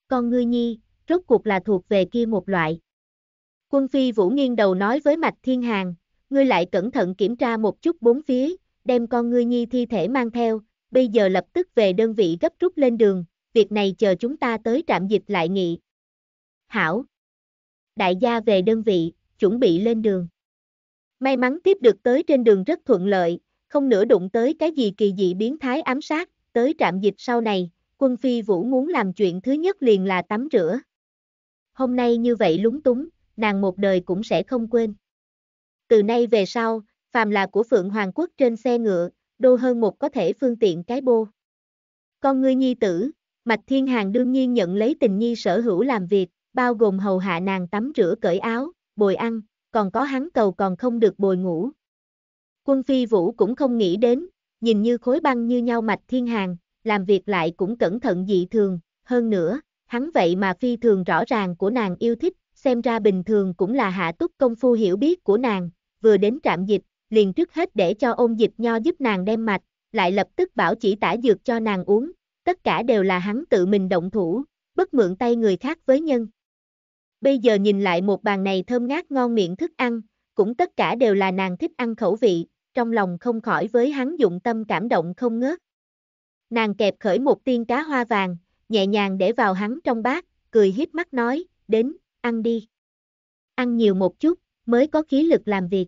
S1: Con ngươi nhi, rốt cuộc là thuộc về kia một loại. Quân phi vũ nghiêng đầu nói với mạch thiên hàng, ngươi lại cẩn thận kiểm tra một chút bốn phía, đem con ngươi nhi thi thể mang theo, bây giờ lập tức về đơn vị gấp rút lên đường, việc này chờ chúng ta tới trạm dịch lại nghị. Hảo! Đại gia về đơn vị, chuẩn bị lên đường. May mắn tiếp được tới trên đường rất thuận lợi, không nửa đụng tới cái gì kỳ dị biến thái ám sát, tới trạm dịch sau này, quân phi vũ muốn làm chuyện thứ nhất liền là tắm rửa. Hôm nay như vậy lúng túng, nàng một đời cũng sẽ không quên. Từ nay về sau, phàm là của Phượng Hoàng Quốc trên xe ngựa, đô hơn một có thể phương tiện cái bô. Con ngươi nhi tử, Mạch Thiên Hàng đương nhiên nhận lấy tình nhi sở hữu làm việc, bao gồm hầu hạ nàng tắm rửa cởi áo, bồi ăn, còn có hắn cầu còn không được bồi ngủ. Quân phi vũ cũng không nghĩ đến, nhìn như khối băng như nhau mạch thiên hàng, làm việc lại cũng cẩn thận dị thường, hơn nữa, hắn vậy mà phi thường rõ ràng của nàng yêu thích, xem ra bình thường cũng là hạ túc công phu hiểu biết của nàng, vừa đến trạm dịch, liền trước hết để cho ôn dịch nho giúp nàng đem mạch, lại lập tức bảo chỉ tả dược cho nàng uống, tất cả đều là hắn tự mình động thủ, bất mượn tay người khác với nhân bây giờ nhìn lại một bàn này thơm ngát ngon miệng thức ăn, cũng tất cả đều là nàng thích ăn khẩu vị, trong lòng không khỏi với hắn dụng tâm cảm động không ngớt. Nàng kẹp khởi một tiên cá hoa vàng, nhẹ nhàng để vào hắn trong bát, cười hiếp mắt nói, đến, ăn đi. Ăn nhiều một chút, mới có khí lực làm việc.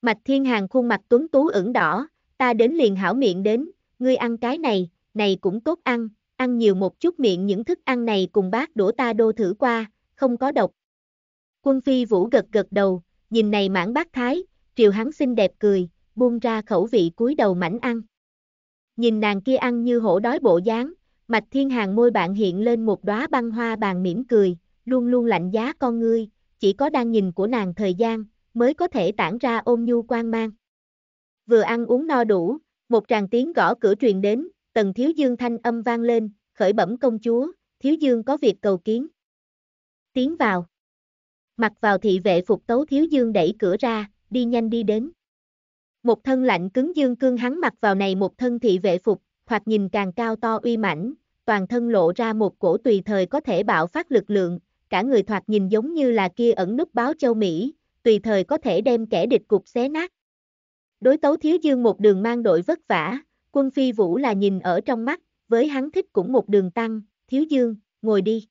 S1: Mạch Thiên Hàng khuôn mặt tuấn tú ửng đỏ, ta đến liền hảo miệng đến, ngươi ăn cái này, này cũng tốt ăn, ăn nhiều một chút miệng những thức ăn này cùng bác đổ ta đô thử qua, không có độc. Quân phi vũ gật gật đầu, nhìn này mãn bác thái, triều hắn xinh đẹp cười, buông ra khẩu vị cúi đầu mảnh ăn. Nhìn nàng kia ăn như hổ đói bộ dáng, mạch thiên hàng môi bạn hiện lên một đóa băng hoa bàn mỉm cười, luôn luôn lạnh giá con ngươi, chỉ có đang nhìn của nàng thời gian, mới có thể tản ra ôm nhu quan mang. Vừa ăn uống no đủ, một tràng tiếng gõ cửa truyền đến, tần thiếu dương thanh âm vang lên, khởi bẩm công chúa, thiếu dương có việc cầu kiến tiến vào. Mặc vào thị vệ phục tấu thiếu dương đẩy cửa ra, đi nhanh đi đến. Một thân lạnh cứng dương cương hắn mặc vào này một thân thị vệ phục, thoạt nhìn càng cao to uy mãnh, toàn thân lộ ra một cổ tùy thời có thể bạo phát lực lượng, cả người thoạt nhìn giống như là kia ẩn nút báo châu Mỹ, tùy thời có thể đem kẻ địch cục xé nát. Đối tấu thiếu dương một đường mang đội vất vả, quân phi vũ là nhìn ở trong mắt, với hắn thích cũng một đường tăng, thiếu dương, ngồi đi.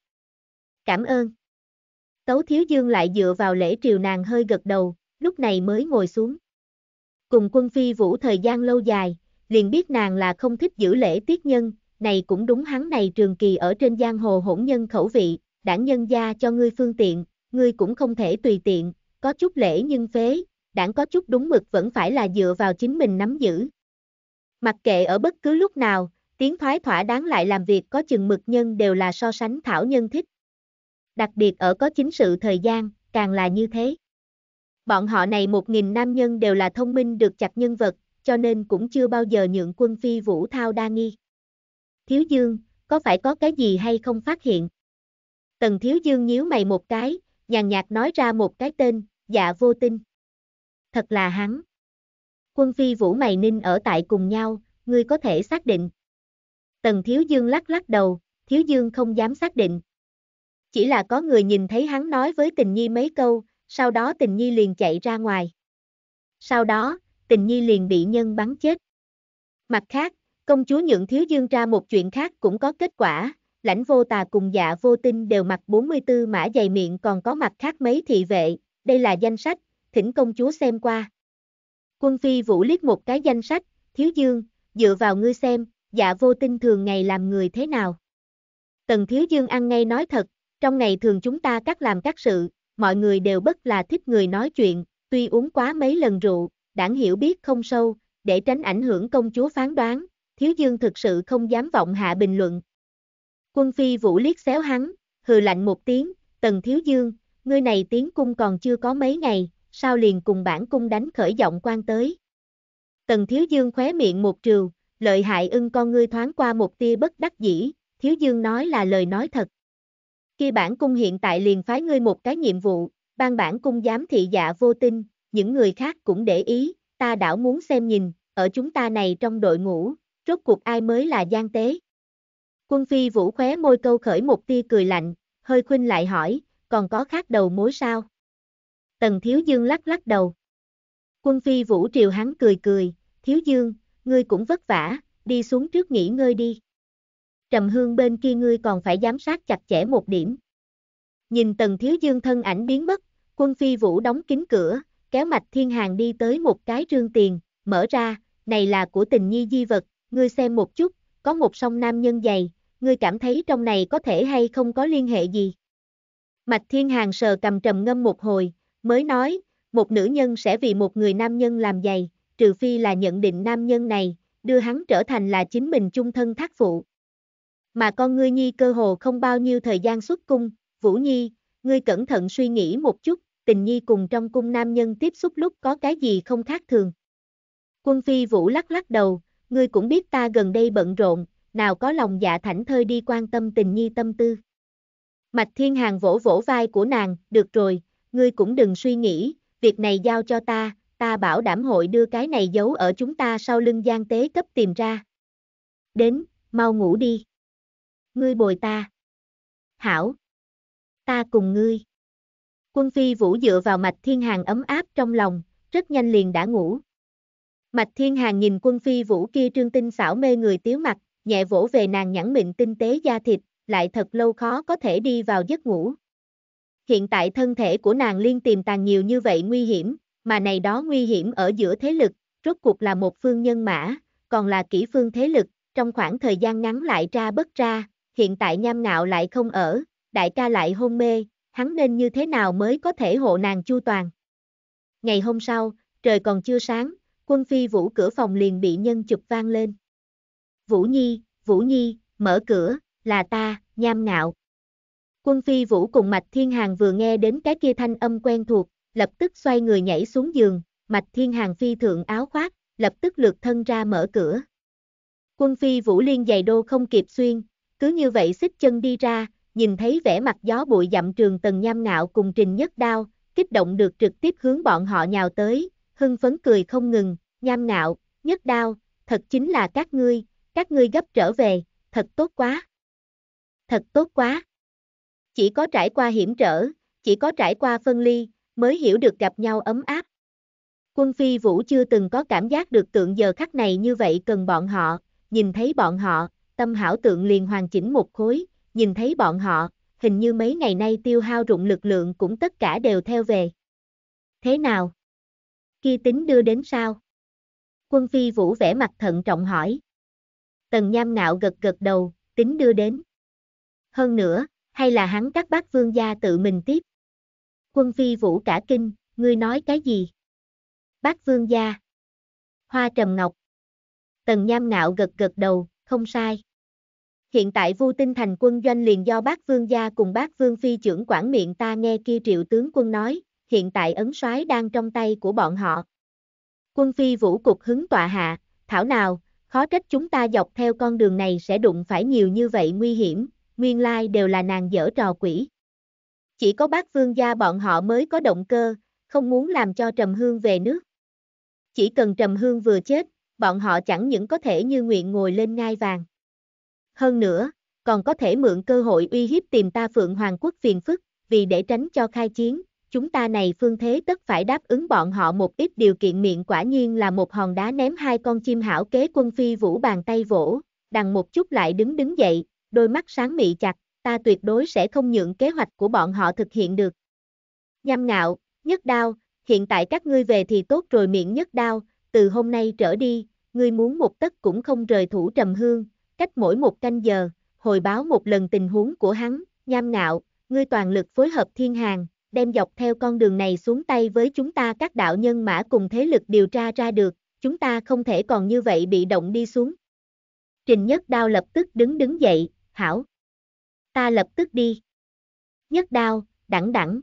S1: Cảm ơn. Tấu Thiếu Dương lại dựa vào lễ triều nàng hơi gật đầu, lúc này mới ngồi xuống. Cùng quân phi vũ thời gian lâu dài, liền biết nàng là không thích giữ lễ tiết nhân, này cũng đúng hắn này trường kỳ ở trên giang hồ hỗn nhân khẩu vị, đảng nhân gia cho ngươi phương tiện, ngươi cũng không thể tùy tiện, có chút lễ nhưng phế, đảng có chút đúng mực vẫn phải là dựa vào chính mình nắm giữ. Mặc kệ ở bất cứ lúc nào, tiếng thoái thỏa đáng lại làm việc có chừng mực nhân đều là so sánh thảo nhân thích đặc biệt ở có chính sự thời gian, càng là như thế. Bọn họ này một nghìn nam nhân đều là thông minh được chặt nhân vật, cho nên cũng chưa bao giờ nhượng quân phi vũ thao đa nghi. Thiếu dương, có phải có cái gì hay không phát hiện? Tần thiếu dương nhíu mày một cái, nhàn nhạt nói ra một cái tên, dạ vô tin. Thật là hắn. Quân phi vũ mày ninh ở tại cùng nhau, ngươi có thể xác định. Tần thiếu dương lắc lắc đầu, thiếu dương không dám xác định, chỉ là có người nhìn thấy hắn nói với tình nhi mấy câu, sau đó tình nhi liền chạy ra ngoài. Sau đó, tình nhi liền bị nhân bắn chết. Mặt khác, công chúa nhượng thiếu dương ra một chuyện khác cũng có kết quả, lãnh vô tà cùng dạ vô tinh đều mặc 44 mã dày miệng còn có mặt khác mấy thị vệ, đây là danh sách, thỉnh công chúa xem qua. Quân phi vũ liếc một cái danh sách, thiếu dương, dựa vào ngươi xem, dạ vô tinh thường ngày làm người thế nào. Tần thiếu dương ăn ngay nói thật, trong ngày thường chúng ta các làm các sự, mọi người đều bất là thích người nói chuyện, tuy uống quá mấy lần rượu, đảng hiểu biết không sâu, để tránh ảnh hưởng công chúa phán đoán, thiếu dương thực sự không dám vọng hạ bình luận. Quân phi vũ liếc xéo hắn, hừ lạnh một tiếng, tần thiếu dương, ngươi này tiến cung còn chưa có mấy ngày, sao liền cùng bản cung đánh khởi giọng quan tới. Tần thiếu dương khóe miệng một trừ, lợi hại ưng con ngươi thoáng qua một tia bất đắc dĩ, thiếu dương nói là lời nói thật. Khi bản cung hiện tại liền phái ngươi một cái nhiệm vụ, ban bản cung dám thị dạ vô tin, những người khác cũng để ý, ta đảo muốn xem nhìn, ở chúng ta này trong đội ngũ, rốt cuộc ai mới là gian tế. Quân phi vũ khóe môi câu khởi một tia cười lạnh, hơi khuynh lại hỏi, còn có khác đầu mối sao? Tần Thiếu Dương lắc lắc đầu. Quân phi vũ triều hắn cười cười, Thiếu Dương, ngươi cũng vất vả, đi xuống trước nghỉ ngơi đi trầm hương bên kia ngươi còn phải giám sát chặt chẽ một điểm. Nhìn tần thiếu dương thân ảnh biến mất, quân phi vũ đóng kín cửa, kéo mạch thiên hàng đi tới một cái trương tiền, mở ra, này là của tình nhi di vật, ngươi xem một chút, có một song nam nhân dày, ngươi cảm thấy trong này có thể hay không có liên hệ gì. Mạch thiên hàng sờ cầm trầm ngâm một hồi, mới nói, một nữ nhân sẽ vì một người nam nhân làm dày, trừ phi là nhận định nam nhân này, đưa hắn trở thành là chính mình chung thân thác phụ mà con ngươi nhi cơ hồ không bao nhiêu thời gian xuất cung, Vũ Nhi, ngươi cẩn thận suy nghĩ một chút, tình nhi cùng trong cung nam nhân tiếp xúc lúc có cái gì không khác thường. Quân phi Vũ lắc lắc đầu, ngươi cũng biết ta gần đây bận rộn, nào có lòng dạ thảnh thơi đi quan tâm tình nhi tâm tư. Mạch Thiên Hàng vỗ vỗ vai của nàng, được rồi, ngươi cũng đừng suy nghĩ, việc này giao cho ta, ta bảo đảm hội đưa cái này giấu ở chúng ta sau lưng gian tế cấp tìm ra. Đến, mau ngủ đi. Ngươi bồi ta. Hảo. Ta cùng ngươi. Quân phi vũ dựa vào mạch thiên hàng ấm áp trong lòng, rất nhanh liền đã ngủ. Mạch thiên hàng nhìn quân phi vũ kia trương tinh xảo mê người tiếu mặt, nhẹ vỗ về nàng nhẵn mịn tinh tế da thịt, lại thật lâu khó có thể đi vào giấc ngủ. Hiện tại thân thể của nàng liên tìm tàng nhiều như vậy nguy hiểm, mà này đó nguy hiểm ở giữa thế lực, rốt cuộc là một phương nhân mã, còn là kỹ phương thế lực, trong khoảng thời gian ngắn lại ra bất ra, hiện tại nham ngạo lại không ở, đại ca lại hôn mê, hắn nên như thế nào mới có thể hộ nàng chu toàn. Ngày hôm sau, trời còn chưa sáng, quân phi vũ cửa phòng liền bị nhân chụp vang lên. Vũ Nhi, Vũ Nhi, mở cửa, là ta, nham ngạo. Quân phi vũ cùng Mạch Thiên Hàng vừa nghe đến cái kia thanh âm quen thuộc, lập tức xoay người nhảy xuống giường, Mạch Thiên Hàng phi thượng áo khoác, lập tức lượt thân ra mở cửa. Quân phi vũ liên giày đô không kịp xuyên, cứ như vậy xích chân đi ra, nhìn thấy vẻ mặt gió bụi dặm trường tần nham ngạo cùng trình nhất đao, kích động được trực tiếp hướng bọn họ nhào tới, hưng phấn cười không ngừng, nham ngạo, nhất đao, thật chính là các ngươi, các ngươi gấp trở về, thật tốt quá. Thật tốt quá. Chỉ có trải qua hiểm trở, chỉ có trải qua phân ly, mới hiểu được gặp nhau ấm áp. Quân Phi Vũ chưa từng có cảm giác được tượng giờ khắc này như vậy cần bọn họ, nhìn thấy bọn họ, tâm hảo tượng liền hoàn chỉnh một khối, nhìn thấy bọn họ, hình như mấy ngày nay tiêu hao rụng lực lượng cũng tất cả đều theo về. Thế nào? Khi tính đưa đến sao? Quân phi vũ vẻ mặt thận trọng hỏi. Tần nham ngạo gật gật đầu, tính đưa đến. Hơn nữa, hay là hắn các bác vương gia tự mình tiếp? Quân phi vũ cả kinh, ngươi nói cái gì? Bác vương gia. Hoa trầm ngọc. Tần nham ngạo gật gật đầu, không sai hiện tại Vu Tinh Thành quân doanh liền do bác vương gia cùng bác vương phi trưởng quản miệng ta nghe kia triệu tướng quân nói, hiện tại ấn soái đang trong tay của bọn họ. Quân phi vũ cục hứng tọa hạ, thảo nào, khó trách chúng ta dọc theo con đường này sẽ đụng phải nhiều như vậy nguy hiểm, nguyên lai đều là nàng dở trò quỷ. Chỉ có bác vương gia bọn họ mới có động cơ, không muốn làm cho Trầm Hương về nước. Chỉ cần Trầm Hương vừa chết, bọn họ chẳng những có thể như nguyện ngồi lên ngai vàng hơn nữa, còn có thể mượn cơ hội uy hiếp tìm ta Phượng Hoàng quốc phiền phức, vì để tránh cho khai chiến, chúng ta này phương thế tất phải đáp ứng bọn họ một ít điều kiện miệng quả nhiên là một hòn đá ném hai con chim hảo kế quân phi vũ bàn tay vỗ, đằng một chút lại đứng đứng dậy, đôi mắt sáng mị chặt, ta tuyệt đối sẽ không nhượng kế hoạch của bọn họ thực hiện được. Nham ngạo, nhất đao, hiện tại các ngươi về thì tốt rồi miệng nhất đao, từ hôm nay trở đi, ngươi muốn một tấc cũng không rời thủ trầm hương, cách mỗi một canh giờ, hồi báo một lần tình huống của hắn, nham ngạo, ngươi toàn lực phối hợp thiên hàng, đem dọc theo con đường này xuống tay với chúng ta các đạo nhân mã cùng thế lực điều tra ra được, chúng ta không thể còn như vậy bị động đi xuống. Trình Nhất Đao lập tức đứng đứng dậy, hảo. Ta lập tức đi. Nhất Đao, đẳng đẳng.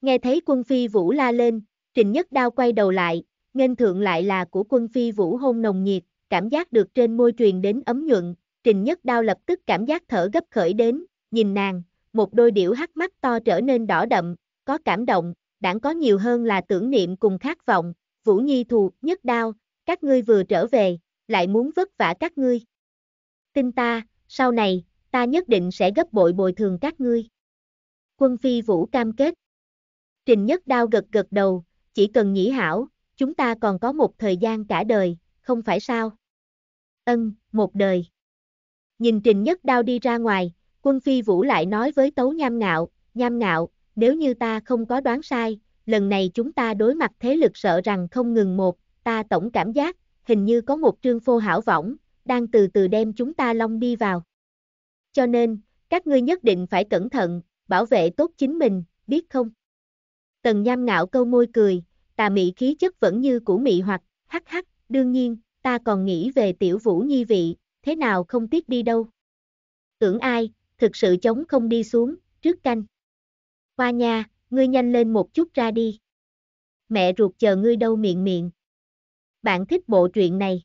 S1: Nghe thấy quân phi vũ la lên, Trình Nhất Đao quay đầu lại, nghênh thượng lại là của quân phi vũ hôn nồng nhiệt, cảm giác được trên môi truyền đến ấm nhuận, trình nhất đao lập tức cảm giác thở gấp khởi đến, nhìn nàng, một đôi điểu hắc mắt to trở nên đỏ đậm, có cảm động, đảng có nhiều hơn là tưởng niệm cùng khát vọng, Vũ Nhi thù, nhất đao, các ngươi vừa trở về, lại muốn vất vả các ngươi. Tin ta, sau này, ta nhất định sẽ gấp bội bồi thường các ngươi. Quân Phi Vũ cam kết. Trình nhất đao gật gật đầu, chỉ cần nhĩ hảo, chúng ta còn có một thời gian cả đời, không phải sao? ân, một đời. Nhìn Trình Nhất Đao đi ra ngoài, quân phi vũ lại nói với Tấu Nham Ngạo, Nham Ngạo, nếu như ta không có đoán sai, lần này chúng ta đối mặt thế lực sợ rằng không ngừng một, ta tổng cảm giác, hình như có một trương phô hảo võng, đang từ từ đem chúng ta long đi vào. Cho nên, các ngươi nhất định phải cẩn thận, bảo vệ tốt chính mình, biết không? Tần Nham Ngạo câu môi cười, tà mị khí chất vẫn như cũ mị hoặc, hắc hắc, đương nhiên, ta còn nghĩ về tiểu vũ nhi vị, thế nào không tiếc đi đâu. Tưởng ai, thực sự chống không đi xuống, trước canh. qua nha, ngươi nhanh lên một chút ra đi. Mẹ ruột chờ ngươi đâu miệng miệng. Bạn thích bộ truyện này.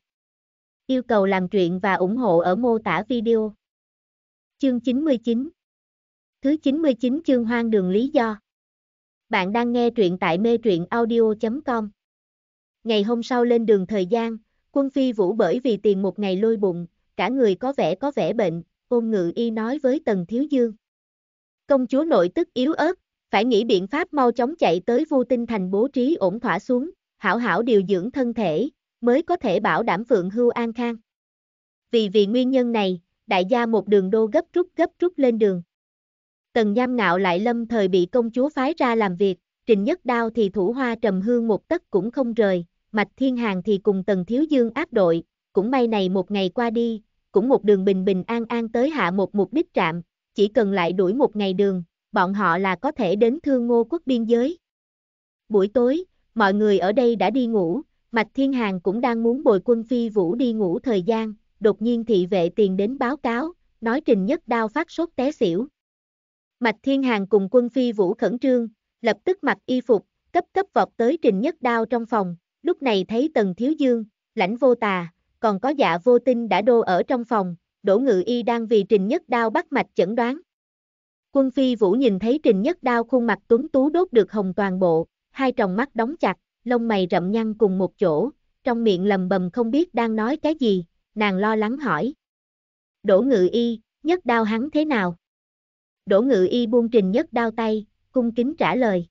S1: Yêu cầu làm truyện và ủng hộ ở mô tả video. Chương 99 Thứ 99 chương hoang đường lý do Bạn đang nghe truyện tại mê truyện audio.com Ngày hôm sau lên đường thời gian, Quân phi vũ bởi vì tiền một ngày lôi bụng, cả người có vẻ có vẻ bệnh, ôn ngự y nói với tần thiếu dương. Công chúa nội tức yếu ớt, phải nghĩ biện pháp mau chóng chạy tới vu tinh thành bố trí ổn thỏa xuống, hảo hảo điều dưỡng thân thể, mới có thể bảo đảm phượng hưu an khang. Vì vì nguyên nhân này, đại gia một đường đô gấp rút gấp rút lên đường. Tần Nham Ngạo lại lâm thời bị công chúa phái ra làm việc, Trình Nhất Đao thì thủ hoa trầm hương một tấc cũng không rời, Mạch Thiên Hàng thì cùng Tần Thiếu Dương áp đội, cũng may này một ngày qua đi, cũng một đường bình bình an an tới hạ một mục đích trạm, chỉ cần lại đuổi một ngày đường, bọn họ là có thể đến thương ngô quốc biên giới. Buổi tối, mọi người ở đây đã đi ngủ, Mạch Thiên Hàng cũng đang muốn bồi quân phi vũ đi ngủ thời gian, đột nhiên thị vệ tiền đến báo cáo, nói trình nhất đao phát sốt té xỉu. Mạch Thiên Hàng cùng quân phi vũ khẩn trương, lập tức mặc y phục, cấp cấp vọt tới trình nhất đao trong phòng, lúc này thấy Tần Thiếu Dương, lãnh vô tà, còn có dạ vô tinh đã đô ở trong phòng, đỗ ngự y đang vì trình nhất đao bắt mạch chẩn đoán. Quân phi vũ nhìn thấy trình nhất đao khuôn mặt tuấn tú đốt được hồng toàn bộ, hai tròng mắt đóng chặt, lông mày rậm nhăn cùng một chỗ, trong miệng lầm bầm không biết đang nói cái gì, nàng lo lắng hỏi. Đỗ ngự y, nhất đao hắn thế nào? Đỗ ngự y buông trình nhất đao tay, cung kính trả lời.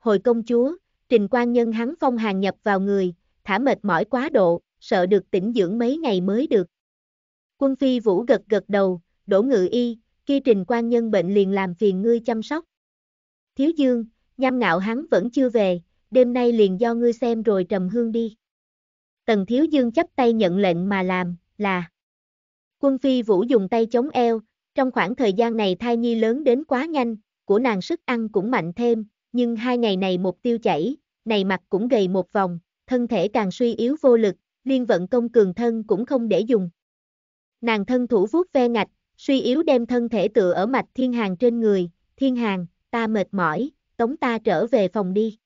S1: Hồi công chúa, Trình Quan Nhân hắn phong hàn nhập vào người, thả mệt mỏi quá độ, sợ được tỉnh dưỡng mấy ngày mới được. Quân Phi Vũ gật gật đầu, đổ ngự y, kia Trình Quan Nhân bệnh liền làm phiền ngươi chăm sóc. Thiếu Dương, nham ngạo hắn vẫn chưa về, đêm nay liền do ngươi xem rồi trầm hương đi. Tần Thiếu Dương chấp tay nhận lệnh mà làm, là. Quân Phi Vũ dùng tay chống eo, trong khoảng thời gian này thai nhi lớn đến quá nhanh, của nàng sức ăn cũng mạnh thêm, nhưng hai ngày này một tiêu chảy, này mặt cũng gầy một vòng, thân thể càng suy yếu vô lực, liên vận công cường thân cũng không để dùng. Nàng thân thủ vuốt ve ngạch, suy yếu đem thân thể tựa ở mạch thiên hàng trên người, thiên hàng, ta mệt mỏi, tống ta trở về phòng đi.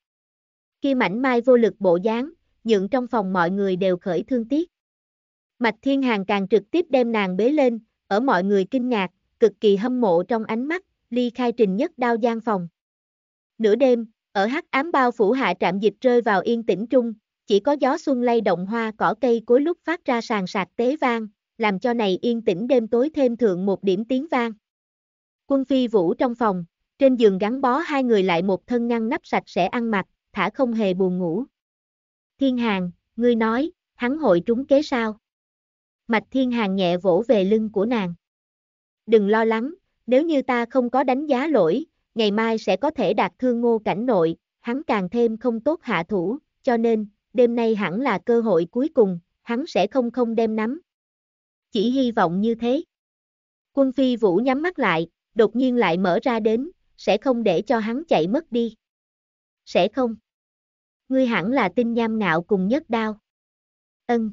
S1: Khi mảnh mai vô lực bộ dáng, nhượng trong phòng mọi người đều khởi thương tiếc. Mạch thiên hàng càng trực tiếp đem nàng bế lên, ở mọi người kinh ngạc, cực kỳ hâm mộ trong ánh mắt, ly khai trình nhất đao gian phòng. Nửa đêm, ở hắc ám bao phủ hạ trạm dịch rơi vào yên tĩnh trung, chỉ có gió xuân lay động hoa cỏ cây cuối lúc phát ra sàn sạc tế vang, làm cho này yên tĩnh đêm tối thêm thượng một điểm tiếng vang. Quân phi vũ trong phòng, trên giường gắn bó hai người lại một thân ngăn nắp sạch sẽ ăn mặc, thả không hề buồn ngủ. Thiên hàng, ngươi nói, hắn hội trúng kế sao? Mạch thiên hàng nhẹ vỗ về lưng của nàng. Đừng lo lắng, nếu như ta không có đánh giá lỗi, ngày mai sẽ có thể đạt thương ngô cảnh nội, hắn càng thêm không tốt hạ thủ, cho nên, đêm nay hẳn là cơ hội cuối cùng, hắn sẽ không không đem nắm. Chỉ hy vọng như thế. Quân phi vũ nhắm mắt lại, đột nhiên lại mở ra đến, sẽ không để cho hắn chạy mất đi. Sẽ không. Ngươi hẳn là tinh nham ngạo cùng nhất đao. Ân.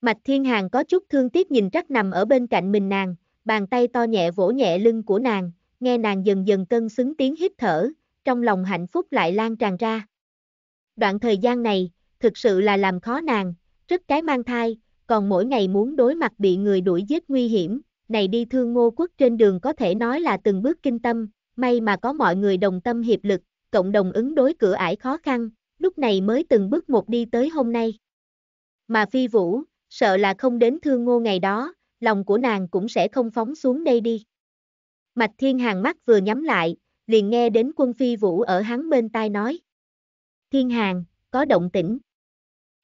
S1: Mạch Thiên Hàng có chút thương tiếc nhìn trắc nằm ở bên cạnh mình nàng, bàn tay to nhẹ vỗ nhẹ lưng của nàng, nghe nàng dần dần cân xứng tiếng hít thở, trong lòng hạnh phúc lại lan tràn ra. Đoạn thời gian này, thực sự là làm khó nàng, rất cái mang thai, còn mỗi ngày muốn đối mặt bị người đuổi giết nguy hiểm, này đi thương ngô quốc trên đường có thể nói là từng bước kinh tâm, may mà có mọi người đồng tâm hiệp lực, cộng đồng ứng đối cửa ải khó khăn, lúc này mới từng bước một đi tới hôm nay. Mà phi vũ, sợ là không đến thương ngô ngày đó, lòng của nàng cũng sẽ không phóng xuống đây đi. Mạch Thiên Hàng mắt vừa nhắm lại, liền nghe đến quân phi vũ ở hắn bên tai nói. Thiên Hàng, có động tĩnh.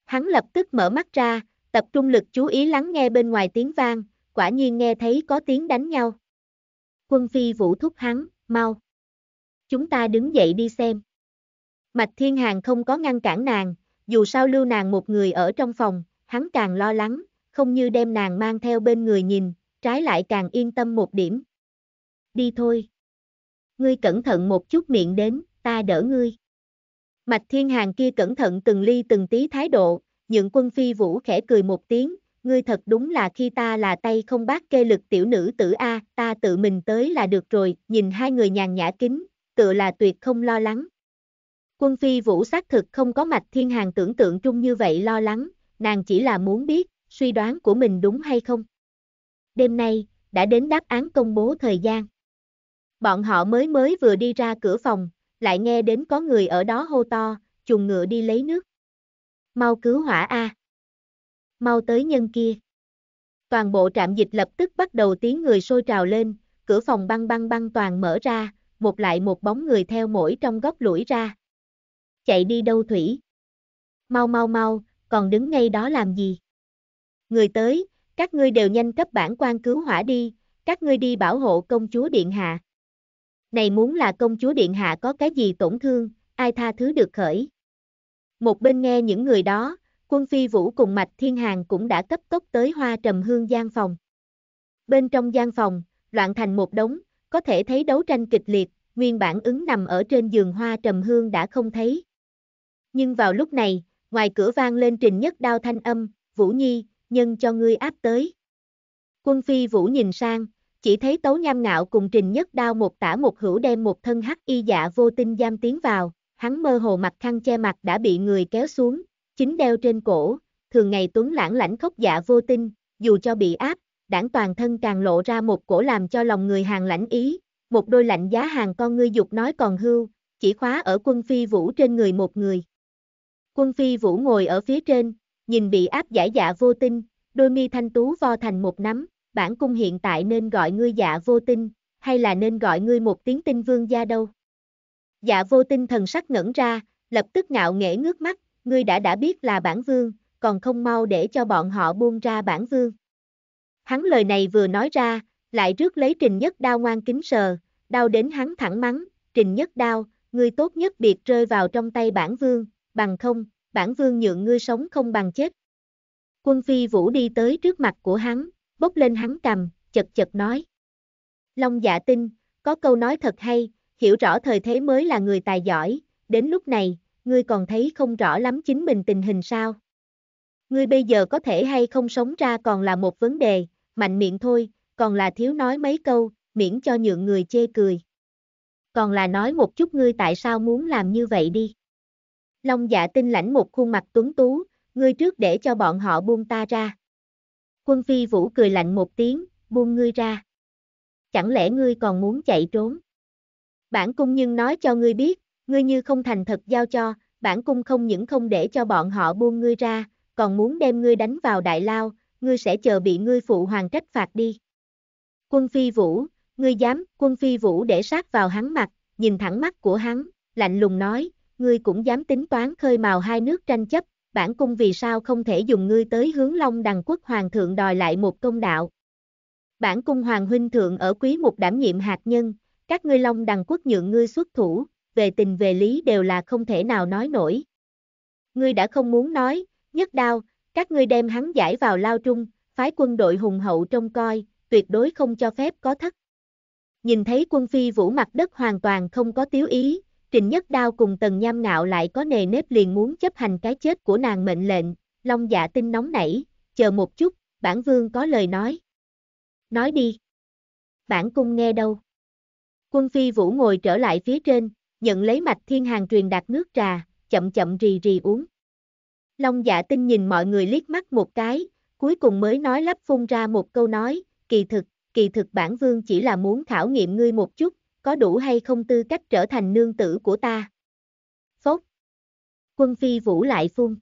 S1: Hắn lập tức mở mắt ra, tập trung lực chú ý lắng nghe bên ngoài tiếng vang, quả nhiên nghe thấy có tiếng đánh nhau. Quân phi vũ thúc hắn, mau. Chúng ta đứng dậy đi xem. Mạch Thiên Hàng không có ngăn cản nàng, dù sao lưu nàng một người ở trong phòng, hắn càng lo lắng, không như đem nàng mang theo bên người nhìn, trái lại càng yên tâm một điểm đi thôi. Ngươi cẩn thận một chút miệng đến, ta đỡ ngươi. Mạch thiên hàng kia cẩn thận từng ly từng tí thái độ, nhượng quân phi vũ khẽ cười một tiếng, ngươi thật đúng là khi ta là tay không bác kê lực tiểu nữ tử A, ta tự mình tới là được rồi, nhìn hai người nhàn nhã kính, tựa là tuyệt không lo lắng. Quân phi vũ xác thực không có mạch thiên hàng tưởng tượng trung như vậy lo lắng, nàng chỉ là muốn biết, suy đoán của mình đúng hay không. Đêm nay, đã đến đáp án công bố thời gian. Bọn họ mới mới vừa đi ra cửa phòng, lại nghe đến có người ở đó hô to, chuồng ngựa đi lấy nước. Mau cứu hỏa A. Mau tới nhân kia. Toàn bộ trạm dịch lập tức bắt đầu tiếng người sôi trào lên, cửa phòng băng băng băng toàn mở ra, một lại một bóng người theo mỗi trong góc lũi ra. Chạy đi đâu Thủy? Mau mau mau, còn đứng ngay đó làm gì? Người tới, các ngươi đều nhanh cấp bản quan cứu hỏa đi, các ngươi đi bảo hộ công chúa điện hạ này muốn là công chúa điện hạ có cái gì tổn thương, ai tha thứ được khởi. Một bên nghe những người đó, quân phi vũ cùng mạch thiên hàng cũng đã cấp tốc tới hoa trầm hương gian phòng. Bên trong gian phòng, loạn thành một đống, có thể thấy đấu tranh kịch liệt, nguyên bản ứng nằm ở trên giường hoa trầm hương đã không thấy. Nhưng vào lúc này, ngoài cửa vang lên trình nhất đao thanh âm, Vũ Nhi, nhân cho ngươi áp tới. Quân phi Vũ nhìn sang, chỉ thấy tấu nham ngạo cùng trình nhất đao một tả một hữu đem một thân hắc y dạ vô tinh giam tiến vào, hắn mơ hồ mặt khăn che mặt đã bị người kéo xuống, chính đeo trên cổ, thường ngày tuấn lãng lãnh khốc dạ vô tinh, dù cho bị áp, đảng toàn thân càng lộ ra một cổ làm cho lòng người hàng lãnh ý, một đôi lạnh giá hàng con ngươi dục nói còn hưu, chỉ khóa ở quân phi vũ trên người một người. Quân phi vũ ngồi ở phía trên, nhìn bị áp giải dạ vô tinh, đôi mi thanh tú vo thành một nắm, bản cung hiện tại nên gọi ngươi dạ vô tinh, hay là nên gọi ngươi một tiếng tinh vương gia đâu. Dạ vô tinh thần sắc ngẩn ra, lập tức ngạo nghễ ngước mắt, ngươi đã đã biết là bản vương, còn không mau để cho bọn họ buông ra bản vương. Hắn lời này vừa nói ra, lại rước lấy trình nhất đao ngoan kính sờ, đau đến hắn thẳng mắng, trình nhất đao, ngươi tốt nhất biệt rơi vào trong tay bản vương, bằng không, bản vương nhượng ngươi sống không bằng chết. Quân phi vũ đi tới trước mặt của hắn, bốc lên hắn cầm, chật chật nói. Long dạ tinh, có câu nói thật hay, hiểu rõ thời thế mới là người tài giỏi, đến lúc này, ngươi còn thấy không rõ lắm chính mình tình hình sao. Ngươi bây giờ có thể hay không sống ra còn là một vấn đề, mạnh miệng thôi, còn là thiếu nói mấy câu, miễn cho nhượng người chê cười. Còn là nói một chút ngươi tại sao muốn làm như vậy đi. Long dạ tinh lãnh một khuôn mặt tuấn tú, ngươi trước để cho bọn họ buông ta ra. Quân phi vũ cười lạnh một tiếng, buông ngươi ra. Chẳng lẽ ngươi còn muốn chạy trốn? Bản cung nhưng nói cho ngươi biết, ngươi như không thành thật giao cho, bản cung không những không để cho bọn họ buông ngươi ra, còn muốn đem ngươi đánh vào đại lao, ngươi sẽ chờ bị ngươi phụ hoàng trách phạt đi. Quân phi vũ, ngươi dám, quân phi vũ để sát vào hắn mặt, nhìn thẳng mắt của hắn, lạnh lùng nói, ngươi cũng dám tính toán khơi mào hai nước tranh chấp, bản cung vì sao không thể dùng ngươi tới hướng Long Đằng Quốc Hoàng thượng đòi lại một công đạo. Bản cung Hoàng huynh thượng ở quý một đảm nhiệm hạt nhân, các ngươi Long Đằng Quốc nhượng ngươi xuất thủ, về tình về lý đều là không thể nào nói nổi. Ngươi đã không muốn nói, nhất đao, các ngươi đem hắn giải vào lao trung, phái quân đội hùng hậu trông coi, tuyệt đối không cho phép có thất. Nhìn thấy quân phi vũ mặt đất hoàn toàn không có tiếu ý, Trình Nhất Đao cùng Tần Nham Ngạo lại có nề nếp liền muốn chấp hành cái chết của nàng mệnh lệnh, Long Dạ Tinh nóng nảy, chờ một chút, bản vương có lời nói. Nói đi. Bản cung nghe đâu. Quân Phi Vũ ngồi trở lại phía trên, nhận lấy mạch thiên hàng truyền đạt nước trà, chậm chậm rì rì uống. Long Dạ Tinh nhìn mọi người liếc mắt một cái, cuối cùng mới nói lắp phun ra một câu nói, kỳ thực, kỳ thực bản vương chỉ là muốn khảo nghiệm ngươi một chút, có đủ hay không tư cách trở thành nương tử của ta? Phốt! Quân phi vũ lại phun.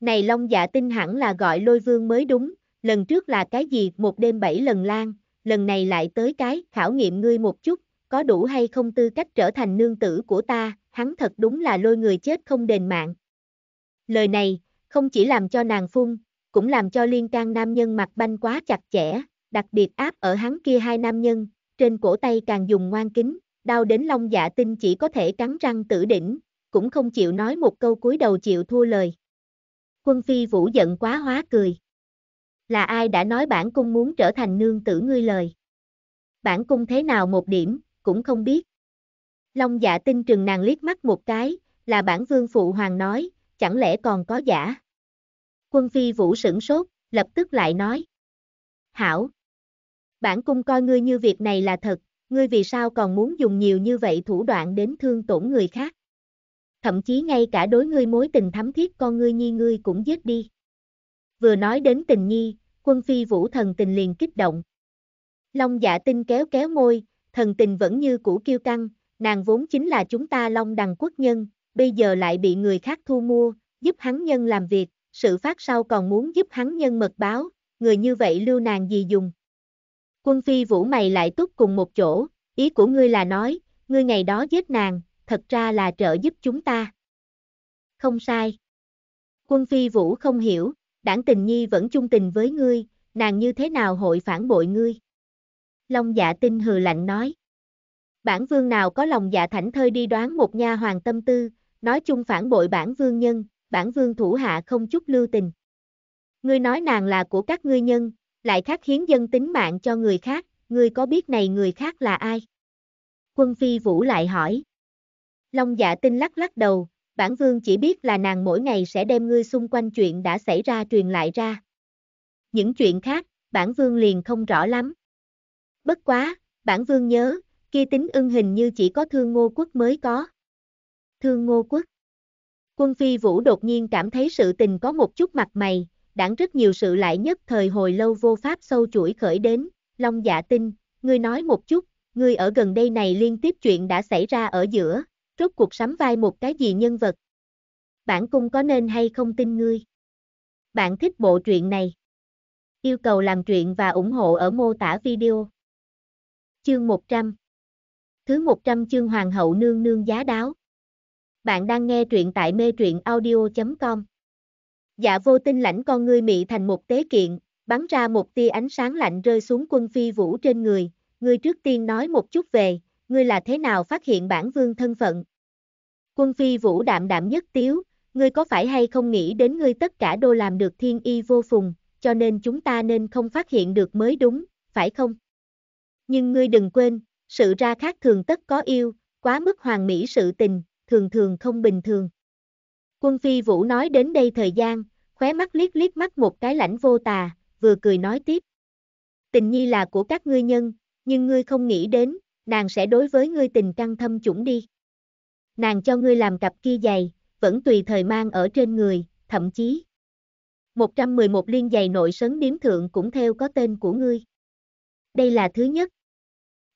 S1: Này Long dạ tinh hẳn là gọi lôi vương mới đúng, lần trước là cái gì một đêm bảy lần lan, lần này lại tới cái khảo nghiệm ngươi một chút, có đủ hay không tư cách trở thành nương tử của ta, hắn thật đúng là lôi người chết không đền mạng. Lời này, không chỉ làm cho nàng phun, cũng làm cho liên can nam nhân mặt banh quá chặt chẽ, đặc biệt áp ở hắn kia hai nam nhân, trên cổ tay càng dùng ngoan kính, đau đến long dạ tinh chỉ có thể cắn răng tử đỉnh, cũng không chịu nói một câu cúi đầu chịu thua lời. Quân phi vũ giận quá hóa cười. Là ai đã nói bản cung muốn trở thành nương tử ngươi lời? Bản cung thế nào một điểm, cũng không biết. Long dạ tinh trừng nàng liếc mắt một cái, là bản vương phụ hoàng nói, chẳng lẽ còn có giả? Quân phi vũ sửng sốt, lập tức lại nói. Hảo, bản cung coi ngươi như việc này là thật, ngươi vì sao còn muốn dùng nhiều như vậy thủ đoạn đến thương tổn người khác. Thậm chí ngay cả đối ngươi mối tình thắm thiết con ngươi nhi ngươi cũng giết đi. Vừa nói đến tình nhi, quân phi vũ thần tình liền kích động. Long dạ tinh kéo kéo môi, thần tình vẫn như cũ kiêu căng, nàng vốn chính là chúng ta long đằng quốc nhân, bây giờ lại bị người khác thu mua, giúp hắn nhân làm việc, sự phát sau còn muốn giúp hắn nhân mật báo, người như vậy lưu nàng gì dùng. Quân phi vũ mày lại túc cùng một chỗ, ý của ngươi là nói, ngươi ngày đó giết nàng, thật ra là trợ giúp chúng ta. Không sai. Quân phi vũ không hiểu, đảng tình nhi vẫn chung tình với ngươi, nàng như thế nào hội phản bội ngươi. Long dạ tinh hừ lạnh nói. Bản vương nào có lòng dạ thảnh thơi đi đoán một nha hoàng tâm tư, nói chung phản bội bản vương nhân, bản vương thủ hạ không chút lưu tình. Ngươi nói nàng là của các ngươi nhân, lại khác hiến dân tính mạng cho người khác, ngươi có biết này người khác là ai? Quân Phi Vũ lại hỏi. Long dạ tinh lắc lắc đầu, bản vương chỉ biết là nàng mỗi ngày sẽ đem ngươi xung quanh chuyện đã xảy ra truyền lại ra. Những chuyện khác, bản vương liền không rõ lắm. Bất quá, bản vương nhớ, kia tính ưng hình như chỉ có thương ngô quốc mới có. Thương ngô quốc. Quân Phi Vũ đột nhiên cảm thấy sự tình có một chút mặt mày, đảng rất nhiều sự lại nhất thời hồi lâu vô pháp sâu chuỗi khởi đến, Long dạ tinh, ngươi nói một chút, ngươi ở gần đây này liên tiếp chuyện đã xảy ra ở giữa, rốt cuộc sắm vai một cái gì nhân vật. Bản cung có nên hay không tin ngươi? Bạn thích bộ truyện này? Yêu cầu làm truyện và ủng hộ ở mô tả video. Chương 100 Thứ 100 chương Hoàng hậu nương nương giá đáo. Bạn đang nghe truyện tại mê truyện audio.com Dạ vô tinh lãnh con ngươi mị thành một tế kiện, bắn ra một tia ánh sáng lạnh rơi xuống quân phi vũ trên người, ngươi trước tiên nói một chút về, ngươi là thế nào phát hiện bản vương thân phận. Quân phi vũ đạm đạm nhất tiếu, ngươi có phải hay không nghĩ đến ngươi tất cả đô làm được thiên y vô phùng, cho nên chúng ta nên không phát hiện được mới đúng, phải không? Nhưng ngươi đừng quên, sự ra khác thường tất có yêu, quá mức hoàng mỹ sự tình, thường thường không bình thường. Quân Phi Vũ nói đến đây thời gian, khóe mắt liếc liếc mắt một cái lãnh vô tà, vừa cười nói tiếp. Tình nhi là của các ngươi nhân, nhưng ngươi không nghĩ đến, nàng sẽ đối với ngươi tình căng thâm chủng đi. Nàng cho ngươi làm cặp kia giày, vẫn tùy thời mang ở trên người, thậm chí. 111 liên giày nội sấn điếm thượng cũng theo có tên của ngươi. Đây là thứ nhất.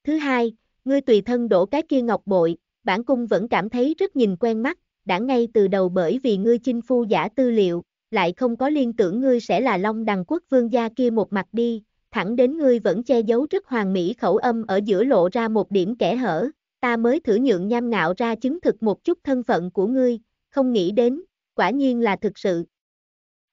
S1: Thứ hai, ngươi tùy thân đổ cái kia ngọc bội, bản cung vẫn cảm thấy rất nhìn quen mắt, đã ngay từ đầu bởi vì ngươi chinh phu giả tư liệu, lại không có liên tưởng ngươi sẽ là Long Đằng Quốc vương gia kia một mặt đi, thẳng đến ngươi vẫn che giấu rất hoàng mỹ khẩu âm ở giữa lộ ra một điểm kẻ hở, ta mới thử nhượng nham ngạo ra chứng thực một chút thân phận của ngươi, không nghĩ đến, quả nhiên là thực sự.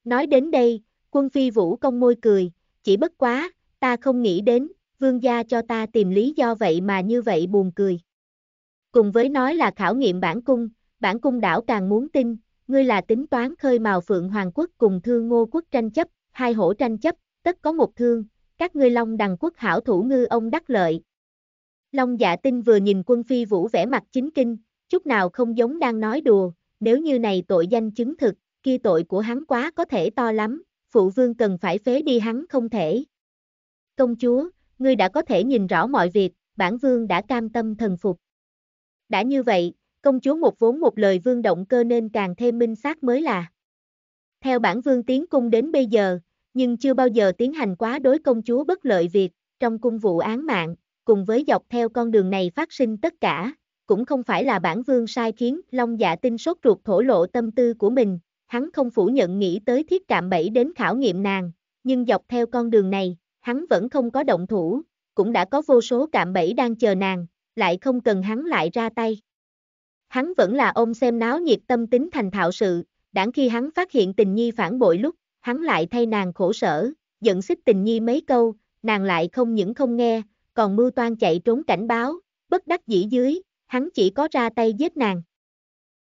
S1: Nói đến đây, quân phi vũ công môi cười, chỉ bất quá, ta không nghĩ đến, vương gia cho ta tìm lý do vậy mà như vậy buồn cười. Cùng với nói là khảo nghiệm bản cung, bản cung đảo càng muốn tin, ngươi là tính toán khơi mào phượng hoàng quốc cùng thương ngô quốc tranh chấp, hai hổ tranh chấp, tất có một thương, các ngươi long đằng quốc hảo thủ ngư ông đắc lợi. Long dạ tinh vừa nhìn quân phi vũ vẻ mặt chính kinh, chút nào không giống đang nói đùa, nếu như này tội danh chứng thực, kia tội của hắn quá có thể to lắm, phụ vương cần phải phế đi hắn không thể. Công chúa, ngươi đã có thể nhìn rõ mọi việc, bản vương đã cam tâm thần phục. Đã như vậy, công chúa một vốn một lời vương động cơ nên càng thêm minh xác mới là. Theo bản vương tiến cung đến bây giờ, nhưng chưa bao giờ tiến hành quá đối công chúa bất lợi việc, trong cung vụ án mạng, cùng với dọc theo con đường này phát sinh tất cả, cũng không phải là bản vương sai khiến Long Dạ Tinh sốt ruột thổ lộ tâm tư của mình, hắn không phủ nhận nghĩ tới thiết trạm bẫy đến khảo nghiệm nàng, nhưng dọc theo con đường này, hắn vẫn không có động thủ, cũng đã có vô số cạm bẫy đang chờ nàng, lại không cần hắn lại ra tay hắn vẫn là ông xem náo nhiệt tâm tính thành thạo sự, đảng khi hắn phát hiện tình nhi phản bội lúc, hắn lại thay nàng khổ sở, giận xích tình nhi mấy câu, nàng lại không những không nghe, còn mưu toan chạy trốn cảnh báo, bất đắc dĩ dưới, hắn chỉ có ra tay giết nàng.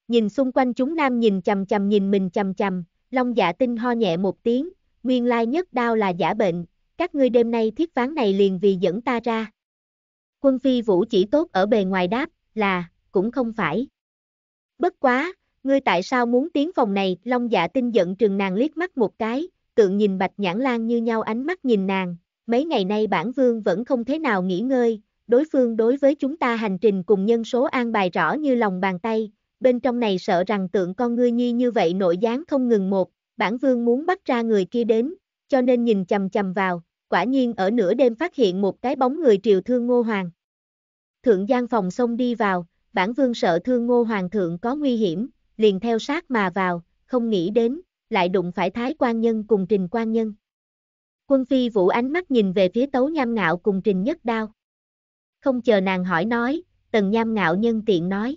S1: Nhìn xung quanh chúng nam nhìn chầm chầm nhìn mình chầm chầm, long dạ tinh ho nhẹ một tiếng, nguyên lai nhất đau là giả bệnh, các ngươi đêm nay thiết ván này liền vì dẫn ta ra. Quân phi vũ chỉ tốt ở bề ngoài đáp, là, cũng không phải. Bất quá, ngươi tại sao muốn tiến phòng này? Long dạ tinh giận trừng nàng liếc mắt một cái, tượng nhìn bạch nhãn lan như nhau ánh mắt nhìn nàng. Mấy ngày nay bản vương vẫn không thế nào nghỉ ngơi, đối phương đối với chúng ta hành trình cùng nhân số an bài rõ như lòng bàn tay. Bên trong này sợ rằng tượng con ngươi nhi như vậy nội gián không ngừng một, bản vương muốn bắt ra người kia đến, cho nên nhìn chầm chầm vào, quả nhiên ở nửa đêm phát hiện một cái bóng người triều thương ngô hoàng. Thượng gian phòng xông đi vào, bản vương sợ thương ngô hoàng thượng có nguy hiểm, liền theo sát mà vào, không nghĩ đến, lại đụng phải thái quan nhân cùng trình quan nhân. Quân phi vũ ánh mắt nhìn về phía tấu nham ngạo cùng trình nhất đao. Không chờ nàng hỏi nói, tần nham ngạo nhân tiện nói.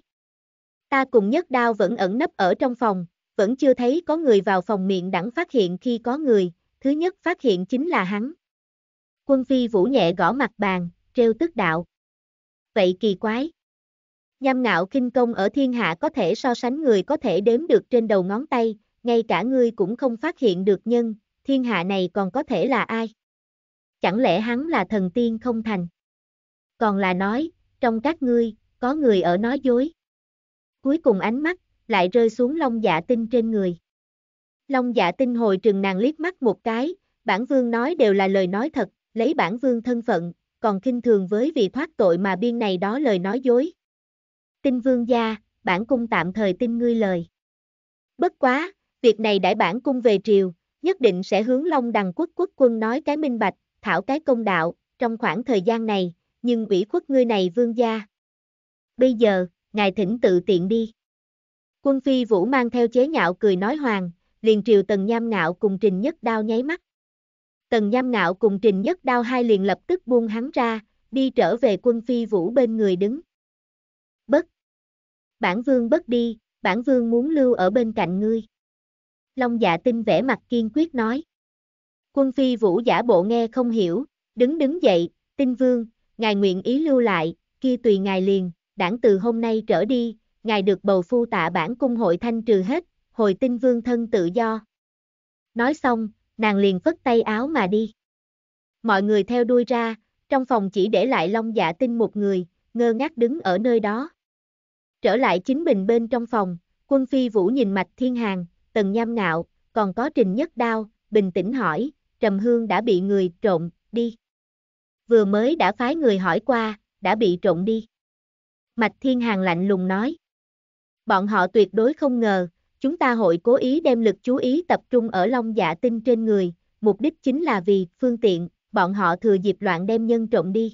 S1: Ta cùng nhất đao vẫn ẩn nấp ở trong phòng, vẫn chưa thấy có người vào phòng miệng đẳng phát hiện khi có người, thứ nhất phát hiện chính là hắn. Quân phi vũ nhẹ gõ mặt bàn, treo tức đạo. Vậy kỳ quái. Nham ngạo kinh công ở thiên hạ có thể so sánh người có thể đếm được trên đầu ngón tay, ngay cả ngươi cũng không phát hiện được nhân, thiên hạ này còn có thể là ai? Chẳng lẽ hắn là thần tiên không thành? Còn là nói, trong các ngươi, có người ở nói dối. Cuối cùng ánh mắt, lại rơi xuống long dạ tinh trên người. Long dạ tinh hồi trừng nàng liếc mắt một cái, bản vương nói đều là lời nói thật, lấy bản vương thân phận, còn kinh thường với vì thoát tội mà biên này đó lời nói dối tin vương gia, bản cung tạm thời tin ngươi lời. Bất quá, việc này đại bản cung về triều, nhất định sẽ hướng Long Đằng quốc quốc quân nói cái minh bạch, thảo cái công đạo, trong khoảng thời gian này, nhưng ủy khuất ngươi này vương gia. Bây giờ, ngài thỉnh tự tiện đi. Quân phi vũ mang theo chế nhạo cười nói hoàng, liền triều tần nham ngạo cùng trình nhất đao nháy mắt. Tần nham ngạo cùng trình nhất đao hai liền lập tức buông hắn ra, đi trở về quân phi vũ bên người đứng bản vương bất đi, bản vương muốn lưu ở bên cạnh ngươi. Long dạ tinh vẻ mặt kiên quyết nói. Quân phi vũ giả bộ nghe không hiểu, đứng đứng dậy, tinh vương, ngài nguyện ý lưu lại, kia tùy ngài liền, đảng từ hôm nay trở đi, ngài được bầu phu tạ bản cung hội thanh trừ hết, hồi tinh vương thân tự do. Nói xong, nàng liền phất tay áo mà đi. Mọi người theo đuôi ra, trong phòng chỉ để lại long dạ tinh một người, ngơ ngác đứng ở nơi đó. Trở lại chính mình bên trong phòng, quân phi vũ nhìn mạch thiên hàng, tần nham ngạo, còn có trình nhất đao, bình tĩnh hỏi, trầm hương đã bị người trộn, đi. Vừa mới đã phái người hỏi qua, đã bị trộn đi. Mạch thiên hàng lạnh lùng nói. Bọn họ tuyệt đối không ngờ, chúng ta hội cố ý đem lực chú ý tập trung ở Long Dạ Tinh trên người, mục đích chính là vì phương tiện, bọn họ thừa dịp loạn đem nhân trộn đi.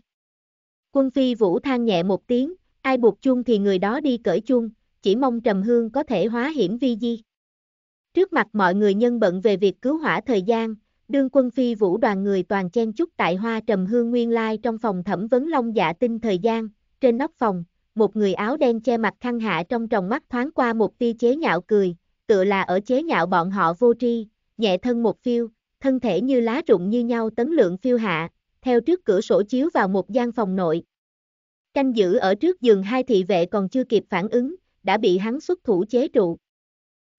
S1: Quân Phi Vũ than nhẹ một tiếng, Ai buộc chuông thì người đó đi cởi chuông, chỉ mong Trầm Hương có thể hóa hiểm vi di. Trước mặt mọi người nhân bận về việc cứu hỏa thời gian, đương quân phi vũ đoàn người toàn chen chúc tại hoa Trầm Hương Nguyên Lai trong phòng thẩm vấn Long Dạ Tinh thời gian, trên nóc phòng, một người áo đen che mặt khăn hạ trong tròng mắt thoáng qua một tia chế nhạo cười, tựa là ở chế nhạo bọn họ vô tri, nhẹ thân một phiêu, thân thể như lá rụng như nhau tấn lượng phiêu hạ, theo trước cửa sổ chiếu vào một gian phòng nội, Canh giữ ở trước giường hai thị vệ còn chưa kịp phản ứng, đã bị hắn xuất thủ chế trụ.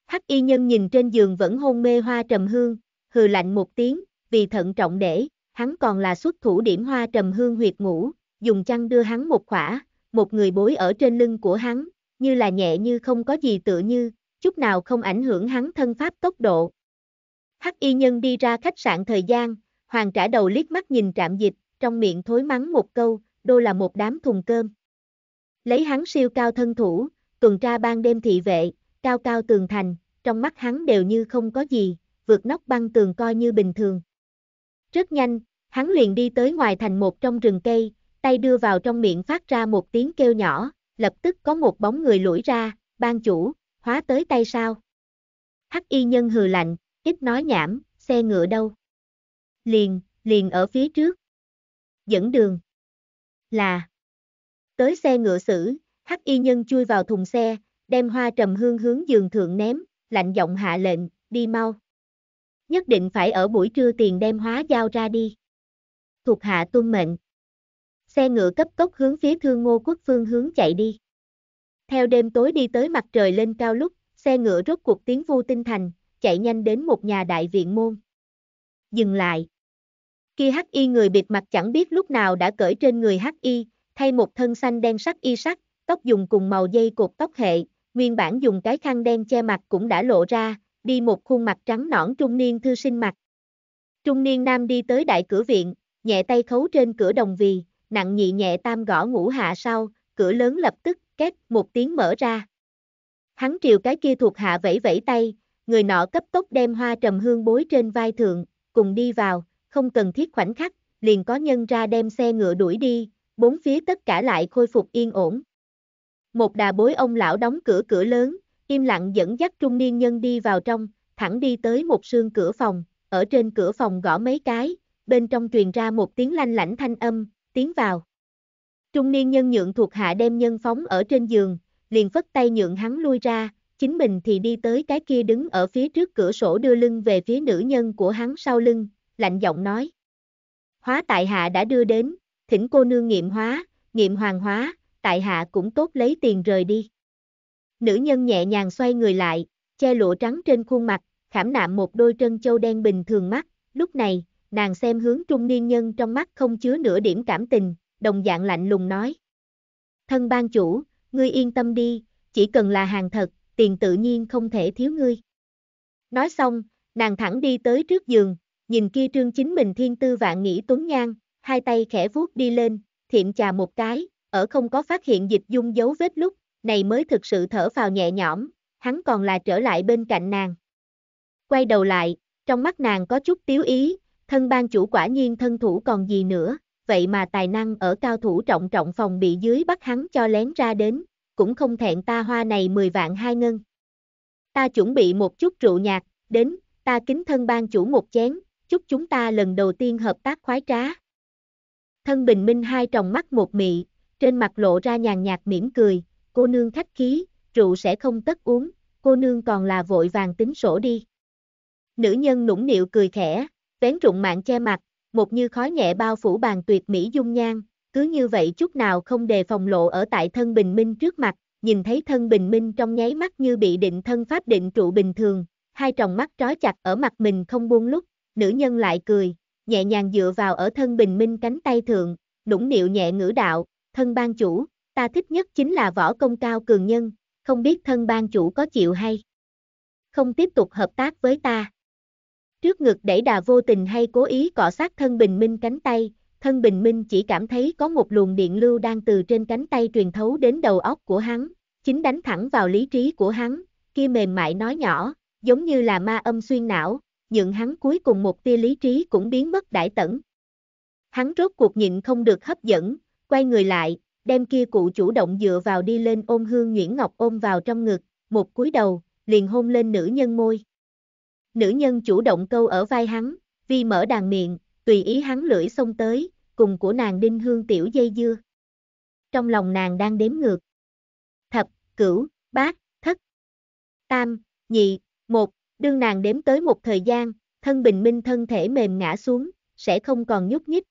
S1: Hắc y nhân nhìn trên giường vẫn hôn mê hoa trầm hương, hừ lạnh một tiếng, vì thận trọng để, hắn còn là xuất thủ điểm hoa trầm hương huyệt ngủ, dùng chăn đưa hắn một khỏa, một người bối ở trên lưng của hắn, như là nhẹ như không có gì tựa như, chút nào không ảnh hưởng hắn thân pháp tốc độ. Hắc y nhân đi ra khách sạn thời gian, hoàng trả đầu liếc mắt nhìn trạm dịch, trong miệng thối mắng một câu, đô là một đám thùng cơm. Lấy hắn siêu cao thân thủ, tuần tra ban đêm thị vệ, cao cao tường thành, trong mắt hắn đều như không có gì, vượt nóc băng tường coi như bình thường. Rất nhanh, hắn liền đi tới ngoài thành một trong rừng cây, tay đưa vào trong miệng phát ra một tiếng kêu nhỏ, lập tức có một bóng người lủi ra, ban chủ, hóa tới tay sao. Hắc y nhân hừ lạnh, ít nói nhảm, xe ngựa đâu. Liền, liền ở phía trước. Dẫn đường là tới xe ngựa xử, hắc y nhân chui vào thùng xe, đem hoa trầm hương hướng giường thượng ném, lạnh giọng hạ lệnh, đi mau. Nhất định phải ở buổi trưa tiền đem hóa giao ra đi. Thuộc hạ tuân mệnh. Xe ngựa cấp tốc hướng phía thương ngô quốc phương hướng chạy đi. Theo đêm tối đi tới mặt trời lên cao lúc, xe ngựa rốt cuộc tiếng vu tinh thành, chạy nhanh đến một nhà đại viện môn. Dừng lại kia hắc y người bịt mặt chẳng biết lúc nào đã cởi trên người hắc y, thay một thân xanh đen sắc y sắc, tóc dùng cùng màu dây cột tóc hệ, nguyên bản dùng cái khăn đen che mặt cũng đã lộ ra, đi một khuôn mặt trắng nõn trung niên thư sinh mặt. Trung niên nam đi tới đại cửa viện, nhẹ tay khấu trên cửa đồng vì, nặng nhị nhẹ tam gõ ngũ hạ sau, cửa lớn lập tức, két, một tiếng mở ra. Hắn triều cái kia thuộc hạ vẫy vẫy tay, người nọ cấp tốc đem hoa trầm hương bối trên vai thượng, cùng đi vào không cần thiết khoảnh khắc, liền có nhân ra đem xe ngựa đuổi đi, bốn phía tất cả lại khôi phục yên ổn. Một đà bối ông lão đóng cửa cửa lớn, im lặng dẫn dắt trung niên nhân đi vào trong, thẳng đi tới một sương cửa phòng, ở trên cửa phòng gõ mấy cái, bên trong truyền ra một tiếng lanh lảnh thanh âm, tiến vào. Trung niên nhân nhượng thuộc hạ đem nhân phóng ở trên giường, liền phất tay nhượng hắn lui ra, chính mình thì đi tới cái kia đứng ở phía trước cửa sổ đưa lưng về phía nữ nhân của hắn sau lưng, lạnh giọng nói. Hóa tại hạ đã đưa đến, thỉnh cô nương nghiệm hóa, nghiệm hoàng hóa, tại hạ cũng tốt lấy tiền rời đi. Nữ nhân nhẹ nhàng xoay người lại, che lụa trắng trên khuôn mặt, khảm nạm một đôi trân châu đen bình thường mắt, lúc này, nàng xem hướng trung niên nhân trong mắt không chứa nửa điểm cảm tình, đồng dạng lạnh lùng nói. Thân ban chủ, ngươi yên tâm đi, chỉ cần là hàng thật, tiền tự nhiên không thể thiếu ngươi. Nói xong, nàng thẳng đi tới trước giường, Nhìn kia trương chính mình thiên tư vạn nghĩ tuấn nhang, hai tay khẽ vuốt đi lên, thiệm chà một cái, ở không có phát hiện dịch dung dấu vết lúc, này mới thực sự thở vào nhẹ nhõm, hắn còn là trở lại bên cạnh nàng. Quay đầu lại, trong mắt nàng có chút tiếu ý, thân ban chủ quả nhiên thân thủ còn gì nữa, vậy mà tài năng ở cao thủ trọng trọng phòng bị dưới bắt hắn cho lén ra đến, cũng không thẹn ta hoa này 10 vạn hai ngân. Ta chuẩn bị một chút rượu nhạt, đến, ta kính thân ban chủ một chén, chúc chúng ta lần đầu tiên hợp tác khoái trá. Thân bình minh hai tròng mắt một mị, trên mặt lộ ra nhàn nhạt mỉm cười, cô nương khách khí, rượu sẽ không tất uống, cô nương còn là vội vàng tính sổ đi. Nữ nhân nũng nịu cười khẽ, vén rụng mạng che mặt, một như khói nhẹ bao phủ bàn tuyệt mỹ dung nhan, cứ như vậy chút nào không đề phòng lộ ở tại thân bình minh trước mặt, nhìn thấy thân bình minh trong nháy mắt như bị định thân pháp định trụ bình thường, hai tròng mắt trói chặt ở mặt mình không buông lúc, nữ nhân lại cười, nhẹ nhàng dựa vào ở thân bình minh cánh tay thượng, nũng nịu nhẹ ngữ đạo, thân ban chủ, ta thích nhất chính là võ công cao cường nhân, không biết thân ban chủ có chịu hay không tiếp tục hợp tác với ta. Trước ngực đẩy đà vô tình hay cố ý cọ sát thân bình minh cánh tay, thân bình minh chỉ cảm thấy có một luồng điện lưu đang từ trên cánh tay truyền thấu đến đầu óc của hắn, chính đánh thẳng vào lý trí của hắn, kia mềm mại nói nhỏ, giống như là ma âm xuyên não, nhượng hắn cuối cùng một tia lý trí cũng biến mất đại tẩn. Hắn rốt cuộc nhịn không được hấp dẫn, quay người lại, đem kia cụ chủ động dựa vào đi lên ôm hương Nguyễn Ngọc ôm vào trong ngực, một cúi đầu, liền hôn lên nữ nhân môi. Nữ nhân chủ động câu ở vai hắn, vi mở đàn miệng, tùy ý hắn lưỡi xông tới, cùng của nàng đinh hương tiểu dây dưa. Trong lòng nàng đang đếm ngược. Thập, cửu, bát, thất, tam, nhị, một, Đương nàng đếm tới một thời gian, thân bình minh thân thể mềm ngã xuống, sẽ không còn nhúc nhích.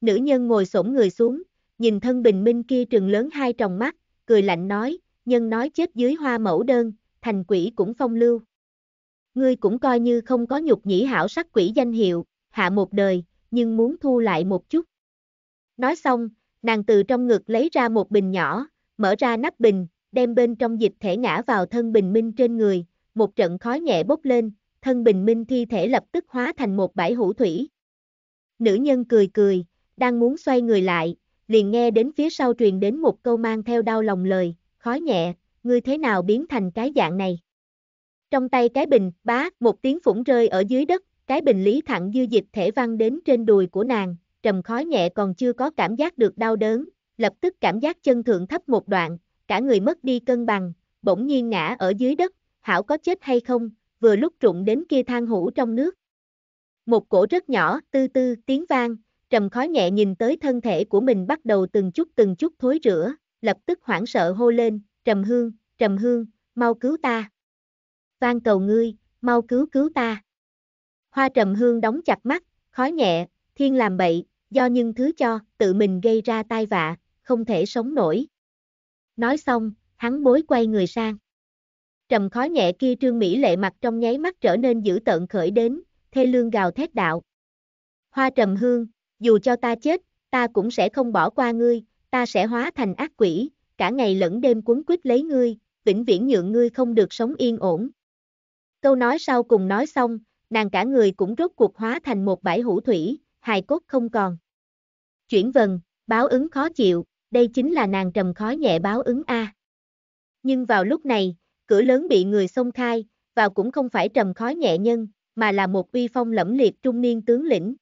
S1: Nữ nhân ngồi xổm người xuống, nhìn thân bình minh kia trừng lớn hai tròng mắt, cười lạnh nói, nhân nói chết dưới hoa mẫu đơn, thành quỷ cũng phong lưu. Ngươi cũng coi như không có nhục nhĩ hảo sắc quỷ danh hiệu, hạ một đời, nhưng muốn thu lại một chút. Nói xong, nàng từ trong ngực lấy ra một bình nhỏ, mở ra nắp bình, đem bên trong dịch thể ngã vào thân bình minh trên người, một trận khói nhẹ bốc lên, thân bình minh thi thể lập tức hóa thành một bãi hũ thủy. Nữ nhân cười cười, đang muốn xoay người lại, liền nghe đến phía sau truyền đến một câu mang theo đau lòng lời, khói nhẹ, ngươi thế nào biến thành cái dạng này. Trong tay cái bình, bá, một tiếng phủng rơi ở dưới đất, cái bình lý thẳng dư dịch thể văng đến trên đùi của nàng, trầm khói nhẹ còn chưa có cảm giác được đau đớn, lập tức cảm giác chân thượng thấp một đoạn, cả người mất đi cân bằng, bỗng nhiên ngã ở dưới đất, hảo có chết hay không, vừa lúc trụng đến kia thang hũ trong nước. Một cổ rất nhỏ, tư tư, tiếng vang, trầm khói nhẹ nhìn tới thân thể của mình bắt đầu từng chút từng chút thối rửa, lập tức hoảng sợ hô lên, trầm hương, trầm hương, mau cứu ta. Vang cầu ngươi, mau cứu cứu ta. Hoa trầm hương đóng chặt mắt, khói nhẹ, thiên làm bậy, do nhưng thứ cho, tự mình gây ra tai vạ, không thể sống nổi. Nói xong, hắn bối quay người sang trầm khói nhẹ kia trương mỹ lệ mặt trong nháy mắt trở nên dữ tợn khởi đến, thê lương gào thét đạo. Hoa trầm hương, dù cho ta chết, ta cũng sẽ không bỏ qua ngươi, ta sẽ hóa thành ác quỷ, cả ngày lẫn đêm cuốn quýt lấy ngươi, vĩnh viễn nhượng ngươi không được sống yên ổn. Câu nói sau cùng nói xong, nàng cả người cũng rốt cuộc hóa thành một bãi hũ thủy, hài cốt không còn. Chuyển vần, báo ứng khó chịu, đây chính là nàng trầm khó nhẹ báo ứng A. Nhưng vào lúc này, cửa lớn bị người xông khai, vào cũng không phải trầm khói nhẹ nhân, mà là một uy phong lẫm liệt trung niên tướng lĩnh.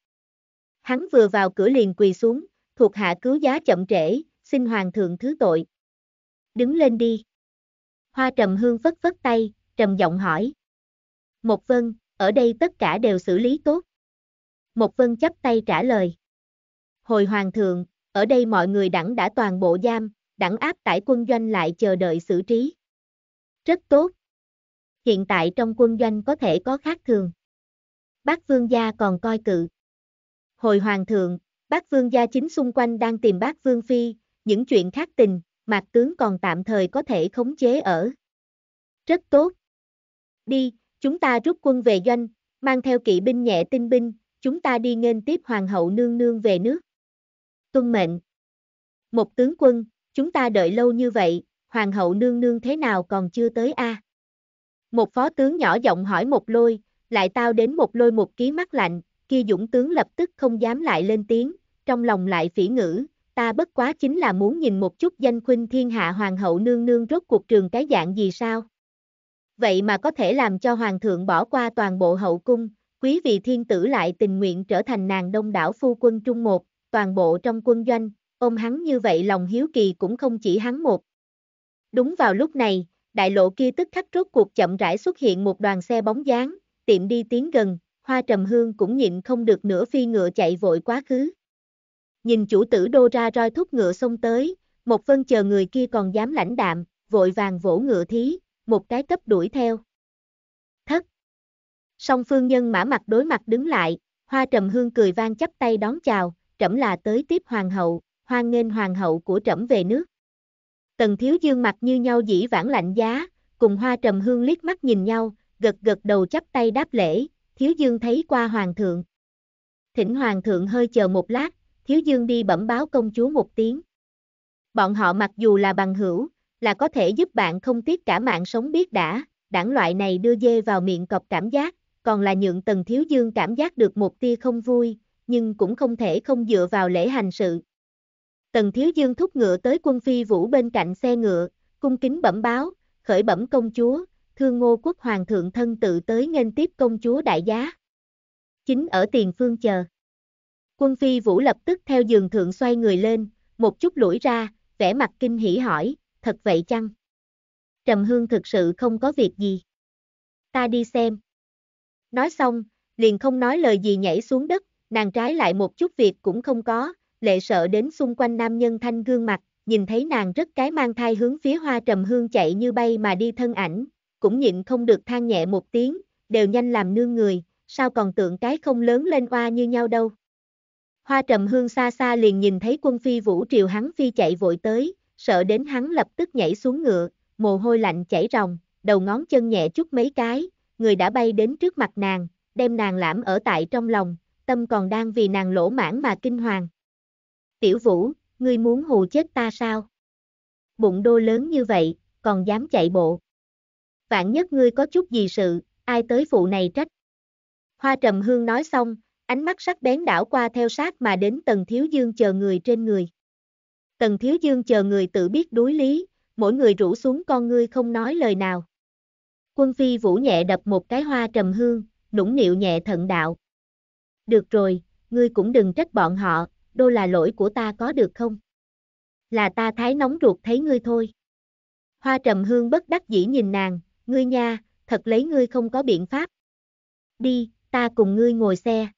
S1: Hắn vừa vào cửa liền quỳ xuống, thuộc hạ cứu giá chậm trễ, xin hoàng thượng thứ tội. Đứng lên đi. Hoa trầm hương vất vất tay, trầm giọng hỏi. Một vân, ở đây tất cả đều xử lý tốt. Một vân chấp tay trả lời. Hồi hoàng thượng, ở đây mọi người đẳng đã toàn bộ giam, đẳng áp tải quân doanh lại chờ đợi xử trí. Rất tốt. Hiện tại trong quân doanh có thể có khác thường. Bác Vương Gia còn coi cự. Hồi Hoàng thượng, bác Vương Gia chính xung quanh đang tìm bác Vương Phi, những chuyện khác tình, mạc tướng còn tạm thời có thể khống chế ở. Rất tốt. Đi, chúng ta rút quân về doanh, mang theo kỵ binh nhẹ tinh binh, chúng ta đi nghênh tiếp hoàng hậu nương nương về nước. Tuân mệnh. Một tướng quân, chúng ta đợi lâu như vậy, hoàng hậu nương nương thế nào còn chưa tới a? À? Một phó tướng nhỏ giọng hỏi một lôi, lại tao đến một lôi một ký mắt lạnh, kia dũng tướng lập tức không dám lại lên tiếng, trong lòng lại phỉ ngữ, ta bất quá chính là muốn nhìn một chút danh khuynh thiên hạ hoàng hậu nương nương rốt cuộc trường cái dạng gì sao. Vậy mà có thể làm cho hoàng thượng bỏ qua toàn bộ hậu cung, quý vị thiên tử lại tình nguyện trở thành nàng đông đảo phu quân trung một, toàn bộ trong quân doanh, ôm hắn như vậy lòng hiếu kỳ cũng không chỉ hắn một, Đúng vào lúc này, đại lộ kia tức khắc rốt cuộc chậm rãi xuất hiện một đoàn xe bóng dáng, tiệm đi tiến gần, hoa trầm hương cũng nhịn không được nữa phi ngựa chạy vội quá khứ. Nhìn chủ tử đô ra roi thúc ngựa xông tới, một vân chờ người kia còn dám lãnh đạm, vội vàng vỗ ngựa thí, một cái cấp đuổi theo. Thất. Song phương nhân mã mặt đối mặt đứng lại, hoa trầm hương cười vang chắp tay đón chào, trẫm là tới tiếp hoàng hậu, hoan nghênh hoàng hậu của trẫm về nước. Tần thiếu dương mặt như nhau dĩ vãng lạnh giá, cùng hoa trầm hương liếc mắt nhìn nhau, gật gật đầu chắp tay đáp lễ, thiếu dương thấy qua hoàng thượng. Thỉnh hoàng thượng hơi chờ một lát, thiếu dương đi bẩm báo công chúa một tiếng. Bọn họ mặc dù là bằng hữu, là có thể giúp bạn không tiếc cả mạng sống biết đã, đảng loại này đưa dê vào miệng cọp cảm giác, còn là nhượng tần thiếu dương cảm giác được một tia không vui, nhưng cũng không thể không dựa vào lễ hành sự, Tần Thiếu Dương thúc ngựa tới quân phi vũ bên cạnh xe ngựa, cung kính bẩm báo, khởi bẩm công chúa, thương ngô quốc hoàng thượng thân tự tới nghênh tiếp công chúa đại giá. Chính ở tiền phương chờ. Quân phi vũ lập tức theo giường thượng xoay người lên, một chút lũi ra, vẻ mặt kinh hỉ hỏi, thật vậy chăng? Trầm Hương thực sự không có việc gì. Ta đi xem. Nói xong, liền không nói lời gì nhảy xuống đất, nàng trái lại một chút việc cũng không có, lệ sợ đến xung quanh nam nhân thanh gương mặt, nhìn thấy nàng rất cái mang thai hướng phía hoa trầm hương chạy như bay mà đi thân ảnh, cũng nhịn không được than nhẹ một tiếng, đều nhanh làm nương người, sao còn tượng cái không lớn lên oa như nhau đâu. Hoa trầm hương xa xa liền nhìn thấy quân phi vũ triều hắn phi chạy vội tới, sợ đến hắn lập tức nhảy xuống ngựa, mồ hôi lạnh chảy ròng, đầu ngón chân nhẹ chút mấy cái, người đã bay đến trước mặt nàng, đem nàng lãm ở tại trong lòng, tâm còn đang vì nàng lỗ mãn mà kinh hoàng. Tiểu Vũ, ngươi muốn hù chết ta sao? Bụng đô lớn như vậy, còn dám chạy bộ. Vạn nhất ngươi có chút gì sự, ai tới phụ này trách. Hoa Trầm Hương nói xong, ánh mắt sắc bén đảo qua theo sát mà đến Tần Thiếu Dương chờ người trên người. Tần Thiếu Dương chờ người tự biết đối lý, mỗi người rủ xuống con ngươi không nói lời nào. Quân Phi Vũ nhẹ đập một cái hoa trầm hương, nũng nịu nhẹ thận đạo. Được rồi, ngươi cũng đừng trách bọn họ, đô là lỗi của ta có được không? Là ta thái nóng ruột thấy ngươi thôi. Hoa trầm hương bất đắc dĩ nhìn nàng, ngươi nha, thật lấy ngươi không có biện pháp. Đi, ta cùng ngươi ngồi xe.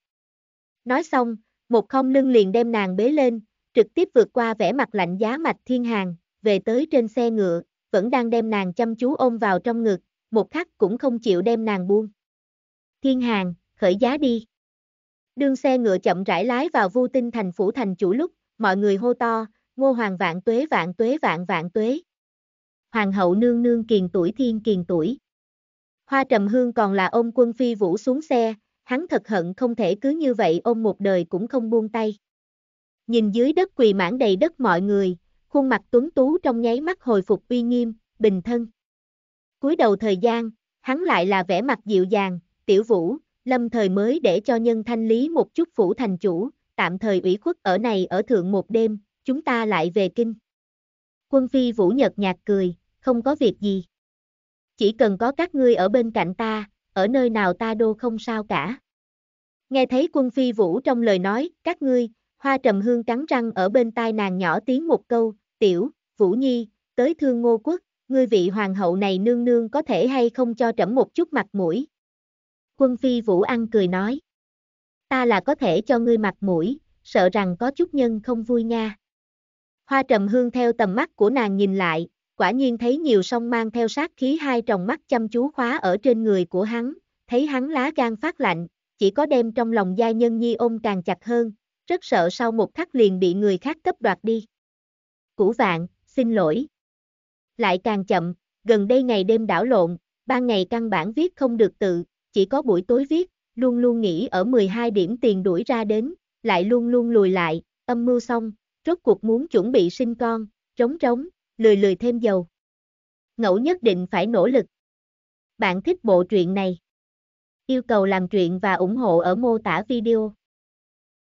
S1: Nói xong, một không lưng liền đem nàng bế lên, trực tiếp vượt qua vẻ mặt lạnh giá mạch thiên hàng, về tới trên xe ngựa, vẫn đang đem nàng chăm chú ôm vào trong ngực, một khắc cũng không chịu đem nàng buông. Thiên hàng, khởi giá đi. Đương xe ngựa chậm rãi lái vào vu tinh thành phủ thành chủ lúc, mọi người hô to, ngô hoàng vạn tuế vạn tuế vạn vạn tuế. Hoàng hậu nương nương kiền tuổi thiên kiền tuổi. Hoa trầm hương còn là ôm quân phi vũ xuống xe, hắn thật hận không thể cứ như vậy ôm một đời cũng không buông tay. Nhìn dưới đất quỳ mãn đầy đất mọi người, khuôn mặt tuấn tú trong nháy mắt hồi phục uy nghiêm, bình thân. cuối đầu thời gian, hắn lại là vẻ mặt dịu dàng, tiểu vũ, lâm thời mới để cho nhân thanh lý một chút phủ thành chủ, tạm thời ủy khuất ở này ở thượng một đêm, chúng ta lại về kinh. Quân phi vũ nhật nhạt cười, không có việc gì. Chỉ cần có các ngươi ở bên cạnh ta, ở nơi nào ta đô không sao cả. Nghe thấy quân phi vũ trong lời nói, các ngươi, hoa trầm hương cắn răng ở bên tai nàng nhỏ tiếng một câu, tiểu, vũ nhi, tới thương ngô quốc, ngươi vị hoàng hậu này nương nương có thể hay không cho trẫm một chút mặt mũi, Quân phi Vũ Ăn cười nói. Ta là có thể cho ngươi mặt mũi, sợ rằng có chút nhân không vui nha. Hoa trầm hương theo tầm mắt của nàng nhìn lại, quả nhiên thấy nhiều song mang theo sát khí hai tròng mắt chăm chú khóa ở trên người của hắn, thấy hắn lá gan phát lạnh, chỉ có đem trong lòng gia nhân nhi ôm càng chặt hơn, rất sợ sau một khắc liền bị người khác cấp đoạt đi. Củ vạn, xin lỗi. Lại càng chậm, gần đây ngày đêm đảo lộn, ban ngày căn bản viết không được tự, chỉ có buổi tối viết, luôn luôn nghĩ ở 12 điểm tiền đuổi ra đến, lại luôn luôn lùi lại, âm mưu xong, rốt cuộc muốn chuẩn bị sinh con, rống rống, lười lười thêm dầu. Ngẫu nhất định phải nỗ lực. Bạn thích bộ truyện này? Yêu cầu làm truyện và ủng hộ ở mô tả video.